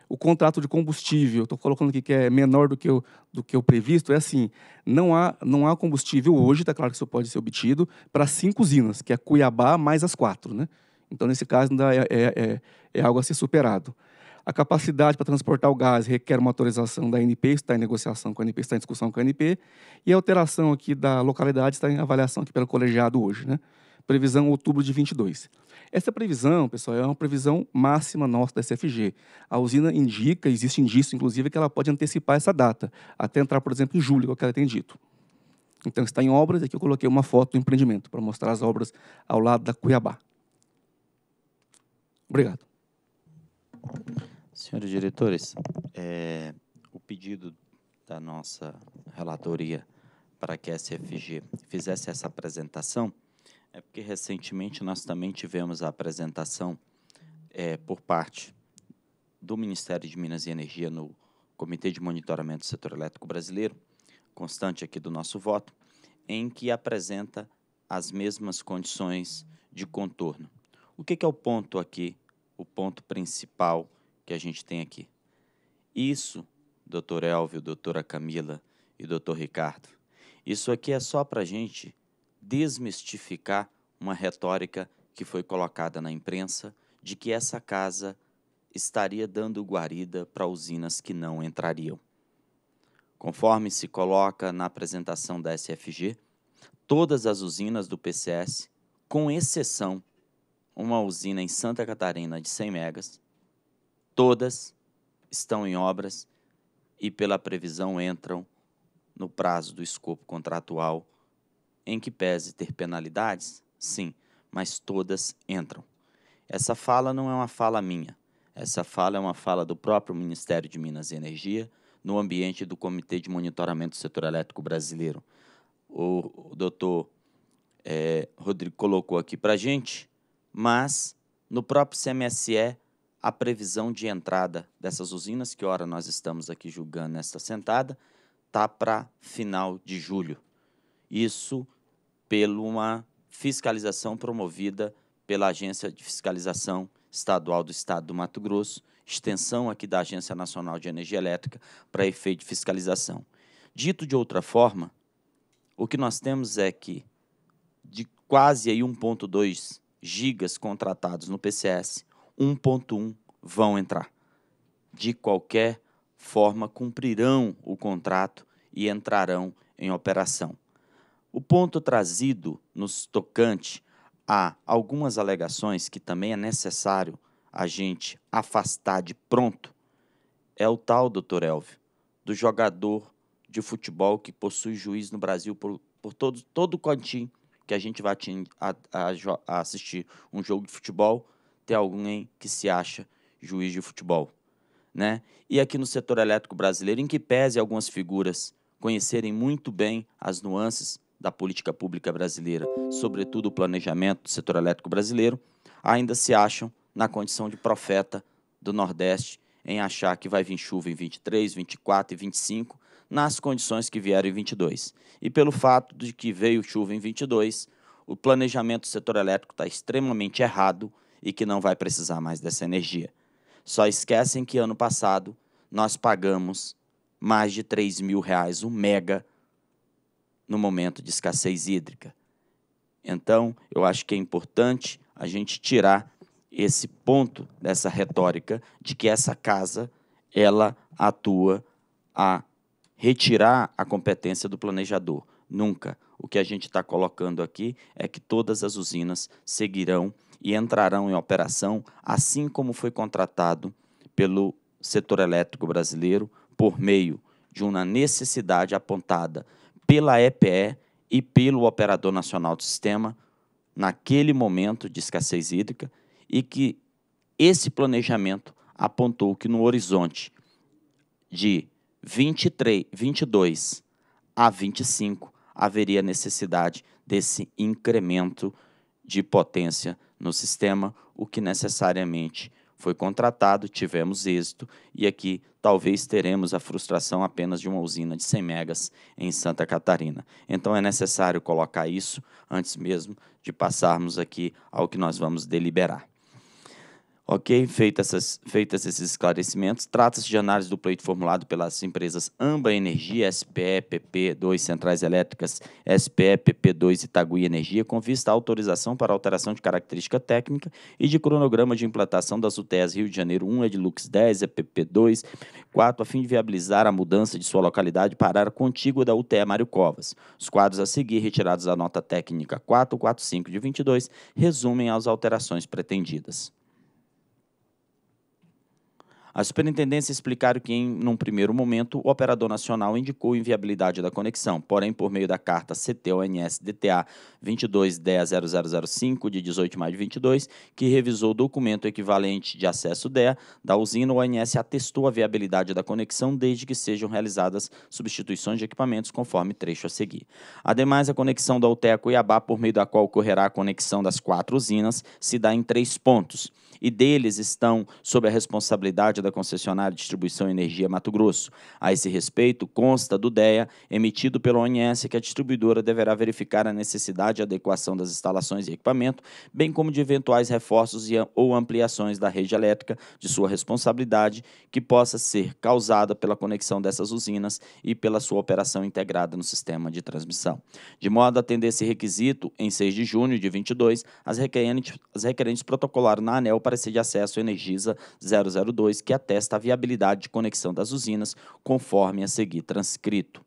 O contrato de combustível, estou colocando aqui que é menor do que, o, do que o previsto, é assim, não há, não há combustível hoje, está claro que isso pode ser obtido, para cinco usinas, que é Cuiabá mais as quatro. Né? Então, nesse caso, ainda é, é, é, é algo a ser superado. A capacidade para transportar o gás requer uma autorização da ANP, está em negociação com a ANP, está em discussão com a ANP. E a alteração aqui da localidade está em avaliação aqui pelo colegiado hoje, né? Previsão outubro de 22. Essa previsão, pessoal, é uma previsão máxima nossa da SFG. A usina indica, existe indício, inclusive, que ela pode antecipar essa data, até entrar, por exemplo, em julho, é o que ela tem dito. Então, está em obras, aqui eu coloquei uma foto do empreendimento para mostrar as obras ao lado da Cuiabá. Obrigado. Senhores diretores, é, o pedido da nossa relatoria para que a SFG fizesse essa apresentação é porque recentemente nós também tivemos a apresentação é, por parte do Ministério de Minas e Energia no Comitê de Monitoramento do Setor Elétrico Brasileiro, constante aqui do nosso voto, em que apresenta as mesmas condições de contorno. O que, que é o ponto aqui, o ponto principal que a gente tem aqui. Isso, doutor Elvio, doutora Camila e doutor Ricardo, isso aqui é só para a gente desmistificar uma retórica que foi colocada na imprensa de que essa casa estaria dando guarida para usinas que não entrariam. Conforme se coloca na apresentação da SFG, todas as usinas do PCS, com exceção uma usina em Santa Catarina de 100 megas, todas estão em obras e, pela previsão, entram no prazo do escopo contratual, em que pese ter penalidades? Sim, mas todas entram. Essa fala não é uma fala minha. Essa fala é uma fala do próprio Ministério de Minas e Energia no ambiente do Comitê de Monitoramento do Setor Elétrico Brasileiro. O, doutor é, Rodrigo colocou aqui para gente, mas no próprio CMSE a previsão de entrada dessas usinas, que hora nós estamos aqui julgando nesta sentada, está para final de julho. Isso pela uma fiscalização promovida pela Agência de Fiscalização Estadual do Estado do Mato Grosso, extensão aqui da Agência Nacional de Energia Elétrica, para efeito de fiscalização. Dito de outra forma, o que nós temos é que de quase 1,2 gigas contratados no PCS, 1.1 vão entrar. De qualquer forma, cumprirão o contrato e entrarão em operação. O ponto trazido nos tocante a algumas alegações que também é necessário a gente afastar de pronto é o tal, doutor Elvio, do jogador de futebol que possui juiz no Brasil por, por todo, todo o continente que a gente vai a, a, a assistir um jogo de futebol, ter alguém que se acha juiz de futebol. Né? E aqui no setor elétrico brasileiro, em que pese algumas figuras conhecerem muito bem as nuances da política pública brasileira, sobretudo o planejamento do setor elétrico brasileiro, ainda se acham na condição de profeta do Nordeste em achar que vai vir chuva em 23, 24 e 25, nas condições que vieram em 22. E pelo fato de que veio chuva em 22, o planejamento do setor elétrico está extremamente errado e que não vai precisar mais dessa energia. Só esquecem que ano passado nós pagamos mais de 3 mil reais um mega no momento de escassez hídrica. Então, eu acho que é importante a gente tirar esse ponto dessa retórica de que essa casa ela atua a retirar a competência do planejador. Nunca. O que a gente está colocando aqui é que todas as usinas seguirão e entrarão em operação assim como foi contratado pelo setor elétrico brasileiro por meio de uma necessidade apontada pela EPE e pelo Operador Nacional do Sistema naquele momento de escassez hídrica e que esse planejamento apontou que no horizonte de 23, 22 a 25 haveria necessidade desse incremento de potência no sistema, o que necessariamente foi contratado, tivemos êxito e aqui talvez teremos a frustração apenas de uma usina de 100 megas em Santa Catarina. Então é necessário colocar isso antes mesmo de passarmos aqui ao que nós vamos deliberar. Ok? Feitas essas, feitas esses esclarecimentos, trata-se de análise do pleito formulado pelas empresas Amba Energia, SPE, PP2 Centrais Elétricas, SPE, PP2 Itagui Energia, com vista à autorização para alteração de característica técnica e de cronograma de implantação das UTEs Rio de Janeiro 1, Edilux 10, EPP2, 4, a fim de viabilizar a mudança de sua localidade para a área contígua da UTE Mário Covas. Os quadros a seguir, retirados da nota técnica 445 de 22, resumem as alterações pretendidas. A superintendência explicaram que, em num primeiro momento, o operador nacional indicou inviabilidade da conexão, porém, por meio da carta CTONS-DTA 22100005, de 18 de maio de 22, que revisou o documento equivalente de acesso DEA da usina, o ONS atestou a viabilidade da conexão desde que sejam realizadas substituições de equipamentos conforme trecho a seguir. Ademais, a conexão da UTEA Cuiabá, por meio da qual ocorrerá a conexão das quatro usinas, se dá em três pontos e deles estão sob a responsabilidade da concessionária de Distribuição Energia Mato Grosso. A esse respeito, consta do DEA emitido pela ONS que a distribuidora deverá verificar a necessidade e adequação das instalações e equipamento, bem como de eventuais reforços e, ou ampliações da rede elétrica de sua responsabilidade que possa ser causada pela conexão dessas usinas e pela sua operação integrada no sistema de transmissão. De modo a atender esse requisito, em 6 de junho de 22, as requerentes, as requerentes protocolaram na ANEL parecer de acesso Energisa 002, que atesta a viabilidade de conexão das usinas, conforme a seguir transcrito.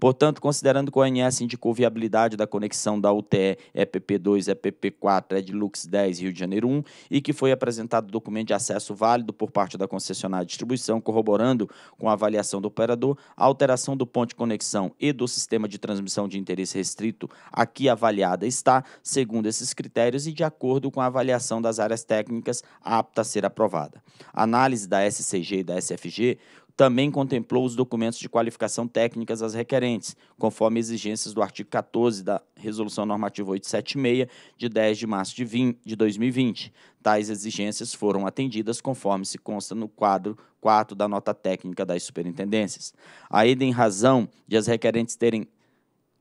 Portanto, considerando que o ONS indicou viabilidade da conexão da UTE EPP2, EPP4, Edilux 10, Rio de Janeiro 1, e que foi apresentado documento de acesso válido por parte da concessionária de distribuição, corroborando com a avaliação do operador a alteração do ponto de conexão e do sistema de transmissão de interesse restrito aqui avaliada está, segundo esses critérios e de acordo com a avaliação das áreas técnicas apta a ser aprovada. A análise da SCG e da SFG também contemplou os documentos de qualificação técnicas às requerentes, conforme exigências do artigo 14 da Resolução Normativa 876, de 10 de março de, de 2020. Tais exigências foram atendidas conforme se consta no quadro 4 da nota técnica das superintendências. Ainda em razão de as requerentes terem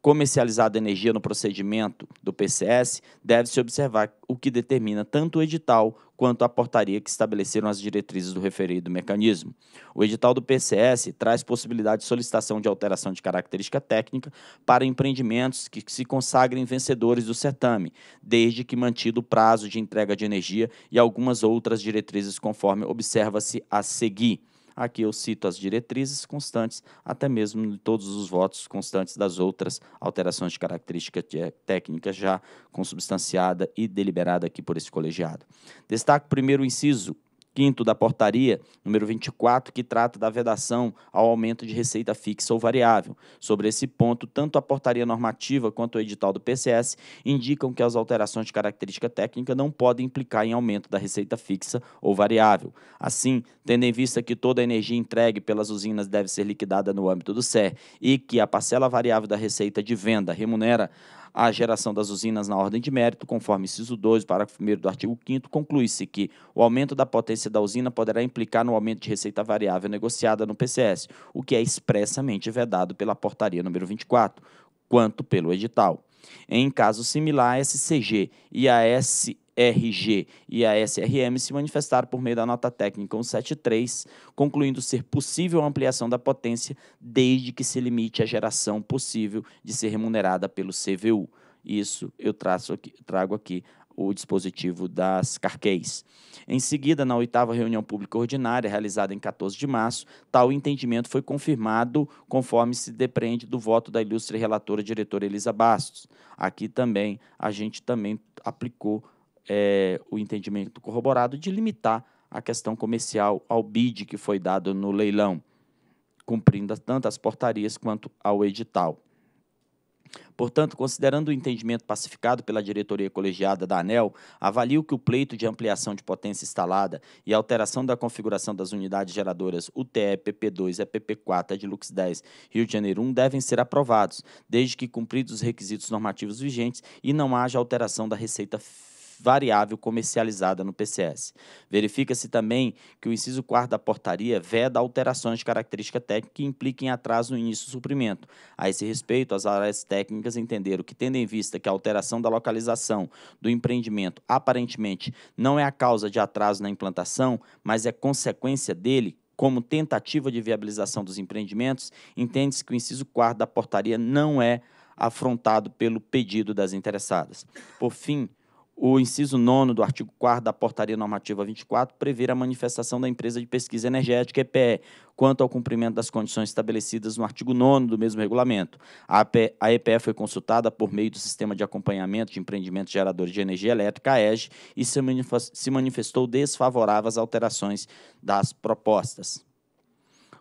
comercializada energia no procedimento do PCS, deve-se observar o que determina tanto o edital quanto a portaria que estabeleceram as diretrizes do referido mecanismo. O edital do PCS traz possibilidade de solicitação de alteração de característica técnica para empreendimentos que se consagrem vencedores do certame, desde que mantido o prazo de entrega de energia e algumas outras diretrizes conforme observa-se a seguir. Aqui eu cito as diretrizes constantes, até mesmo todos os votos constantes das outras alterações de característica técnica já consubstanciada e deliberada aqui por esse colegiado. Destaco primeiro o inciso 5 da portaria número 24, que trata da vedação ao aumento de receita fixa ou variável. Sobre esse ponto, tanto a portaria normativa quanto o edital do PCS indicam que as alterações de característica técnica não podem implicar em aumento da receita fixa ou variável. Assim, tendo em vista que toda a energia entregue pelas usinas deve ser liquidada no âmbito do SER e que a parcela variável da receita de venda remunera à geração das usinas na ordem de mérito, conforme inciso 2, parágrafo 1 do artigo 5 conclui-se que o aumento da potência da usina poderá implicar no aumento de receita variável negociada no PCS, o que é expressamente vedado pela portaria número 24, quanto pelo edital. Em caso similar, a SCG e a S RG e a SRM se manifestaram por meio da nota técnica 173, concluindo ser possível a ampliação da potência desde que se limite a geração possível de ser remunerada pelo CVU. Isso eu aqui, trago aqui o dispositivo das carqueis. Em seguida, na oitava reunião pública ordinária, realizada em 14 de março, tal entendimento foi confirmado conforme se depreende do voto da ilustre relatora diretora Elisa Bastos. Aqui também, a gente também aplicou é, o entendimento corroborado de limitar a questão comercial ao bid que foi dado no leilão, cumprindo tanto as portarias quanto ao edital. Portanto, considerando o entendimento pacificado pela diretoria colegiada da ANEL, avalio que o pleito de ampliação de potência instalada e alteração da configuração das unidades geradoras UTE PP2 e PP4 Edilux 10 Rio de Janeiro 1 devem ser aprovados, desde que cumpridos os requisitos normativos vigentes e não haja alteração da receita variável comercializada no PCS. Verifica-se também que o inciso 4 da portaria veda alterações de característica técnica que impliquem atraso no início do suprimento. A esse respeito, as áreas técnicas entenderam que, tendo em vista que a alteração da localização do empreendimento aparentemente não é a causa de atraso na implantação, mas é consequência dele, como tentativa de viabilização dos empreendimentos, entende-se que o inciso 4 da portaria não é afrontado pelo pedido das interessadas. Por fim, o inciso 9 do artigo 4 da Portaria Normativa 24 prevê a manifestação da empresa de pesquisa energética, EPE, quanto ao cumprimento das condições estabelecidas no artigo 9 do mesmo regulamento. A EPE, a EPE foi consultada por meio do Sistema de Acompanhamento de Empreendimentos Geradores de Energia Elétrica, AEG, e se manifestou desfavorável às alterações das propostas.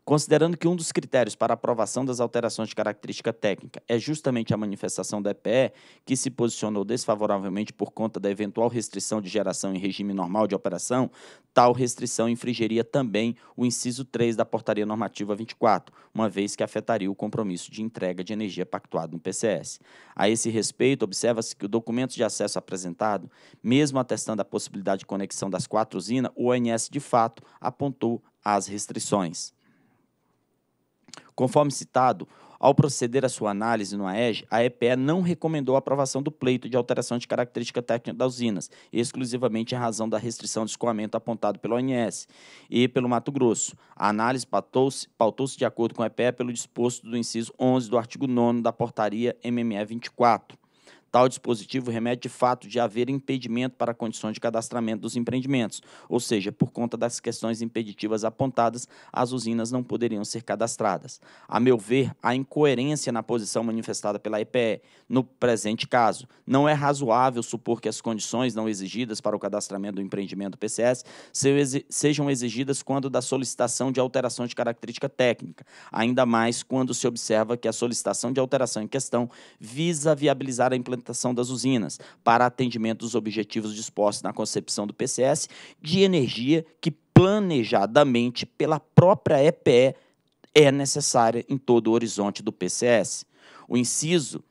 Considerando que um dos critérios para aprovação das alterações de característica técnica é justamente a manifestação da EPE, que se posicionou desfavoravelmente por conta da eventual restrição de geração em regime normal de operação, tal restrição infringiria também o inciso 3 da Portaria Normativa 24, uma vez que afetaria o compromisso de entrega de energia pactuado no PCS. A esse respeito, observa-se que o documento de acesso apresentado, mesmo atestando a possibilidade de conexão das quatro usinas, o ONS de fato apontou as restrições. Conforme citado, ao proceder à sua análise no AEG, a EPE não recomendou a aprovação do pleito de alteração de característica técnica das usinas, exclusivamente em razão da restrição de escoamento apontado pela ONS e pelo Mato Grosso. A análise pautou-se pautou de acordo com a EPE pelo disposto do inciso 11 do artigo 9 da portaria MME 24. Tal dispositivo remete de fato de haver impedimento para condições de cadastramento dos empreendimentos, ou seja, por conta das questões impeditivas apontadas, as usinas não poderiam ser cadastradas. A meu ver, há incoerência na posição manifestada pela EPE no presente caso. Não é razoável supor que as condições não exigidas para o cadastramento do empreendimento PCS sejam exigidas quando da solicitação de alteração de característica técnica, ainda mais quando se observa que a solicitação de alteração em questão visa viabilizar a implementação implementação das usinas, para atendimento dos objetivos dispostos na concepção do PCS de energia que planejadamente pela própria EPE é necessária em todo o horizonte do PCS. O inciso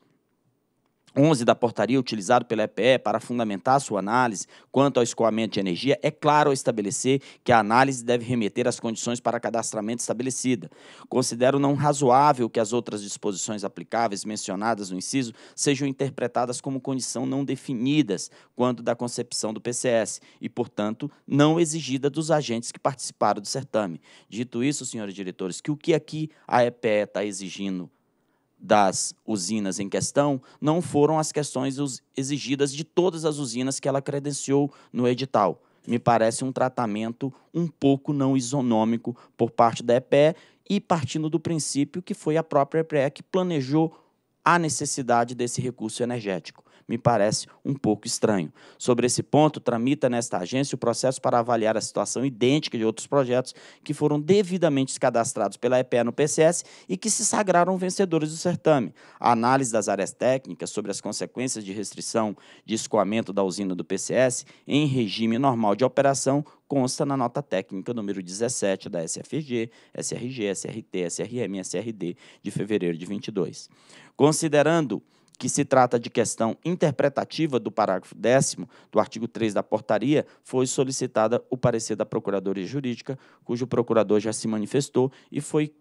11 da portaria utilizado pela EPE para fundamentar sua análise quanto ao escoamento de energia, é claro ao estabelecer que a análise deve remeter às condições para cadastramento estabelecida. Considero não razoável que as outras disposições aplicáveis mencionadas no inciso sejam interpretadas como condição não definidas quanto da concepção do PCS e, portanto, não exigida dos agentes que participaram do certame. Dito isso, senhores diretores, que o que aqui a EPE está exigindo das usinas em questão não foram as questões exigidas de todas as usinas que ela credenciou no edital. Me parece um tratamento um pouco não isonômico por parte da EPE e partindo do princípio que foi a própria EPE que planejou a necessidade desse recurso energético me parece um pouco estranho. Sobre esse ponto, tramita nesta agência o processo para avaliar a situação idêntica de outros projetos que foram devidamente cadastrados pela EPE no PCS e que se sagraram vencedores do certame. A análise das áreas técnicas sobre as consequências de restrição de escoamento da usina do PCS em regime normal de operação consta na nota técnica número 17 da SFG, SRG, SRT, SRM e SRD de fevereiro de 22. Considerando que se trata de questão interpretativa do parágrafo 10 do artigo 3 da portaria, foi solicitada o parecer da Procuradoria Jurídica, cujo procurador já se manifestou e foi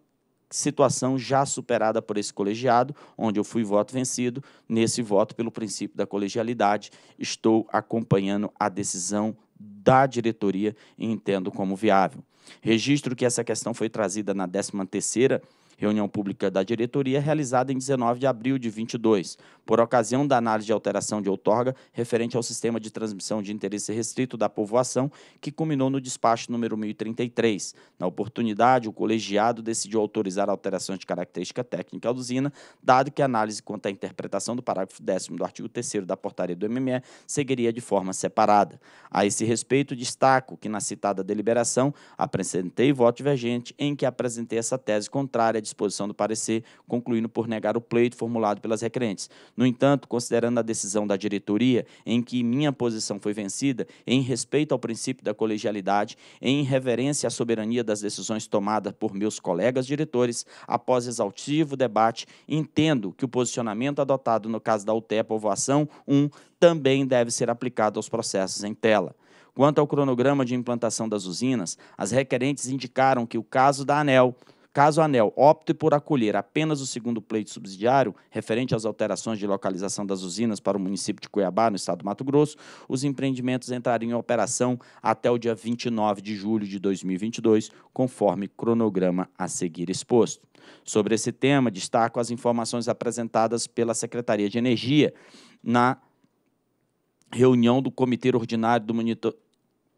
situação já superada por esse colegiado, onde eu fui voto vencido. Nesse voto, pelo princípio da colegialidade, estou acompanhando a decisão da diretoria e entendo como viável. Registro que essa questão foi trazida na 13ª reunião pública da diretoria realizada em 19 de abril de 22, por ocasião da análise de alteração de outorga referente ao sistema de transmissão de interesse restrito da povoação, que culminou no despacho número 1033. Na oportunidade, o colegiado decidiu autorizar a alteração de característica técnica à usina, dado que a análise quanto à interpretação do parágrafo 10 do artigo 3 da portaria do MME seguiria de forma separada. A esse respeito, destaco que na citada deliberação apresentei voto divergente em que apresentei essa tese contrária disposição do parecer, concluindo por negar o pleito formulado pelas requerentes. No entanto, considerando a decisão da diretoria, em que minha posição foi vencida, em respeito ao princípio da colegialidade, em reverência à soberania das decisões tomadas por meus colegas diretores, após exaltivo debate, entendo que o posicionamento adotado no caso da UTE Povoação 1 também deve ser aplicado aos processos em tela. Quanto ao cronograma de implantação das usinas, as requerentes indicaram que o caso da ANEL Caso a ANEL opte por acolher apenas o segundo pleito subsidiário, referente às alterações de localização das usinas para o município de Cuiabá, no estado do Mato Grosso, os empreendimentos entrariam em operação até o dia 29 de julho de 2022, conforme cronograma a seguir exposto. Sobre esse tema, destaco as informações apresentadas pela Secretaria de Energia na reunião do Comitê Ordinário do Monitor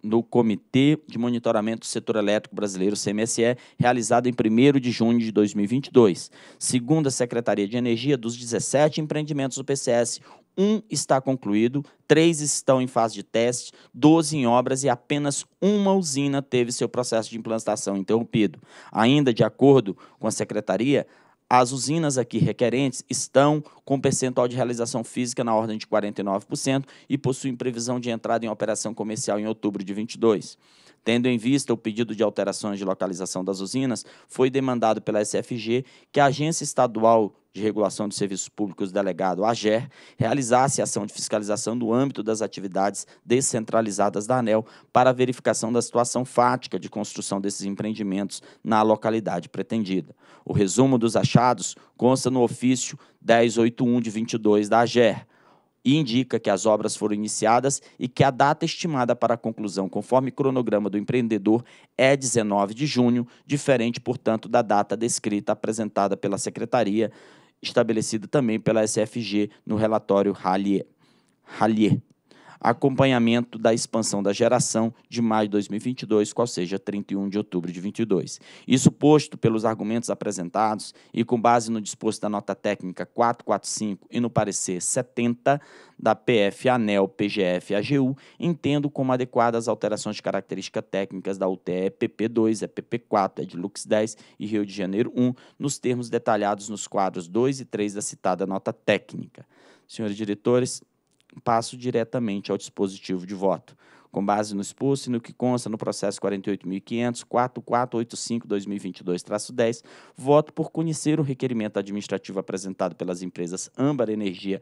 no Comitê de Monitoramento do Setor Elétrico Brasileiro, CMSE, realizado em 1 de junho de 2022. Segundo a Secretaria de Energia, dos 17 empreendimentos do PCS, um está concluído, três estão em fase de teste, 12 em obras e apenas uma usina teve seu processo de implantação interrompido. Ainda de acordo com a Secretaria, as usinas aqui requerentes estão com percentual de realização física na ordem de 49% e possuem previsão de entrada em operação comercial em outubro de 22. Tendo em vista o pedido de alterações de localização das usinas, foi demandado pela SFG que a Agência Estadual de Regulação de Serviços Públicos delegado AGER realizasse ação de fiscalização no âmbito das atividades descentralizadas da ANEL para verificação da situação fática de construção desses empreendimentos na localidade pretendida. O resumo dos achados consta no ofício 1081 de 22 da AGER e indica que as obras foram iniciadas e que a data estimada para a conclusão, conforme cronograma do empreendedor, é 19 de junho, diferente, portanto, da data descrita apresentada pela Secretaria estabelecida também pela SFG no relatório Hallier. Hallier acompanhamento da expansão da geração de maio de 2022, qual seja 31 de outubro de 2022. Isso posto pelos argumentos apresentados e com base no disposto da nota técnica 445 e no parecer 70 da PF ANEL PGF AGU, entendo como adequadas alterações de características técnicas da UTE PP2, EPP4, Edlux 10 e Rio de Janeiro 1, nos termos detalhados nos quadros 2 e 3 da citada nota técnica. Senhores diretores, passo diretamente ao dispositivo de voto com base no exposto e no que consta no processo 48.500.4485-2022-10, voto por conhecer o requerimento administrativo apresentado pelas empresas Âmbar Energia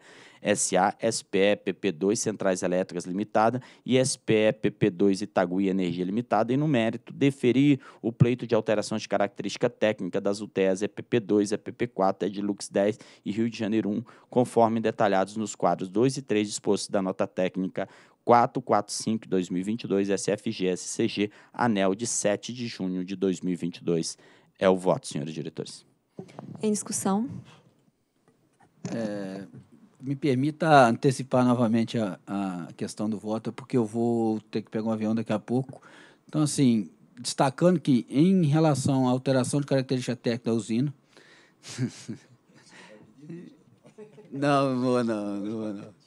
SA, SPE PP2 Centrais Elétricas Limitada e SPE PP2 Itagui Energia Limitada e, no mérito, deferir o pleito de alterações de característica técnica das UTEs EPP2, EPP4, Edilux 10 e Rio de Janeiro 1, conforme detalhados nos quadros 2 e 3 dispostos da nota técnica 445 de 2022, SFG-SCG, anel de 7 de junho de 2022. É o voto, senhores diretores. Em discussão? É, me permita antecipar novamente a, a, questão do voto, porque eu vou ter que pegar um avião daqui a pouco. Então, assim, destacando que em relação à alteração de característica técnica da usina. não, não vou não, não vou não.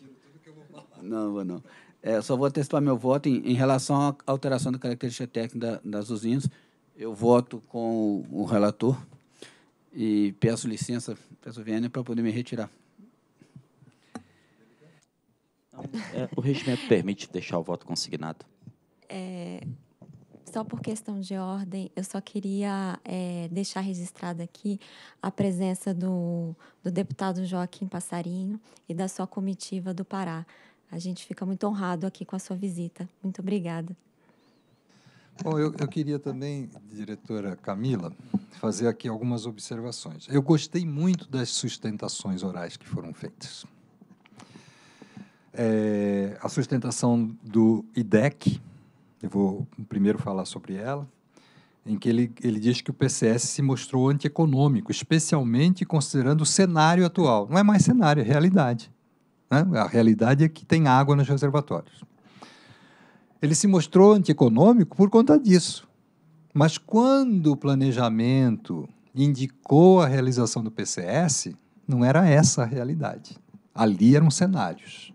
Não vou não. É, só vou testar meu voto em, em, relação à alteração da característica técnica das usinas. Eu voto com o, o relator e peço licença, peço vênia para poder me retirar. É, o regimento permite deixar o voto consignado. É, só por questão de ordem, eu só queria é, deixar registrada aqui a presença do, do deputado Joaquim Passarinho e da sua comitiva do Pará. A gente fica muito honrado aqui com a sua visita. Muito obrigada. Bom, eu, eu queria também, diretora Camila, fazer aqui algumas observações. Eu gostei muito das sustentações orais que foram feitas. É, a sustentação do IDEC, eu vou primeiro falar sobre ela, em que ele, ele diz que o PCS se mostrou antieconômico, especialmente considerando o cenário atual. Não é mais cenário, é realidade. Né? A realidade é que tem água nos reservatórios. Ele se mostrou antieconômico por conta disso. Mas quando o planejamento indicou a realização do PCS, não era essa a realidade. Ali eram cenários.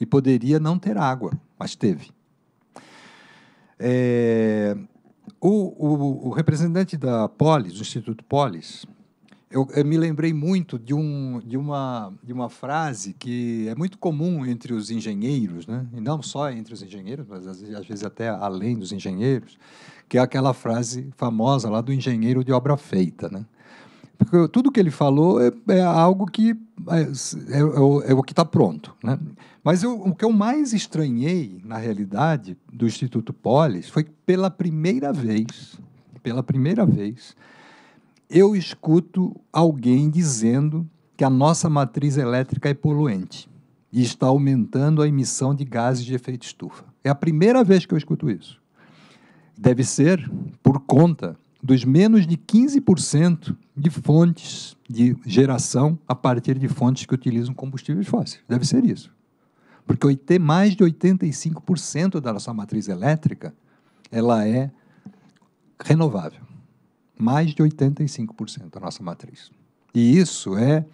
E poderia não ter água, mas teve. É, o, o, o, representante da Polis, do Instituto Polis, eu, eu, me lembrei muito de, um, de, uma, de uma frase que é muito comum entre os engenheiros, né? e não só entre os engenheiros, mas às, às vezes até além dos engenheiros, que é aquela frase famosa lá do engenheiro de obra feita. Né? Porque tudo que ele falou é, é algo que é, é, o, é, é o que está pronto. Né? Mas eu, o que eu mais estranhei, na realidade, do Instituto Polis foi que pela primeira vez, pela primeira vez, eu escuto alguém dizendo que a nossa matriz elétrica é poluente e está aumentando a emissão de gases de efeito estufa. É a primeira vez que eu escuto isso. Deve ser por conta dos menos de 15% de fontes de geração a partir de fontes que utilizam combustíveis fósseis. Deve ser isso. Porque mais de 85% da nossa matriz elétrica ela é renovável mais de 85% da nossa matriz. E isso é,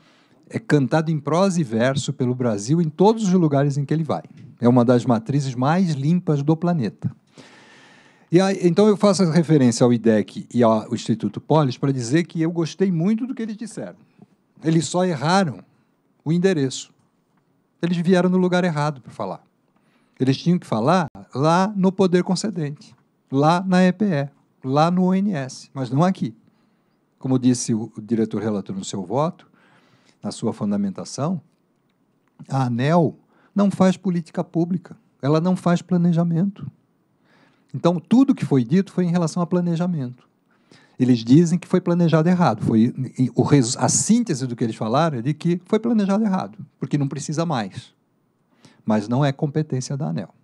é cantado em prosa e verso pelo Brasil em todos os lugares em que ele vai. É uma das matrizes mais limpas do planeta. E aí, então eu faço referência ao IDEC e ao Instituto Polis para dizer que eu gostei muito do que eles disseram. Eles só erraram o endereço. Eles vieram no lugar errado para falar. Eles tinham que falar lá no poder concedente, lá na EPE, lá no ONS, mas não aqui. Como disse o diretor relator no seu voto, na sua fundamentação, a ANEL não faz política pública, ela não faz planejamento. Então, tudo que foi dito foi em relação a planejamento. Eles dizem que foi planejado errado. Foi o, a síntese do que eles falaram é de que foi planejado errado, porque não precisa mais. Mas não é competência da ANEL.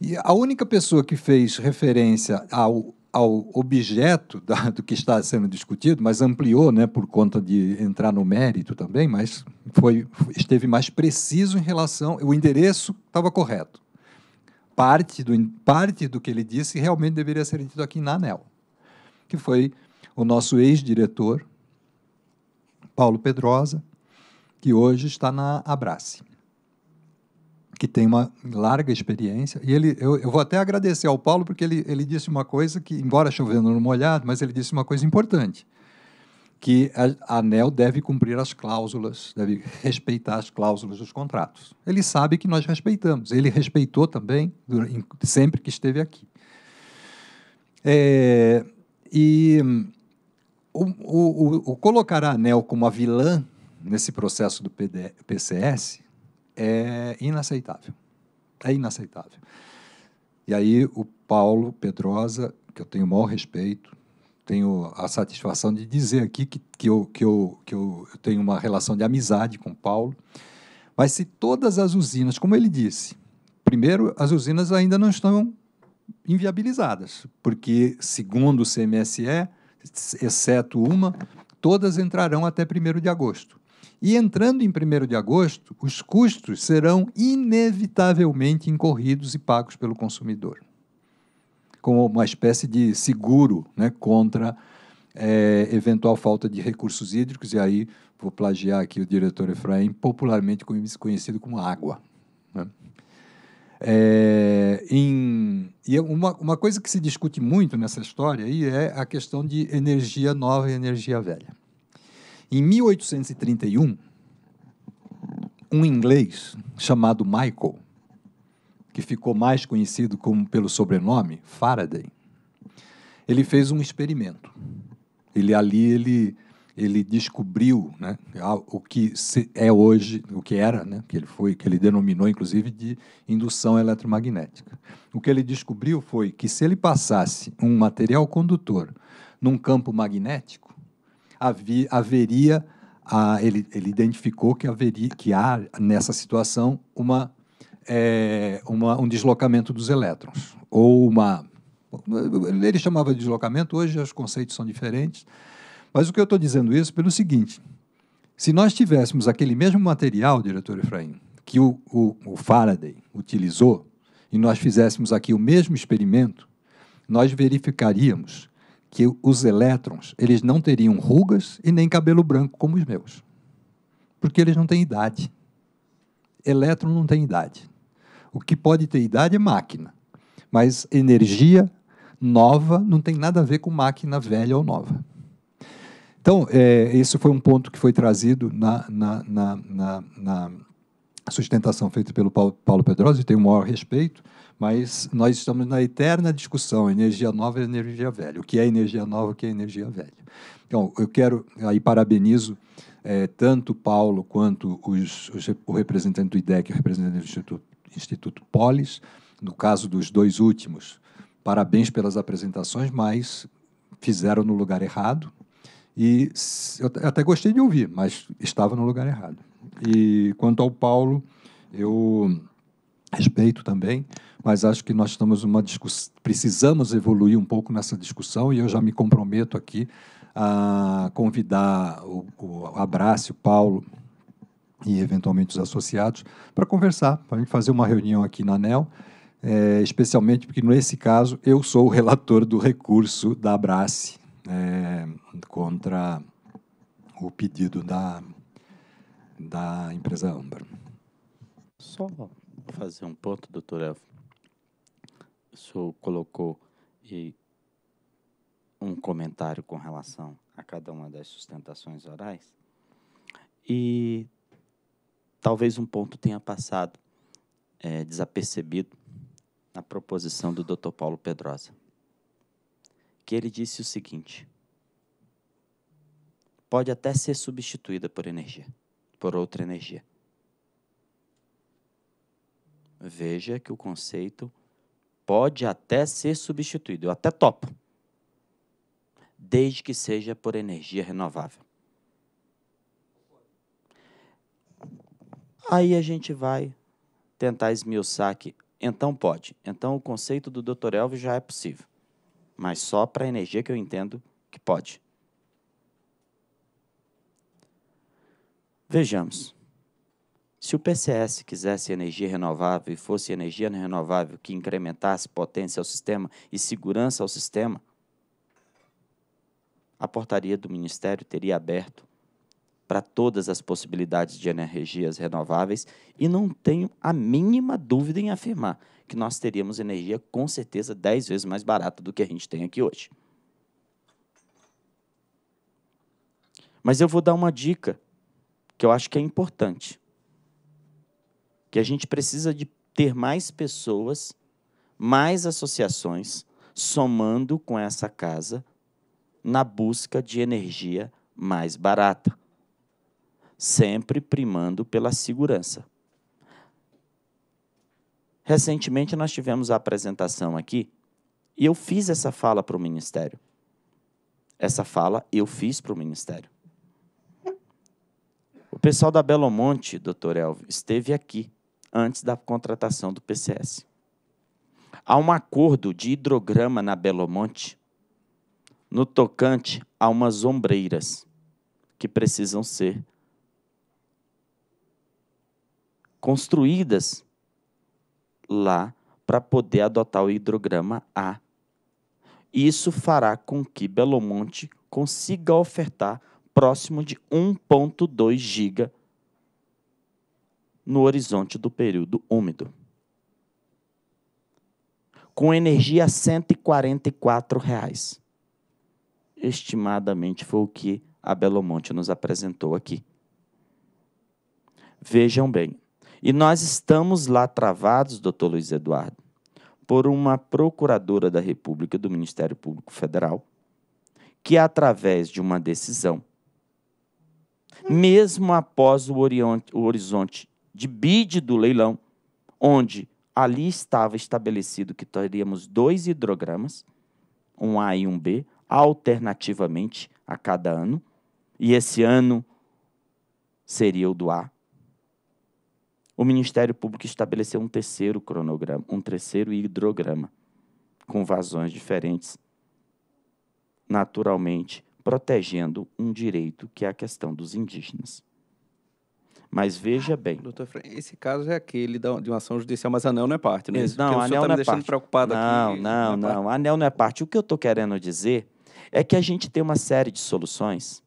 E a única pessoa que fez referência ao, ao objeto da, do que está sendo discutido, mas ampliou, né, por conta de entrar no mérito também, mas foi, esteve mais preciso em relação. O endereço estava correto. Parte do, parte do que ele disse realmente deveria ser dito aqui na ANEL, que foi o nosso ex-diretor, Paulo Pedrosa, que hoje está na Abrace que tem uma larga experiência. E ele, eu, eu, vou até agradecer ao Paulo, porque ele, ele disse uma coisa que, embora chovendo no molhado, mas ele disse uma coisa importante, que a ANEL deve cumprir as cláusulas, deve respeitar as cláusulas dos contratos. Ele sabe que nós respeitamos. Ele respeitou também, durante, sempre que esteve aqui. É, e o, o, o, colocar a ANEL como a vilã nesse processo do PD, PCS é inaceitável. É inaceitável. E aí o Paulo Pedrosa, que eu tenho o maior respeito, tenho a satisfação de dizer aqui que, que, eu, que, eu, que eu, eu tenho uma relação de amizade com o Paulo, mas se todas as usinas, como ele disse, primeiro, as usinas ainda não estão inviabilizadas, porque, segundo o CMSE, exceto uma, todas entrarão até 1 de agosto. E entrando em 1 de agosto, os custos serão inevitavelmente incorridos e pagos pelo consumidor, como uma espécie de seguro né, contra é, eventual falta de recursos hídricos, e aí vou plagiar aqui o diretor Efraim, popularmente conhecido como água. Né? É, em, e é uma, uma coisa que se discute muito nessa história aí é a questão de energia nova e energia velha. Em 1831, um inglês chamado Michael, que ficou mais conhecido como pelo sobrenome Faraday, ele fez um experimento. Ele ali ele ele descobriu né, o que é hoje, o que era, né, que ele foi, que ele denominou inclusive de indução eletromagnética. O que ele descobriu foi que se ele passasse um material condutor num campo magnético havia, haveria, a, ele, ele identificou que haveria, que há nessa situação uma, é, uma, um deslocamento dos elétrons ou uma ele chamava de deslocamento, hoje os conceitos são diferentes. Mas o que eu estou dizendo isso pelo seguinte: se nós tivéssemos aquele mesmo material, diretor Efraim, que o, o, o Faraday utilizou, e nós fizéssemos aqui o mesmo experimento, nós verificaríamos que os elétrons eles não teriam rugas e nem cabelo branco como os meus, porque eles não têm idade. Elétron não tem idade. O que pode ter idade é máquina, mas energia nova não tem nada a ver com máquina velha ou nova. Então, é, esse foi um ponto que foi trazido na, na, na, na sustentação feita pelo Paulo, Paulo Pedrosa, e tenho o maior respeito, mas nós estamos na eterna discussão, energia nova e energia velha. O que é energia nova, o que é energia velha. Então, eu quero, aí parabenizo é, tanto Paulo quanto os, os, o representante do IDEC, o representante do Instituto, Instituto Polis, no caso dos dois últimos, parabéns pelas apresentações, mas fizeram no lugar errado. E eu até gostei de ouvir, mas estava no lugar errado. E quanto ao Paulo, eu respeito também, mas acho que nós estamos uma discuss... precisamos evoluir um pouco nessa discussão e eu já me comprometo aqui a convidar o, o Abraço, o Paulo e eventualmente os associados para conversar, para a gente fazer uma reunião aqui na ANEL, é, especialmente porque nesse caso eu sou o relator do recurso da Abrace é, contra o pedido da, da empresa Amber. Só fazer um ponto, doutor Elfo senhor colocou e um comentário com relação a cada uma das sustentações orais. E talvez um ponto tenha passado é, desapercebido na proposição do Dr. Paulo Pedrosa, que ele disse o seguinte: pode até ser substituída por energia, por outra energia. Veja que o conceito pode até ser substituído, eu até topo, desde que seja por energia renovável. Aí a gente vai tentar esmiuçar aqui. Então pode. Então o conceito do Dr. Elvio já é possível, mas só para a energia que eu entendo que pode. Vejamos. Se o PCS quisesse energia renovável e fosse energia renovável que incrementasse potência ao sistema e segurança ao sistema, a portaria do Ministério teria aberto para todas as possibilidades de energias renováveis e não tenho a mínima dúvida em afirmar que nós teríamos energia com certeza 10 vezes mais barata do que a gente tem aqui hoje. Mas eu vou dar uma dica que eu acho que é importante que a gente precisa de ter mais pessoas, mais associações, somando com essa casa na busca de energia mais barata, sempre primando pela segurança. Recentemente nós tivemos a apresentação aqui e eu fiz essa fala para o ministério. Essa fala eu fiz para o ministério. O pessoal da Belo Monte, doutor Elvio, esteve aqui antes da contratação do PCS. Há um acordo de hidrograma na Belo Monte no tocante a umas ombreiras que precisam ser construídas lá para poder adotar o hidrograma A. Isso fará com que Belo Monte consiga ofertar próximo de 1,2 giga no horizonte do período úmido. Com energia a 144 reais. Estimadamente foi o que a Belo Monte nos apresentou aqui. Vejam bem, e nós estamos lá travados, doutor Luiz Eduardo, por uma procuradora da República do Ministério Público Federal, que através de uma decisão, mesmo após o, oriente, o horizonte de bid do leilão, onde ali estava estabelecido que teríamos dois hidrogramas, um A e um B, alternativamente a cada ano, e esse ano seria o do A. O Ministério Público estabeleceu um terceiro cronograma, um terceiro hidrograma, com vazões diferentes, naturalmente protegendo um direito que é a questão dos indígenas. Mas veja bem. Doutor, Fran, esse caso é aquele de uma ação judicial, mas anel não é parte, né? Não, Porque anel tá não é parte. preocupado não, aqui. Não, não, é não. É anel não é parte. O que eu estou querendo dizer é que a gente tem uma série de soluções,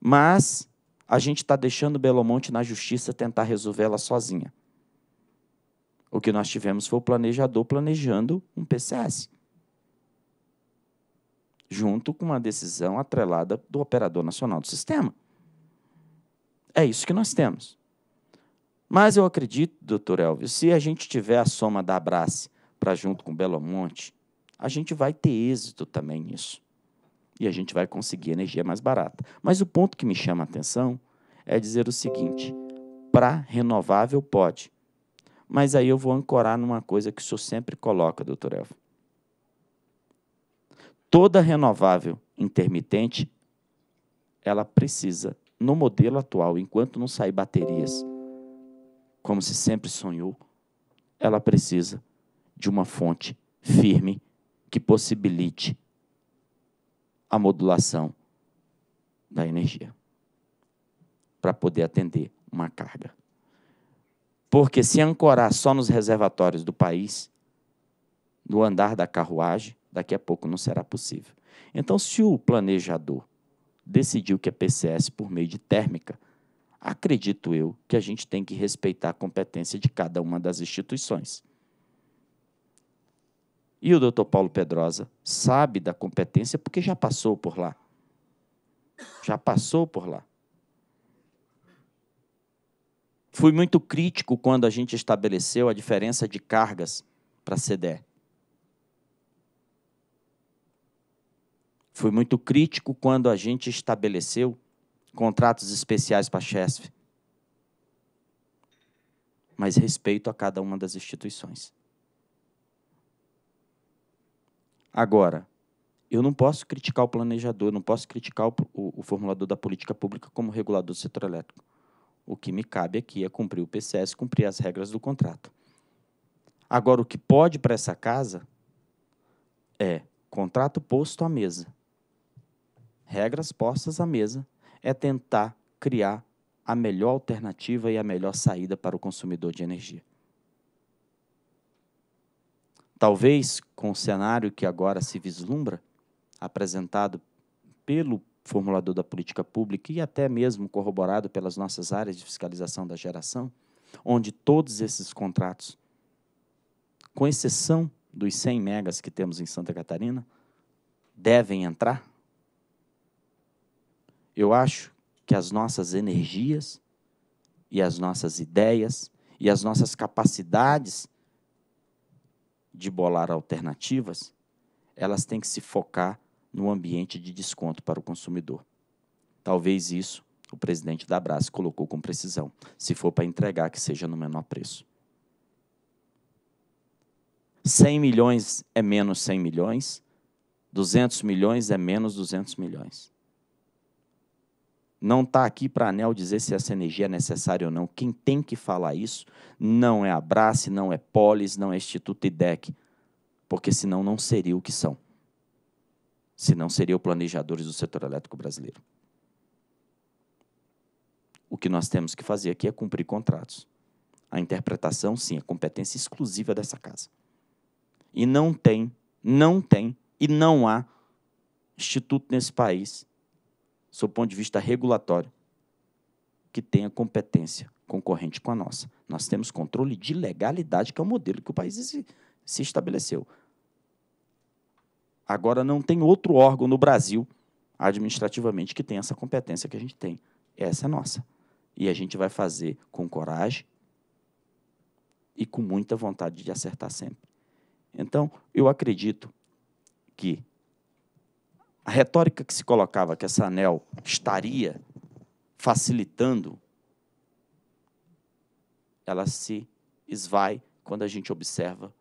mas a gente está deixando Belo Monte na justiça tentar resolvê-la sozinha. O que nós tivemos foi o planejador planejando um PCS. Junto com uma decisão atrelada do Operador Nacional do Sistema. É isso que nós temos. Mas eu acredito, doutor Elvio, se a gente tiver a soma da Abrace para junto com Belo Monte, a gente vai ter êxito também nisso. E a gente vai conseguir energia mais barata. Mas o ponto que me chama a atenção é dizer o seguinte: para renovável pode. Mas aí eu vou ancorar numa coisa que o senhor sempre coloca, doutor Elvio. Toda renovável intermitente, ela precisa no modelo atual, enquanto não sair baterias, como se sempre sonhou, ela precisa de uma fonte firme que possibilite a modulação da energia para poder atender uma carga. Porque se ancorar só nos reservatórios do país, no andar da carruagem, daqui a pouco não será possível. Então, se o planejador decidiu que é PCS por meio de térmica, acredito eu que a gente tem que respeitar a competência de cada uma das instituições. E o doutor Paulo Pedrosa sabe da competência porque já passou por lá. Já passou por lá. Fui muito crítico quando a gente estabeleceu a diferença de cargas para a CDE. Fui muito crítico quando a gente estabeleceu contratos especiais para a chefe. Mas respeito a cada uma das instituições. Agora, eu não posso criticar o planejador, não posso criticar o, o, o, formulador da política pública como regulador do setor elétrico. O que me cabe aqui é cumprir o PCS, cumprir as regras do contrato. Agora, o que pode para essa casa é contrato posto à mesa regras postas à mesa, é tentar criar a melhor alternativa e a melhor saída para o consumidor de energia. Talvez com o cenário que agora se vislumbra, apresentado pelo formulador da política pública e até mesmo corroborado pelas nossas áreas de fiscalização da geração, onde todos esses contratos, com exceção dos 100 megas que temos em Santa Catarina, devem entrar? Eu acho que as nossas energias e as nossas ideias e as nossas capacidades de bolar alternativas, elas têm que se focar no ambiente de desconto para o consumidor. Talvez isso o presidente da Brás colocou com precisão. Se for para entregar, que seja no menor preço. 100 milhões é menos 100 milhões, 200 milhões é menos 200 milhões não está aqui para anel dizer se essa energia é necessária ou não. Quem tem que falar isso não é a Brace, não é Polis, não é Instituto IDEC, porque senão não seria o que são. Senão seriam planejadores do setor elétrico brasileiro. O que nós temos que fazer aqui é cumprir contratos. A interpretação, sim, é competência exclusiva dessa casa. E não tem, não tem e não há instituto nesse país sob o ponto de vista regulatório, que tenha competência concorrente com a nossa. Nós temos controle de legalidade, que é o modelo que o país se, se estabeleceu. Agora, não tem outro órgão no Brasil, administrativamente, que tenha essa competência que a gente tem. Essa é nossa. E a gente vai fazer com coragem e com muita vontade de acertar sempre. Então, eu acredito que a retórica que se colocava que essa ANEL estaria facilitando, ela se esvai quando a gente observa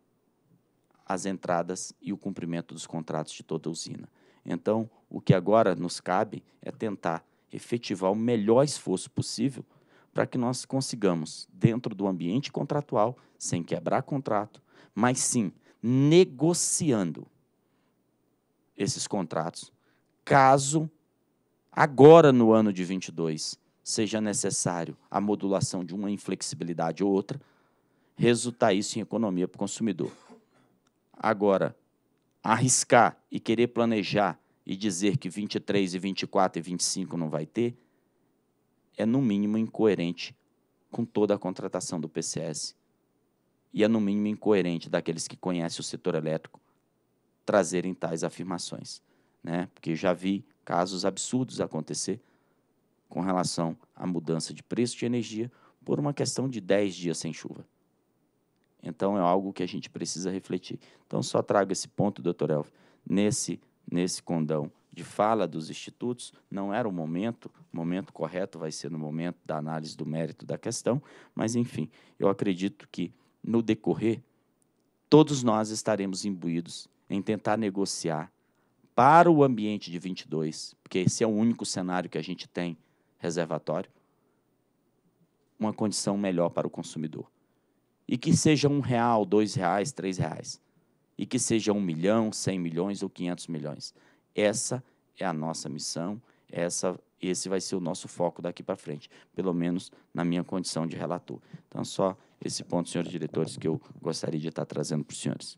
as entradas e o cumprimento dos contratos de toda usina. Então, o que agora nos cabe é tentar efetivar o melhor esforço possível para que nós consigamos, dentro do ambiente contratual, sem quebrar contrato, mas sim negociando esses contratos, caso agora no ano de 22 seja necessário a modulação de uma inflexibilidade ou outra, resultar isso em economia para o consumidor. Agora, arriscar e querer planejar e dizer que 23 e 24 e 25 não vai ter é no mínimo incoerente com toda a contratação do PCS e é no mínimo incoerente daqueles que conhecem o setor elétrico trazerem tais afirmações, né? Porque já vi casos absurdos acontecer com relação à mudança de preço de energia por uma questão de 10 dias sem chuva. Então é algo que a gente precisa refletir. Então só trago esse ponto, doutor Elf, nesse nesse condão de fala dos institutos, não era o momento, o momento correto vai ser no momento da análise do mérito da questão, mas enfim, eu acredito que no decorrer todos nós estaremos imbuídos em tentar negociar para o ambiente de 22, porque esse é o único cenário que a gente tem reservatório, uma condição melhor para o consumidor. E que seja um real, dois reais, três reais. E que seja um milhão, cem milhões ou quinhentos milhões. Essa é a nossa missão, essa esse vai ser o nosso foco daqui para frente, pelo menos na minha condição de relator. Então, só esse ponto, senhores diretores, que eu gostaria de estar trazendo para os senhores.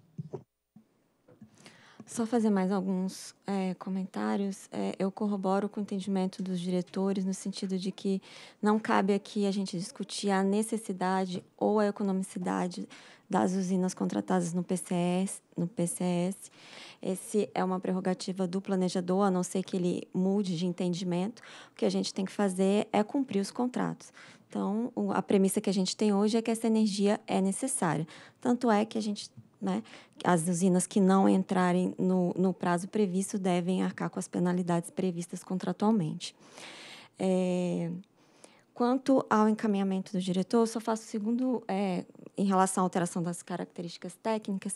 Só fazer mais alguns é, comentários. É, eu corroboro com o entendimento dos diretores, no sentido de que não cabe aqui a gente discutir a necessidade ou a economicidade das usinas contratadas no PCS. No PCS. Esse é uma prerrogativa do planejador, a não ser que ele mude de entendimento. O que a gente tem que fazer é cumprir os contratos. Então, a premissa que a gente tem hoje é que essa energia é necessária. Tanto é que a gente né? As usinas que não entrarem no, no, prazo previsto devem arcar com as penalidades previstas contratualmente. É, quanto ao encaminhamento do diretor, eu só faço segundo é, em relação à alteração das características técnicas,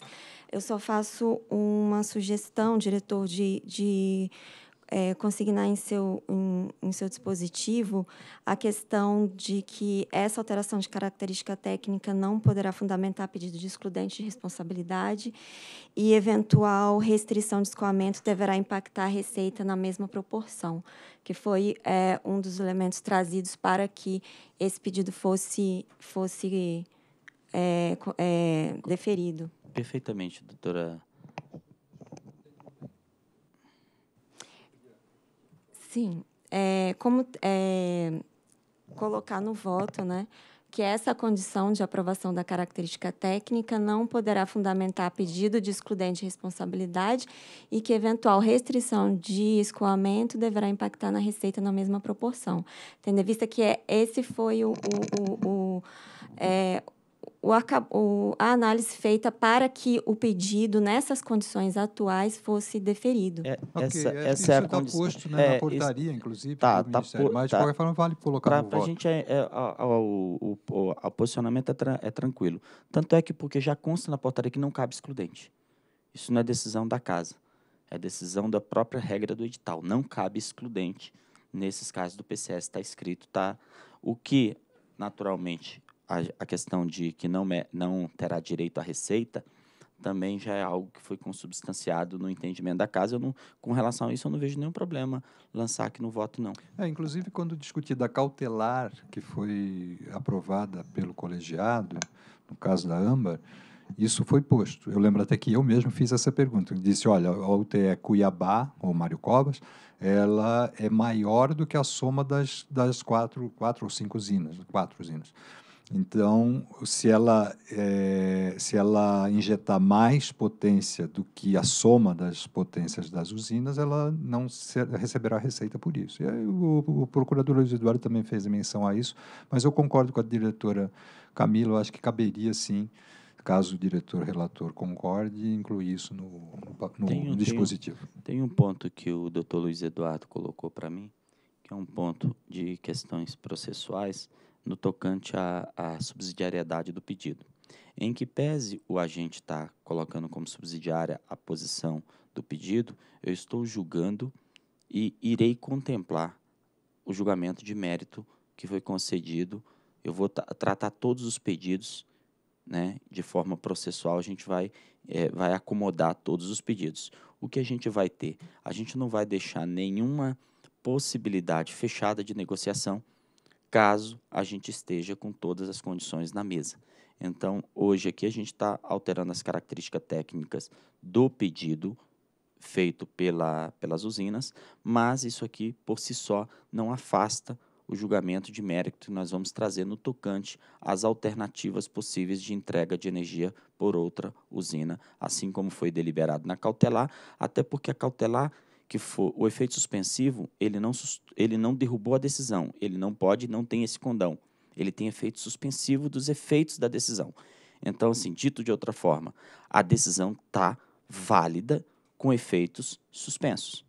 eu só faço uma sugestão, diretor, de, de é, consignar em seu, em, em, seu dispositivo a questão de que essa alteração de característica técnica não poderá fundamentar pedido de excludente de responsabilidade e eventual restrição de escoamento deverá impactar a receita na mesma proporção, que foi é, um dos elementos trazidos para que esse pedido fosse, fosse é, é deferido. Perfeitamente, doutora sim é, como é, colocar no voto, né? que essa condição de aprovação da característica técnica não poderá fundamentar pedido de excludente responsabilidade e que eventual restrição de escoamento deverá impactar na receita na mesma proporção. Tendo em vista que é, esse foi o, o, o, o é, o, a análise feita para que o pedido, nessas condições atuais, fosse deferido. É, essa, é, essa é a condição. Posto, né, é, na portaria, isso, inclusive, tá, tá mas tá, de qualquer forma vale colocar Para a gente, é, é o, o, o, posicionamento é, tra, é tranquilo. Tanto é que porque já consta na portaria que não cabe excludente. Isso não é decisão da casa, é decisão da própria regra do edital. Não cabe excludente nesses casos do PCS, está escrito, tá? O que, naturalmente, a, a questão de que não, me, não terá direito à receita também já é algo que foi consubstanciado no entendimento da casa. Eu não, com relação a isso, eu não vejo nenhum problema lançar aqui no voto, não. É, inclusive, quando discutida a cautelar que foi aprovada pelo colegiado, no caso da âmbar, isso foi posto. Eu lembro até que eu mesmo fiz essa pergunta. Disse, olha, a UTE Cuiabá, ou Mário Covas, ela é maior do que a soma das, das quatro, quatro ou cinco usinas, quatro usinas. Então, se ela, é, se ela injetar mais potência do que a soma das potências das usinas, ela não receberá receita por isso. E aí, o, o, procurador Luiz Eduardo também fez menção a isso, mas eu concordo com a diretora Camila, eu acho que caberia sim, caso o diretor relator concorde, incluir isso no, no, no, tem, dispositivo. Tem, tem um ponto que o doutor Luiz Eduardo colocou para mim, que é um ponto de questões processuais no tocante à, à subsidiariedade do pedido. Em que pese o agente estar tá colocando como subsidiária a posição do pedido, eu estou julgando e irei contemplar o julgamento de mérito que foi concedido. Eu vou tratar todos os pedidos né, de forma processual, a gente vai, é, vai acomodar todos os pedidos. O que a gente vai ter? A gente não vai deixar nenhuma possibilidade fechada de negociação caso a gente esteja com todas as condições na mesa. Então, hoje aqui a gente está alterando as características técnicas do pedido feito pela, pelas usinas, mas isso aqui por si só não afasta o julgamento de mérito que nós vamos trazer no tocante às alternativas possíveis de entrega de energia por outra usina, assim como foi deliberado na cautelar, até porque a cautelar que for o efeito suspensivo, ele não, ele não derrubou a decisão, ele não pode, não tem esse condão. Ele tem efeito suspensivo dos efeitos da decisão. Então, assim, dito de outra forma, a decisão está válida com efeitos suspensos.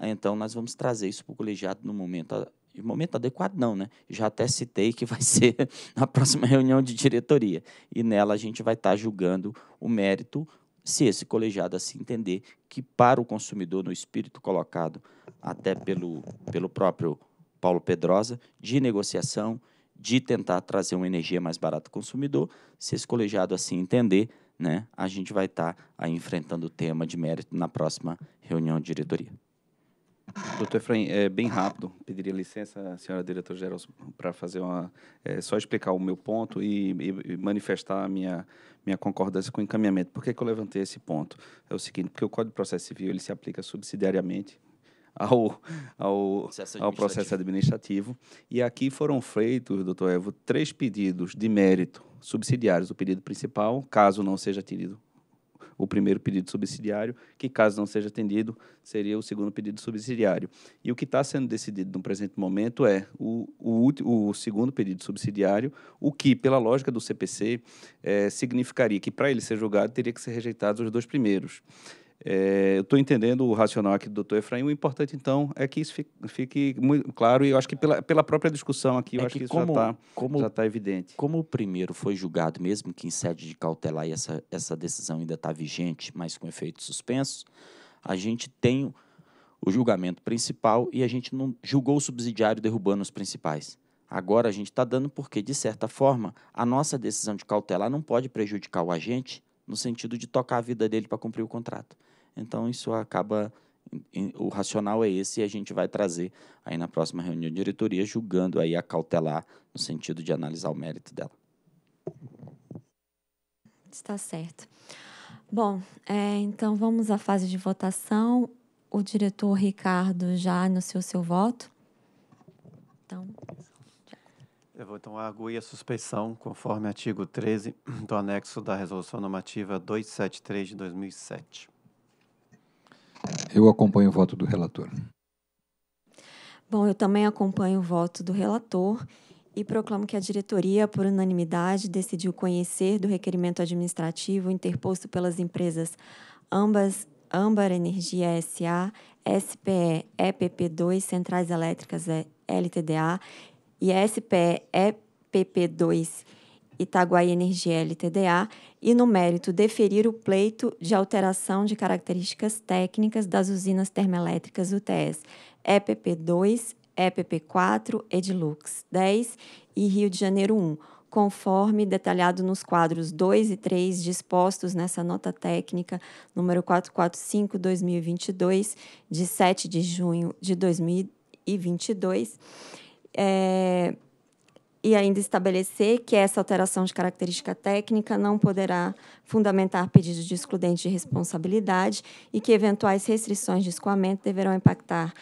Então, nós vamos trazer isso para o colegiado no momento, no momento adequado, não, né? Já até citei que vai ser na próxima reunião de diretoria. E nela a gente vai estar tá julgando o mérito se esse colegiado assim entender que para o consumidor, no espírito colocado até pelo, pelo próprio Paulo Pedrosa, de negociação, de tentar trazer uma energia mais barata ao consumidor, se esse colegiado assim entender, né, a gente vai estar tá enfrentando o tema de mérito na próxima reunião de diretoria. Doutor Efraim, é, bem rápido, pediria licença, senhora diretora-geral, para fazer uma. É, só explicar o meu ponto e, e, manifestar a minha, minha concordância com o encaminhamento. Por que, que eu levantei esse ponto? É o seguinte: porque o Código de Processo Civil ele se aplica subsidiariamente ao, ao, processo ao processo administrativo. E aqui foram feitos, doutor Evo, três pedidos de mérito subsidiários. O pedido principal, caso não seja atendido o primeiro pedido subsidiário, que caso não seja atendido, seria o segundo pedido subsidiário. E o que está sendo decidido no presente momento é o, o, o, segundo pedido subsidiário, o que, pela lógica do CPC, é, eh, significaria que para ele ser julgado teria que ser rejeitados os dois primeiros. É, eu estou entendendo o racional aqui do doutor Efraim. O importante, então, é que isso fique, fique muito claro, e eu acho que pela, pela própria discussão aqui, eu é acho que, que isso tá, como, já está tá evidente. Como o primeiro foi julgado, mesmo que em sede de cautelar, e essa, essa decisão ainda está vigente, mas com efeito suspenso, a gente tem o julgamento principal e a gente não julgou o subsidiário derrubando os principais. Agora a gente está dando porque, de certa forma, a nossa decisão de cautelar não pode prejudicar o agente no sentido de tocar a vida dele para cumprir o contrato. Então, isso acaba. O racional é esse e a gente vai trazer aí na próxima reunião de diretoria, julgando aí a cautelar no sentido de analisar o mérito dela. Está certo. Bom, é, então vamos à fase de votação. O diretor Ricardo já anunciou seu voto. Então. Já. Eu vou então arguir a suspeição, conforme artigo 13 do anexo da resolução normativa 273 de 2007. Eu acompanho o voto do relator. Bom, eu também acompanho o voto do relator e proclamo que a diretoria, por unanimidade, decidiu conhecer do requerimento administrativo interposto pelas empresas Ambas, Ambar Energia SA, SPE EPP2 Centrais Elétricas LTDA e SPE EPP2 Itaguaí Energia LTDA e, no mérito, deferir o pleito de alteração de características técnicas das usinas termoelétricas UTS EPP2, EPP4, Edilux 10 e Rio de Janeiro 1, conforme detalhado nos quadros 2 e 3 dispostos nessa nota técnica número 445/2022 de 7 de junho de 2022. É, e ainda estabelecer que essa alteração de característica técnica não poderá fundamentar pedido de excludente de responsabilidade e que eventuais restrições de escoamento deverão impactar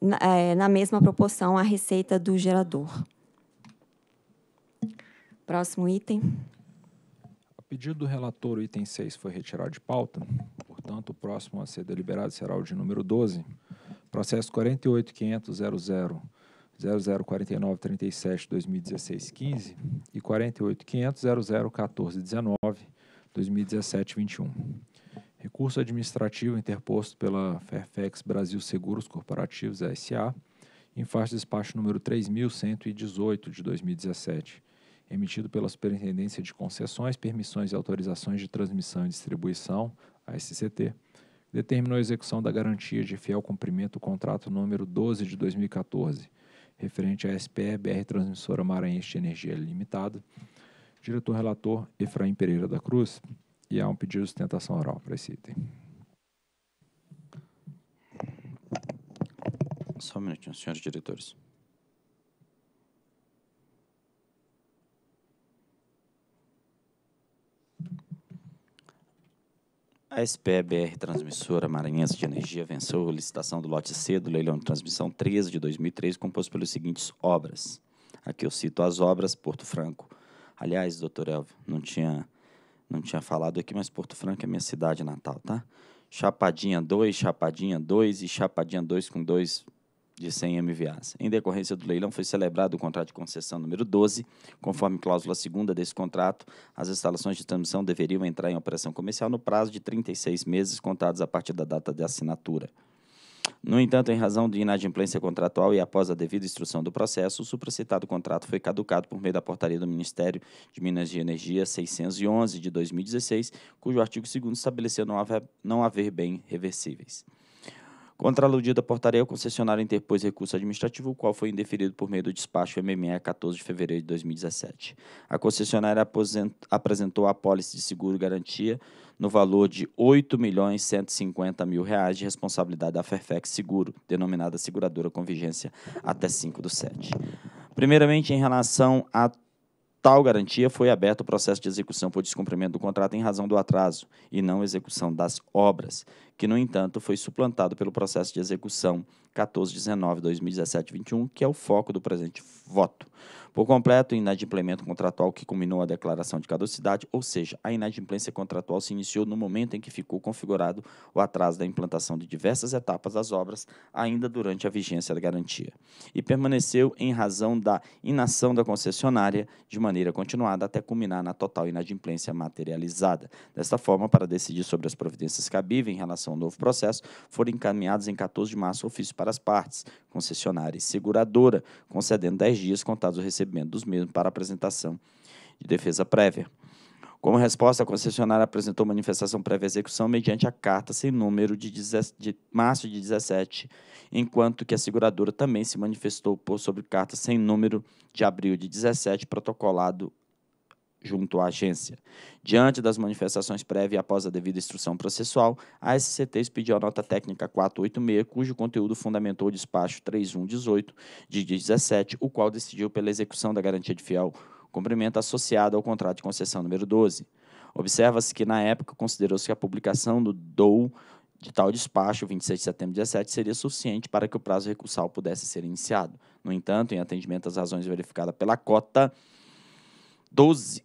na, é, na mesma proporção a receita do gerador. Próximo item. A pedido do relator, o item 6 foi retirado de pauta. Portanto, o próximo a ser deliberado será o de número 12. Processo 48500 004937 2016 15 e 48500 0014 2017 21. Recurso administrativo interposto pela Fairfax Brasil Seguros Corporativos SA em faixa do despacho número 3118 de 2017, emitido pela Superintendência de Concessões, Permissões e Autorizações de Transmissão e Distribuição, a SCT, determinou a execução da garantia de fiel cumprimento do contrato número 12 de 2014 referente à SPE BR Transmissora Maranhense de Energia Limitada, diretor relator Efraim Pereira da Cruz, e há um pedido de sustentação oral para esse item. Só um minutinho, senhores diretores. A Transmissora Maranhense de Energia venceu a licitação do lote C do leilão de transmissão 13 de 2003, composto pelas seguintes obras. Aqui eu cito as obras Porto Franco. Aliás, doutor Elvio, não tinha, não tinha falado aqui, mas Porto Franco é minha cidade natal, tá? Chapadinha 2, Chapadinha 2 e Chapadinha 2 com 2 de 100 MVAs. Em decorrência do leilão, foi celebrado o contrato de concessão número 12. Conforme cláusula segunda desse contrato, as instalações de transmissão deveriam entrar em operação comercial no prazo de 36 meses contados a partir da data de assinatura. No entanto, em razão de inadimplência contratual e após a devida instrução do processo, o supracitado contrato foi caducado por meio da portaria do Ministério de Minas e Energia 611 de 2016, cujo artigo 2 estabeleceu não haver, não haver bem reversíveis a da portaria, o concessionário interpôs recurso administrativo, o qual foi indeferido por meio do despacho MME 14 de fevereiro de 2017. A concessionária apresentou a apólice de seguro garantia no valor de R$ 8.150.000 de responsabilidade da Fairfax Seguro, denominada seguradora com vigência até 5 do 7. Primeiramente, em relação a tal garantia, foi aberto o processo de execução por descumprimento do contrato em razão do atraso e não execução das obras, que, no entanto, foi suplantado pelo processo de execução 1419 2017 21, que é o foco do presente voto. Por completo, inadimplemento contratual que culminou a declaração de caducidade, ou seja, a inadimplência contratual se iniciou no momento em que ficou configurado o atraso da implantação de diversas etapas das obras, ainda durante a vigência da garantia, e permaneceu em razão da inação da concessionária de maneira continuada até culminar na total inadimplência materializada. Desta forma, para decidir sobre as providências cabíveis em relação ao novo processo, foram encaminhados em 14 de março ofício para as partes, concessionária e seguradora, concedendo 10 dias contados o recebimento dos mesmos para apresentação de defesa prévia. Como resposta, a concessionária apresentou manifestação prévia à execução mediante a carta sem número de, de março de 17, enquanto que a seguradora também se manifestou por sobre carta sem número de abril de 17, protocolado junto à agência. Diante das manifestações prévias e após a devida instrução processual, a SCT expediu a nota técnica 486, cujo conteúdo fundamentou o despacho 3118 de 17, o qual decidiu pela execução da garantia de fiel cumprimento associada ao contrato de concessão número 12. Observa-se que, na época, considerou-se que a publicação do DOU de tal despacho, 26 de setembro de 17, seria suficiente para que o prazo recursal pudesse ser iniciado. No entanto, em atendimento às razões verificadas pela cota 12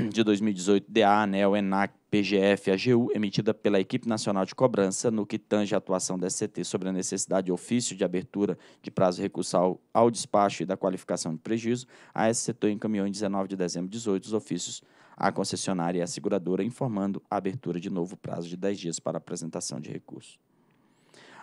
de 2018 DA, ANEL, ENAC, PGF, AGU, emitida pela equipe nacional de cobrança no que tange a atuação da SCT sobre a necessidade de ofício de abertura de prazo recursal ao despacho e da qualificação de prejuízo, a SCT encaminhou em 19 de dezembro de 18 os ofícios à concessionária e à seguradora informando a abertura de novo prazo de 10 dias para apresentação de recurso.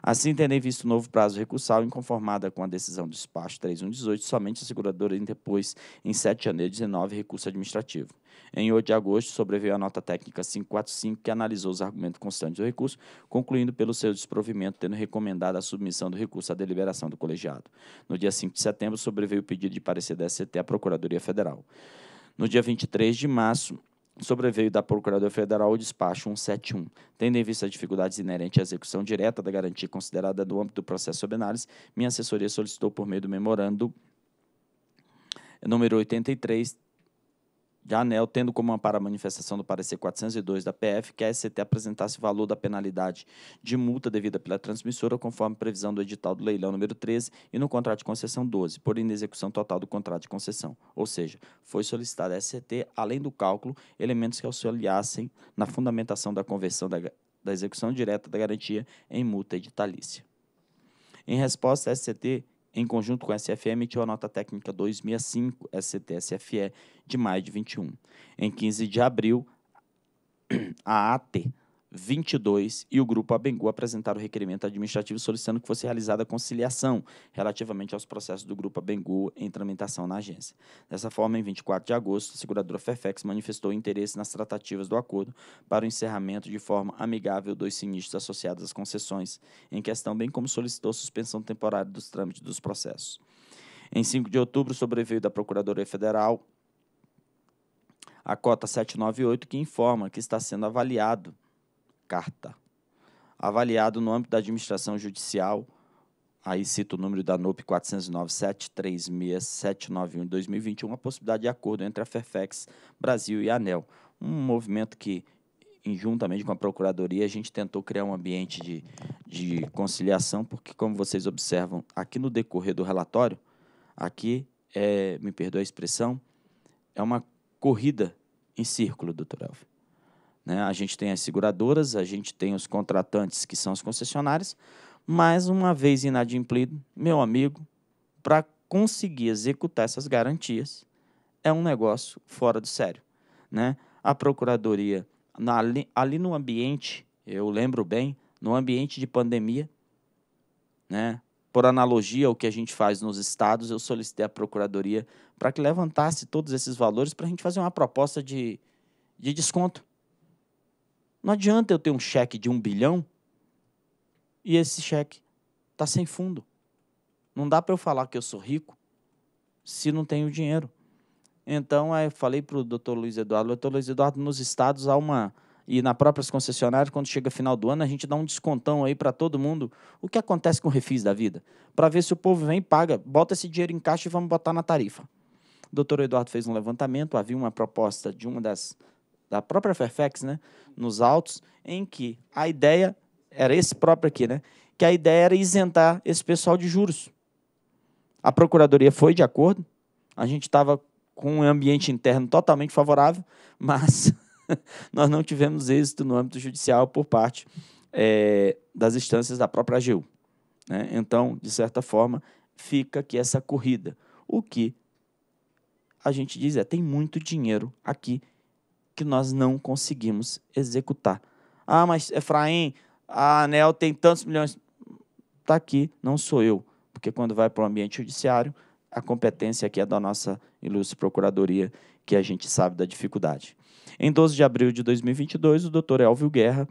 Assim, terem visto o novo prazo recursal inconformada com a decisão do despacho 3118, somente a seguradora interpôs em 7 de janeiro de 19 recurso administrativo. Em 8 de agosto, sobreveio a nota técnica 545, que analisou os argumentos constantes do recurso, concluindo pelo seu desprovimento, tendo recomendado a submissão do recurso à deliberação do colegiado. No dia 5 de setembro, sobreveio o pedido de parecer da SCT à Procuradoria Federal. No dia 23 de março, sobreveio da Procuradoria Federal o despacho 171, tendo em vista as dificuldades inerentes à execução direta da garantia considerada no âmbito do processo sob análise, minha assessoria solicitou por meio do memorando número 83 de ANEL, tendo como amparo a manifestação do parecer 402 da PF, que a SCT apresentasse o valor da penalidade de multa devida pela transmissora, conforme previsão do edital do leilão número 13 e no contrato de concessão 12, por inexecução total do contrato de concessão. Ou seja, foi solicitada à SCT, além do cálculo, elementos que auxiliassem na fundamentação da conversão da, da execução direta da garantia em multa editalícia. Em resposta, a SCT em conjunto com a SFE, emitiu a nota técnica 265 SCT-SFE de maio de 21. Em 15 de abril, a AT 22 e o grupo Abengu apresentaram requerimento administrativo solicitando que fosse realizada a conciliação relativamente aos processos do grupo Abengu em tramitação na agência. Dessa forma, em 24 de agosto, a seguradora Fairfax manifestou interesse nas tratativas do acordo para o encerramento de forma amigável dos sinistros associados às concessões em questão, bem como solicitou suspensão temporária dos trâmites dos processos. Em 5 de outubro, sobreveio da Procuradoria Federal a cota 798, que informa que está sendo avaliado carta, avaliado no âmbito da administração judicial, aí cito o número da NOP 409-736-791 2021, a possibilidade de acordo entre a Fairfax Brasil e a ANEL. Um movimento que, juntamente com a Procuradoria, a gente tentou criar um ambiente de, de conciliação, porque, como vocês observam aqui no decorrer do relatório, aqui, é, me perdoe a expressão, é uma corrida em círculo, doutor Elvio. Né? A gente tem as seguradoras, a gente tem os contratantes, que são as concessionárias, mas uma vez inadimplido, meu amigo, para conseguir executar essas garantias, é um negócio fora do sério. Né? A procuradoria, na, ali, ali no ambiente, eu lembro bem, no ambiente de pandemia, né? por analogia ao que a gente faz nos estados, eu solicitei a procuradoria para que levantasse todos esses valores para a gente fazer uma proposta de, de desconto não adianta eu ter um cheque de um bilhão e esse cheque está sem fundo. Não dá para eu falar que eu sou rico se não tenho dinheiro. Então, eu falei para o doutor Luiz Eduardo, doutor Luiz Eduardo, nos estados há uma... E na próprias concessionárias, quando chega final do ano, a gente dá um descontão aí para todo mundo. O que acontece com o refis da vida? Para ver se o povo vem e paga, bota esse dinheiro em caixa e vamos botar na tarifa. O doutor Eduardo fez um levantamento, havia uma proposta de uma das da própria Fairfax, né, nos autos, em que a ideia era esse próprio aqui, né, que a ideia era isentar esse pessoal de juros. A procuradoria foi de acordo, a gente estava com um ambiente interno totalmente favorável, mas nós não tivemos êxito no âmbito judicial por parte é, das instâncias da própria AGU. Né? Então, de certa forma, fica aqui essa corrida. O que a gente diz é: tem muito dinheiro aqui que nós não conseguimos executar. Ah, mas Efraim, a ANEL tem tantos milhões. Está aqui, não sou eu. Porque quando vai para o ambiente judiciário, a competência aqui é da nossa ilustre procuradoria, que a gente sabe da dificuldade. Em 12 de abril de 2022, o doutor Elvio Guerra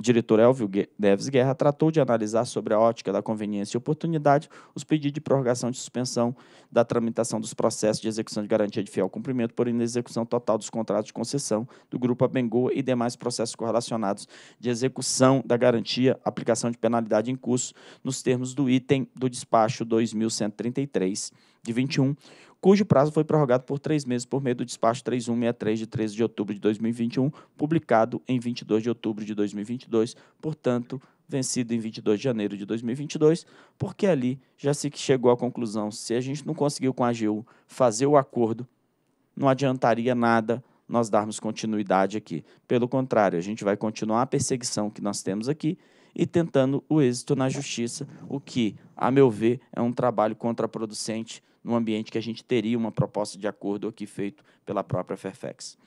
diretor Elvio Neves Guerra tratou de analisar sobre a ótica da conveniência e oportunidade os pedidos de prorrogação de suspensão da tramitação dos processos de execução de garantia de fiel cumprimento por inexecução total dos contratos de concessão do Grupo Abengoa e demais processos correlacionados de execução da garantia, aplicação de penalidade em curso, nos termos do item do despacho 2133 de 21, cujo prazo foi prorrogado por três meses por meio do despacho 3163 de 13 de outubro de 2021, publicado em 22 de outubro de 2022, portanto, vencido em 22 de janeiro de 2022, porque ali já se chegou à conclusão, se a gente não conseguiu com a AGU fazer o acordo, não adiantaria nada nós darmos continuidade aqui. Pelo contrário, a gente vai continuar a perseguição que nós temos aqui e tentando o êxito na justiça, o que, a meu ver, é um trabalho contraproducente num ambiente que a gente teria uma proposta de acordo aqui feito pela própria Fairfax.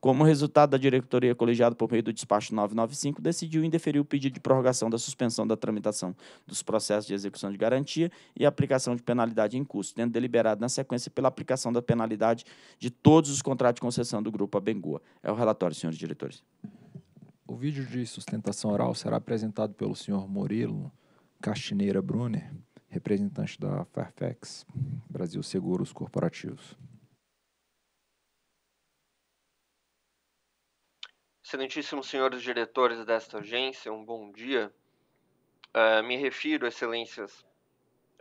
Como resultado, a diretoria colegiada, por meio do despacho 995, decidiu indeferir o pedido de prorrogação da suspensão da tramitação dos processos de execução de garantia e aplicação de penalidade em custo, tendo deliberado na sequência pela aplicação da penalidade de todos os contratos de concessão do grupo Abengoa. É o relatório, senhores diretores. O vídeo de sustentação oral será apresentado pelo Sr. Murilo Castineira Brunner, representante da Fairfax Brasil Seguros Corporativos. Excelentíssimos senhores diretores desta agência, um bom dia. Uh, me refiro, excelências,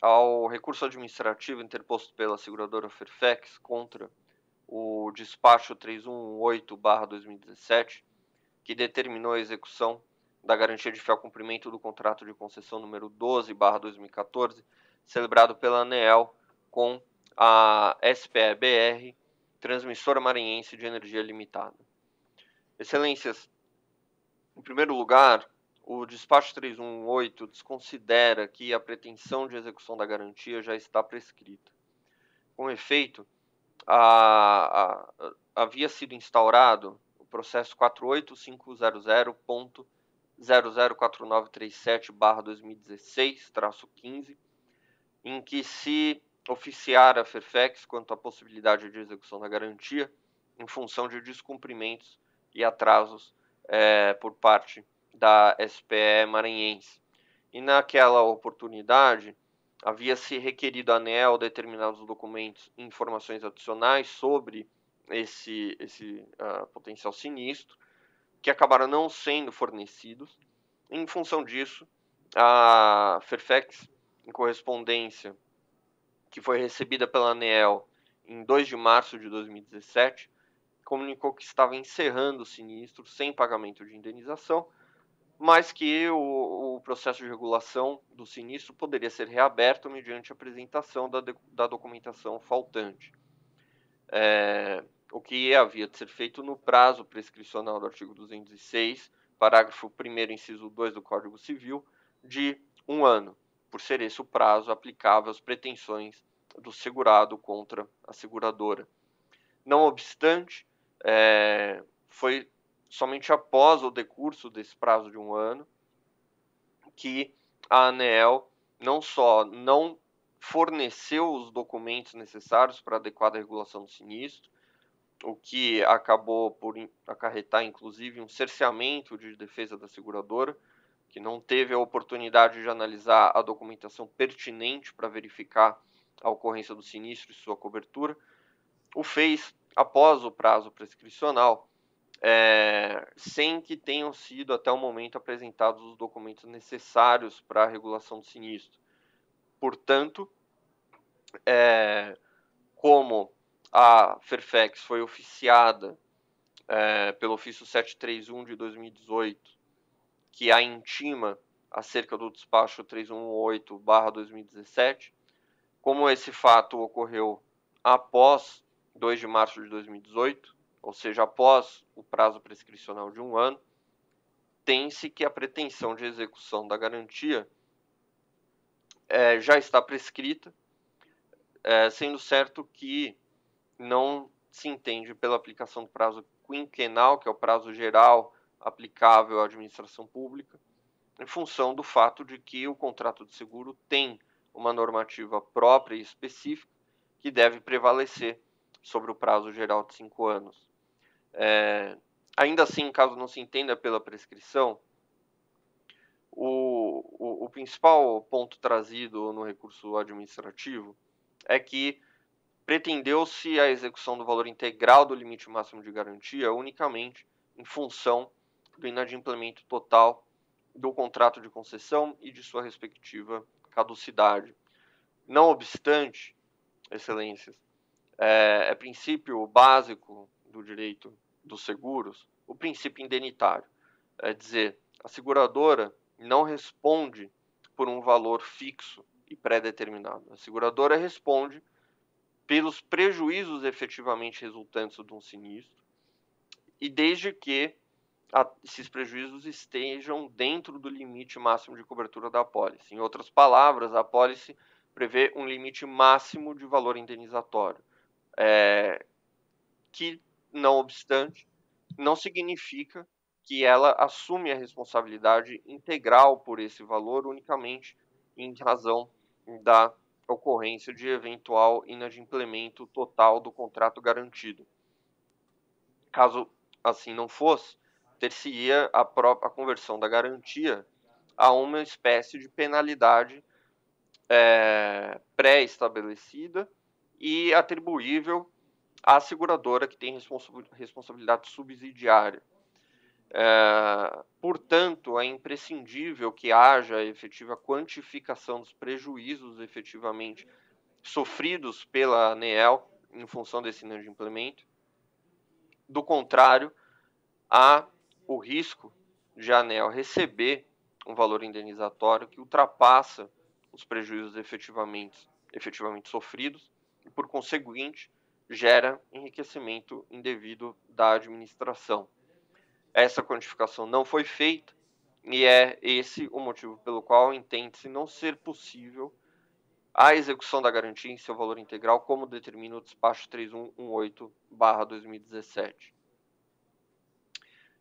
ao recurso administrativo interposto pela seguradora Fairfax contra o despacho 318-2017, que determinou a execução da garantia de fiel cumprimento do contrato de concessão número 12/2014, celebrado pela ANEEL com a SPEBR, Transmissora Maranhense de Energia Limitada. Excelências, em primeiro lugar, o despacho 318 desconsidera que a pretensão de execução da garantia já está prescrita. Com efeito, a, a, a, havia sido instaurado processo 48500.004937-2016-15, em que se oficiar a Fairfax quanto à possibilidade de execução da garantia em função de descumprimentos e atrasos é, por parte da SPE maranhense. E naquela oportunidade, havia se requerido a ANEL determinados documentos e informações adicionais sobre esse, esse uh, potencial sinistro, que acabaram não sendo fornecidos. Em função disso, a Fairfax, em correspondência que foi recebida pela ANEEL em 2 de março de 2017, comunicou que estava encerrando o sinistro sem pagamento de indenização, mas que o, o processo de regulação do sinistro poderia ser reaberto mediante apresentação da, da documentação faltante. É, o que havia de ser feito no prazo prescricional do artigo 206, parágrafo 1 inciso 2 do Código Civil, de um ano, por ser esse o prazo aplicável às pretensões do segurado contra a seguradora. Não obstante, é, foi somente após o decurso desse prazo de um ano que a ANEEL não só não forneceu os documentos necessários para adequada regulação do sinistro, o que acabou por acarretar, inclusive, um cerceamento de defesa da seguradora, que não teve a oportunidade de analisar a documentação pertinente para verificar a ocorrência do sinistro e sua cobertura, o fez após o prazo prescricional, é, sem que tenham sido até o momento apresentados os documentos necessários para a regulação do sinistro. Portanto, é, como a Fairfax foi oficiada é, pelo ofício 731 de 2018, que a intima acerca do despacho 318/2017. Como esse fato ocorreu após 2 de março de 2018, ou seja, após o prazo prescricional de um ano, tem-se que a pretensão de execução da garantia é, já está prescrita, é, sendo certo que não se entende pela aplicação do prazo quinquenal, que é o prazo geral aplicável à administração pública, em função do fato de que o contrato de seguro tem uma normativa própria e específica que deve prevalecer sobre o prazo geral de cinco anos. É, ainda assim, caso não se entenda pela prescrição, o, o, o principal ponto trazido no recurso administrativo é que pretendeu-se a execução do valor integral do limite máximo de garantia unicamente em função do inadimplemento total do contrato de concessão e de sua respectiva caducidade. Não obstante, excelências, é, é princípio básico do direito dos seguros o princípio indenitário, é dizer, a seguradora não responde por um valor fixo e pré-determinado. A seguradora responde pelos prejuízos efetivamente resultantes de um sinistro, e desde que a, esses prejuízos estejam dentro do limite máximo de cobertura da apólice. Em outras palavras, a apólice prevê um limite máximo de valor indenizatório, é, que, não obstante, não significa que ela assume a responsabilidade integral por esse valor unicamente em razão da ocorrência de eventual inadimplemento total do contrato garantido. Caso assim não fosse, ter-se-ia a, própria conversão da garantia a uma espécie de penalidade é, pré-estabelecida e atribuível à seguradora que tem responsa responsabilidade subsidiária. É, portanto, é imprescindível que haja efetiva quantificação dos prejuízos efetivamente sofridos pela ANEEL em função desse inadimplemento. Do contrário, há o risco de a ANEEL receber um valor indenizatório que ultrapassa os prejuízos efetivamente, efetivamente sofridos e, por conseguinte, gera enriquecimento indevido da administração. Essa quantificação não foi feita e é esse o motivo pelo qual entende-se não ser possível a execução da garantia em seu valor integral, como determina o despacho 3118-2017.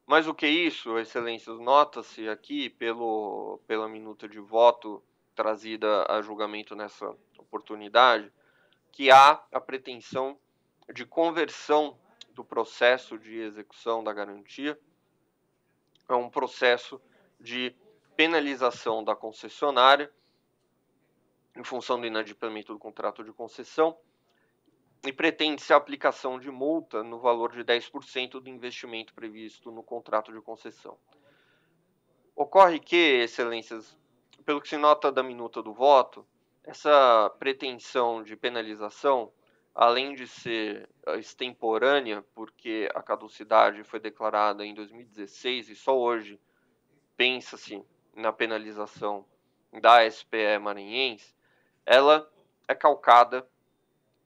Mas o que é isso, excelências? Nota-se aqui pelo, pela minuta de voto trazida a julgamento nessa oportunidade que há a pretensão de conversão do processo de execução da garantia é um processo de penalização da concessionária em função do inadimplemento do contrato de concessão e pretende-se a aplicação de multa no valor de 10% do investimento previsto no contrato de concessão. Ocorre que, excelências, pelo que se nota da minuta do voto, essa pretensão de penalização além de ser eh, extemporânea, porque a caducidade foi declarada em 2016 e só hoje pensa-se na penalização da SPE maranhense, ela é calcada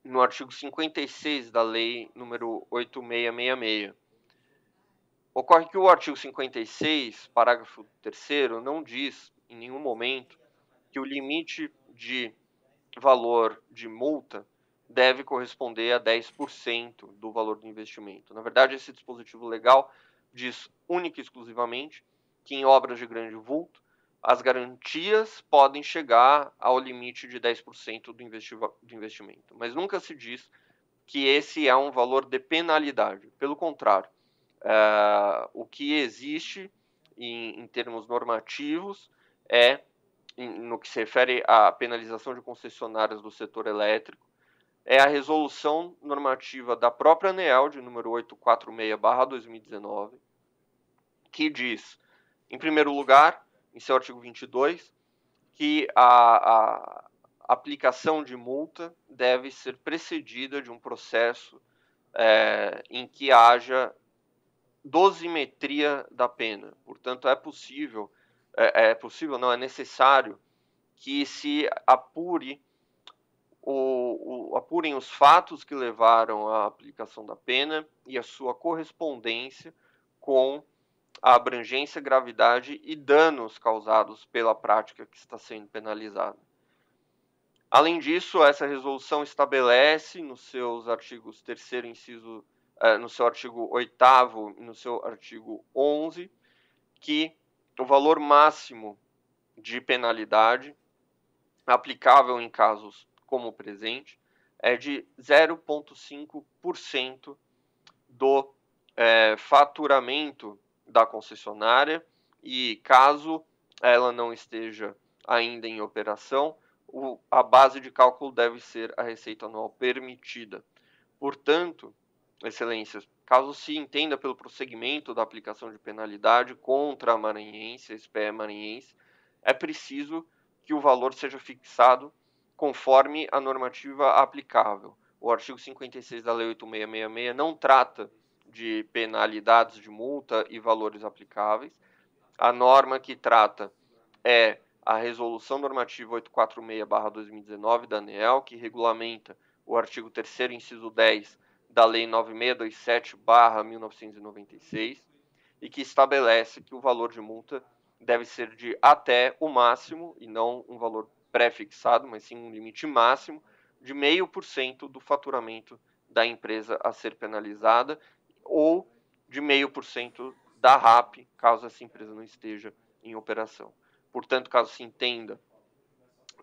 no artigo 56 da lei número 8666. Ocorre que o artigo 56, parágrafo 3 não diz em nenhum momento que o limite de valor de multa deve corresponder a 10% do valor do investimento. Na verdade, esse dispositivo legal diz única e exclusivamente que em obras de grande vulto, as garantias podem chegar ao limite de 10% do, investi do investimento. Mas nunca se diz que esse é um valor de penalidade. Pelo contrário, é, o que existe em, em termos normativos é, em, no que se refere à penalização de concessionárias do setor elétrico, é a resolução normativa da própria ANEEL, de número 846-2019, que diz, em primeiro lugar, em seu artigo 22, que a, a aplicação de multa deve ser precedida de um processo é, em que haja dosimetria da pena. Portanto, é possível, é, é possível, não é necessário que se apure o, o, apurem os fatos que levaram à aplicação da pena e a sua correspondência com a abrangência, gravidade e danos causados pela prática que está sendo penalizada. Além disso, essa resolução estabelece nos seus artigos 3 inciso eh, no seu artigo 8 e no seu artigo 11 que o valor máximo de penalidade aplicável em casos como presente, é de 0,5% do é, faturamento da concessionária e caso ela não esteja ainda em operação, o, a base de cálculo deve ser a receita anual permitida. Portanto, excelências, caso se entenda pelo prosseguimento da aplicação de penalidade contra a maranhense, a SPE maranhense, é preciso que o valor seja fixado conforme a normativa aplicável. O artigo 56 da Lei 8666 não trata de penalidades de multa e valores aplicáveis. A norma que trata é a Resolução Normativa 846-2019 da ANEEL, que regulamenta o artigo 3 inciso 10 da Lei 9627-1996 e que estabelece que o valor de multa deve ser de até o máximo e não um valor pré-fixado, mas sim um limite máximo de 0,5% do faturamento da empresa a ser penalizada ou de 0,5% da RAP, caso essa empresa não esteja em operação. Portanto, caso se entenda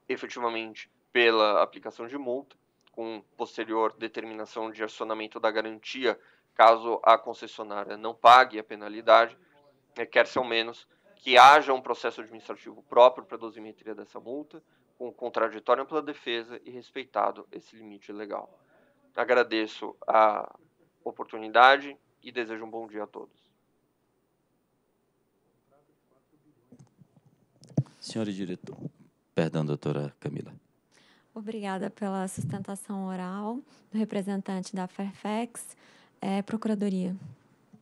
efetivamente pela aplicação de multa, com posterior determinação de acionamento da garantia, caso a concessionária não pague a penalidade, requer-se ao menos que haja um processo administrativo próprio para a dosimetria dessa multa, com contraditório pela defesa e respeitado esse limite legal. Agradeço a oportunidade e desejo um bom dia a todos. Senhora diretor. Perdão, doutora Camila. Obrigada pela sustentação oral do representante da Fairfax, é, Procuradoria.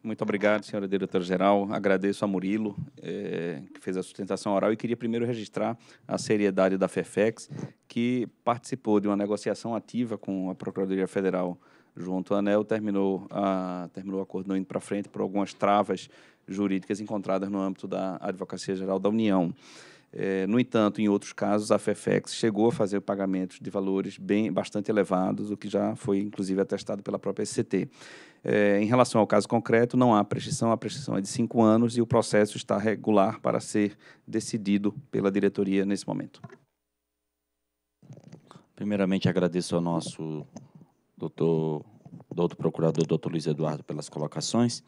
Muito obrigado, senhora diretora-geral. Agradeço a Murilo, eh, que fez a sustentação oral, e queria primeiro registrar a seriedade da FEFEX, que participou de uma negociação ativa com a Procuradoria Federal junto ao ANEL, terminou, a, terminou o acordo não indo para frente por algumas travas jurídicas encontradas no âmbito da Advocacia Geral da União. É, no entanto, em outros casos, a FEFEX chegou a fazer pagamentos de valores bem, bastante elevados, o que já foi, inclusive, atestado pela própria SCT. É, eh, em relação ao caso concreto, não há prescrição, a prescrição é de cinco anos e o processo está regular para ser decidido pela diretoria nesse momento. Primeiramente, agradeço ao nosso doutor, doutor procurador, doutor Luiz Eduardo, pelas colocações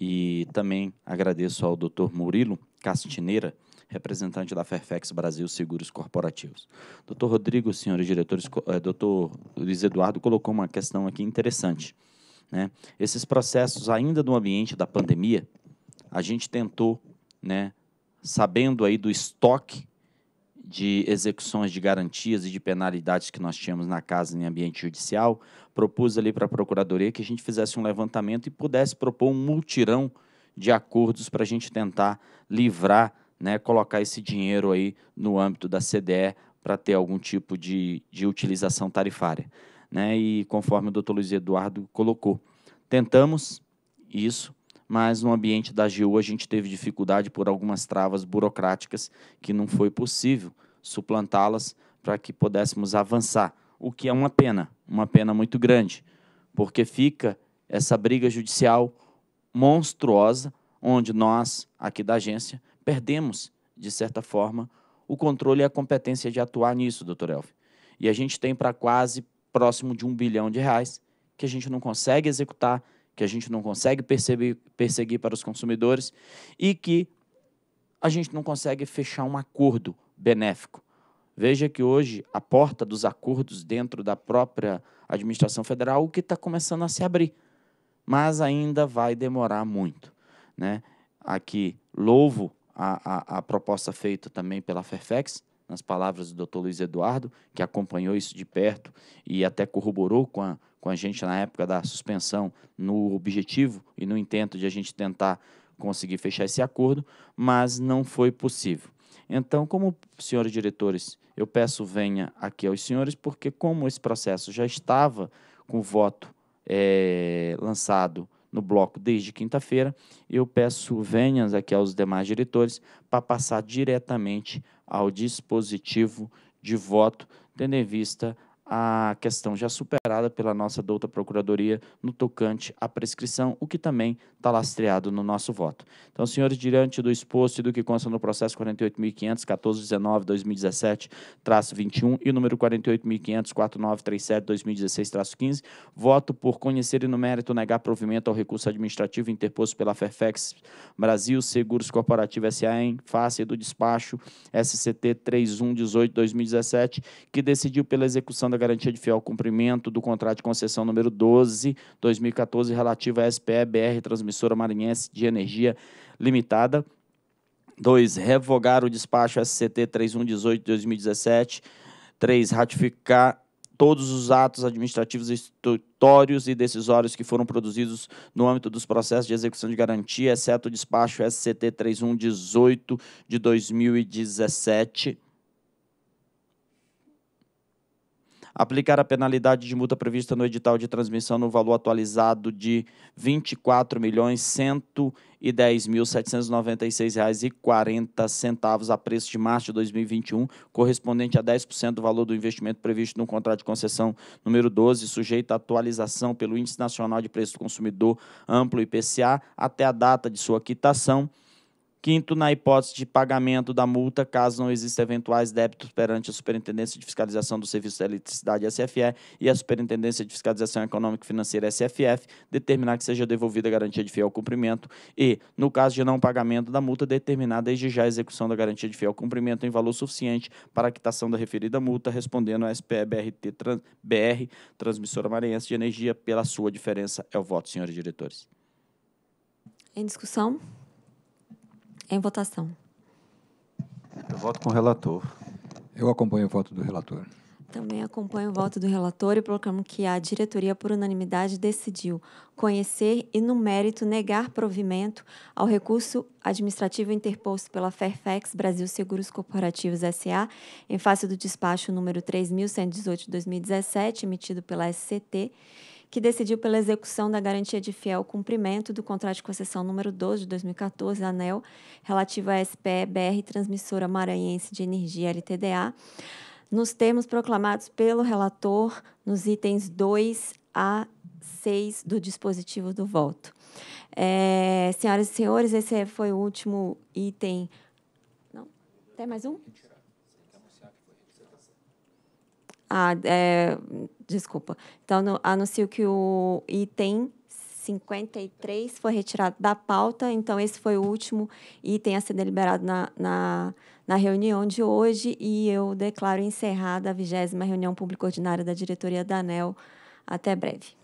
e também agradeço ao doutor Murilo Castineira, representante da Fairfax Brasil Seguros Corporativos. Doutor Rodrigo, senhores diretores, Dr. Eh, doutor Luiz Eduardo colocou uma questão aqui interessante. Né? Esses processos, ainda no ambiente da pandemia, a gente tentou, né, sabendo aí do estoque de execuções de garantias e de penalidades que nós tínhamos na casa em ambiente judicial, propus ali para a Procuradoria que a gente fizesse um levantamento e pudesse propor um multirão de acordos para a gente tentar livrar né, colocar esse dinheiro aí no âmbito da CDE para ter algum tipo de, de utilização tarifária. Né? E conforme o doutor Luiz Eduardo colocou, tentamos isso, mas no ambiente da AGU a gente teve dificuldade por algumas travas burocráticas que não foi possível suplantá-las para que pudéssemos avançar, o que é uma pena, uma pena muito grande, porque fica essa briga judicial monstruosa, onde nós, aqui da agência, perdemos, de certa forma, o controle e a competência de atuar nisso, doutor Elf. E a gente tem para quase próximo de um bilhão de reais que a gente não consegue executar, que a gente não consegue perceber, perseguir para os consumidores e que a gente não consegue fechar um acordo benéfico. Veja que hoje a porta dos acordos dentro da própria administração federal que está começando a se abrir, mas ainda vai demorar muito, né? Aqui louvo a, a, a proposta feita também pela Fairfax, nas palavras do Dr. Luiz Eduardo, que acompanhou isso de perto e até corroborou com a, com a gente na época da suspensão no objetivo e no intento de a gente tentar conseguir fechar esse acordo, mas não foi possível. Então, como senhores diretores, eu peço venha aqui aos senhores, porque como esse processo já estava com voto é, lançado no bloco desde quinta-feira, eu peço venhas aqui aos demais diretores para passar diretamente ao dispositivo de voto, tendo em vista a questão já superada pela nossa douta procuradoria no tocante à prescrição, o que também está lastreado no nosso voto. Então, senhores, diante do exposto e do que consta no processo 2017-traço 21 e número 2016 15 voto por conhecer e no mérito negar provimento ao recurso administrativo interposto pela Fairfax Brasil Seguros Corporativo S.A. em face do despacho SCT 3118-2017, que decidiu pela execução a garantia de fiel cumprimento do contrato de concessão número 12, 2014, relativo à SPE-BR, Transmissora Maranhense de Energia Limitada. 2. Revogar o despacho SCT 3118 de 2017. 3. Ratificar todos os atos administrativos instrutórios e decisórios que foram produzidos no âmbito dos processos de execução de garantia, exceto o despacho SCT 3118 de 2017. aplicar a penalidade de multa prevista no edital de transmissão no valor atualizado de R$ 24.110.796,40 a preço de março de 2021, correspondente a 10% do valor do investimento previsto no contrato de concessão número 12, sujeito à atualização pelo Índice Nacional de Preço do Consumidor Amplo IPCA até a data de sua quitação. Quinto, na hipótese de pagamento da multa, caso não existam eventuais débitos perante a Superintendência de Fiscalização do Serviço de Eletricidade SFE e a Superintendência de Fiscalização Econômica e Financeira SFF, determinar que seja devolvida a garantia de fiel cumprimento e, no caso de não pagamento da multa, determinar desde já a execução da garantia de fiel cumprimento em valor suficiente para a quitação da referida multa, respondendo a SPE-BRT trans, BR, Transmissora Maranhense de Energia, pela sua diferença. É o voto, senhores diretores. Em discussão? Em votação. Eu voto com o relator. Eu acompanho o voto do relator. Também acompanho o voto do relator e proclamo que a diretoria, por unanimidade, decidiu conhecer e, no mérito, negar provimento ao recurso administrativo interposto pela Fairfax Brasil Seguros Corporativos SA, em face do despacho número 3.118-2017, emitido pela SCT, que decidiu pela execução da garantia de fiel cumprimento do contrato de concessão número 12 de 2014, ANEL, relativo à SPE-BR Transmissora Maranhense de Energia LTDA, nos termos proclamados pelo relator nos itens 2 a 6 do dispositivo do voto. É, senhoras e senhores, esse foi o último item. Não? Tem mais um? Tem ah, é, desculpa. Então, anuncio que o item 53 foi retirado da pauta, então esse foi o último item a ser deliberado na, na, na reunião de hoje e eu declaro encerrada a vigésima reunião pública ordinária da diretoria da ANEL. Até breve.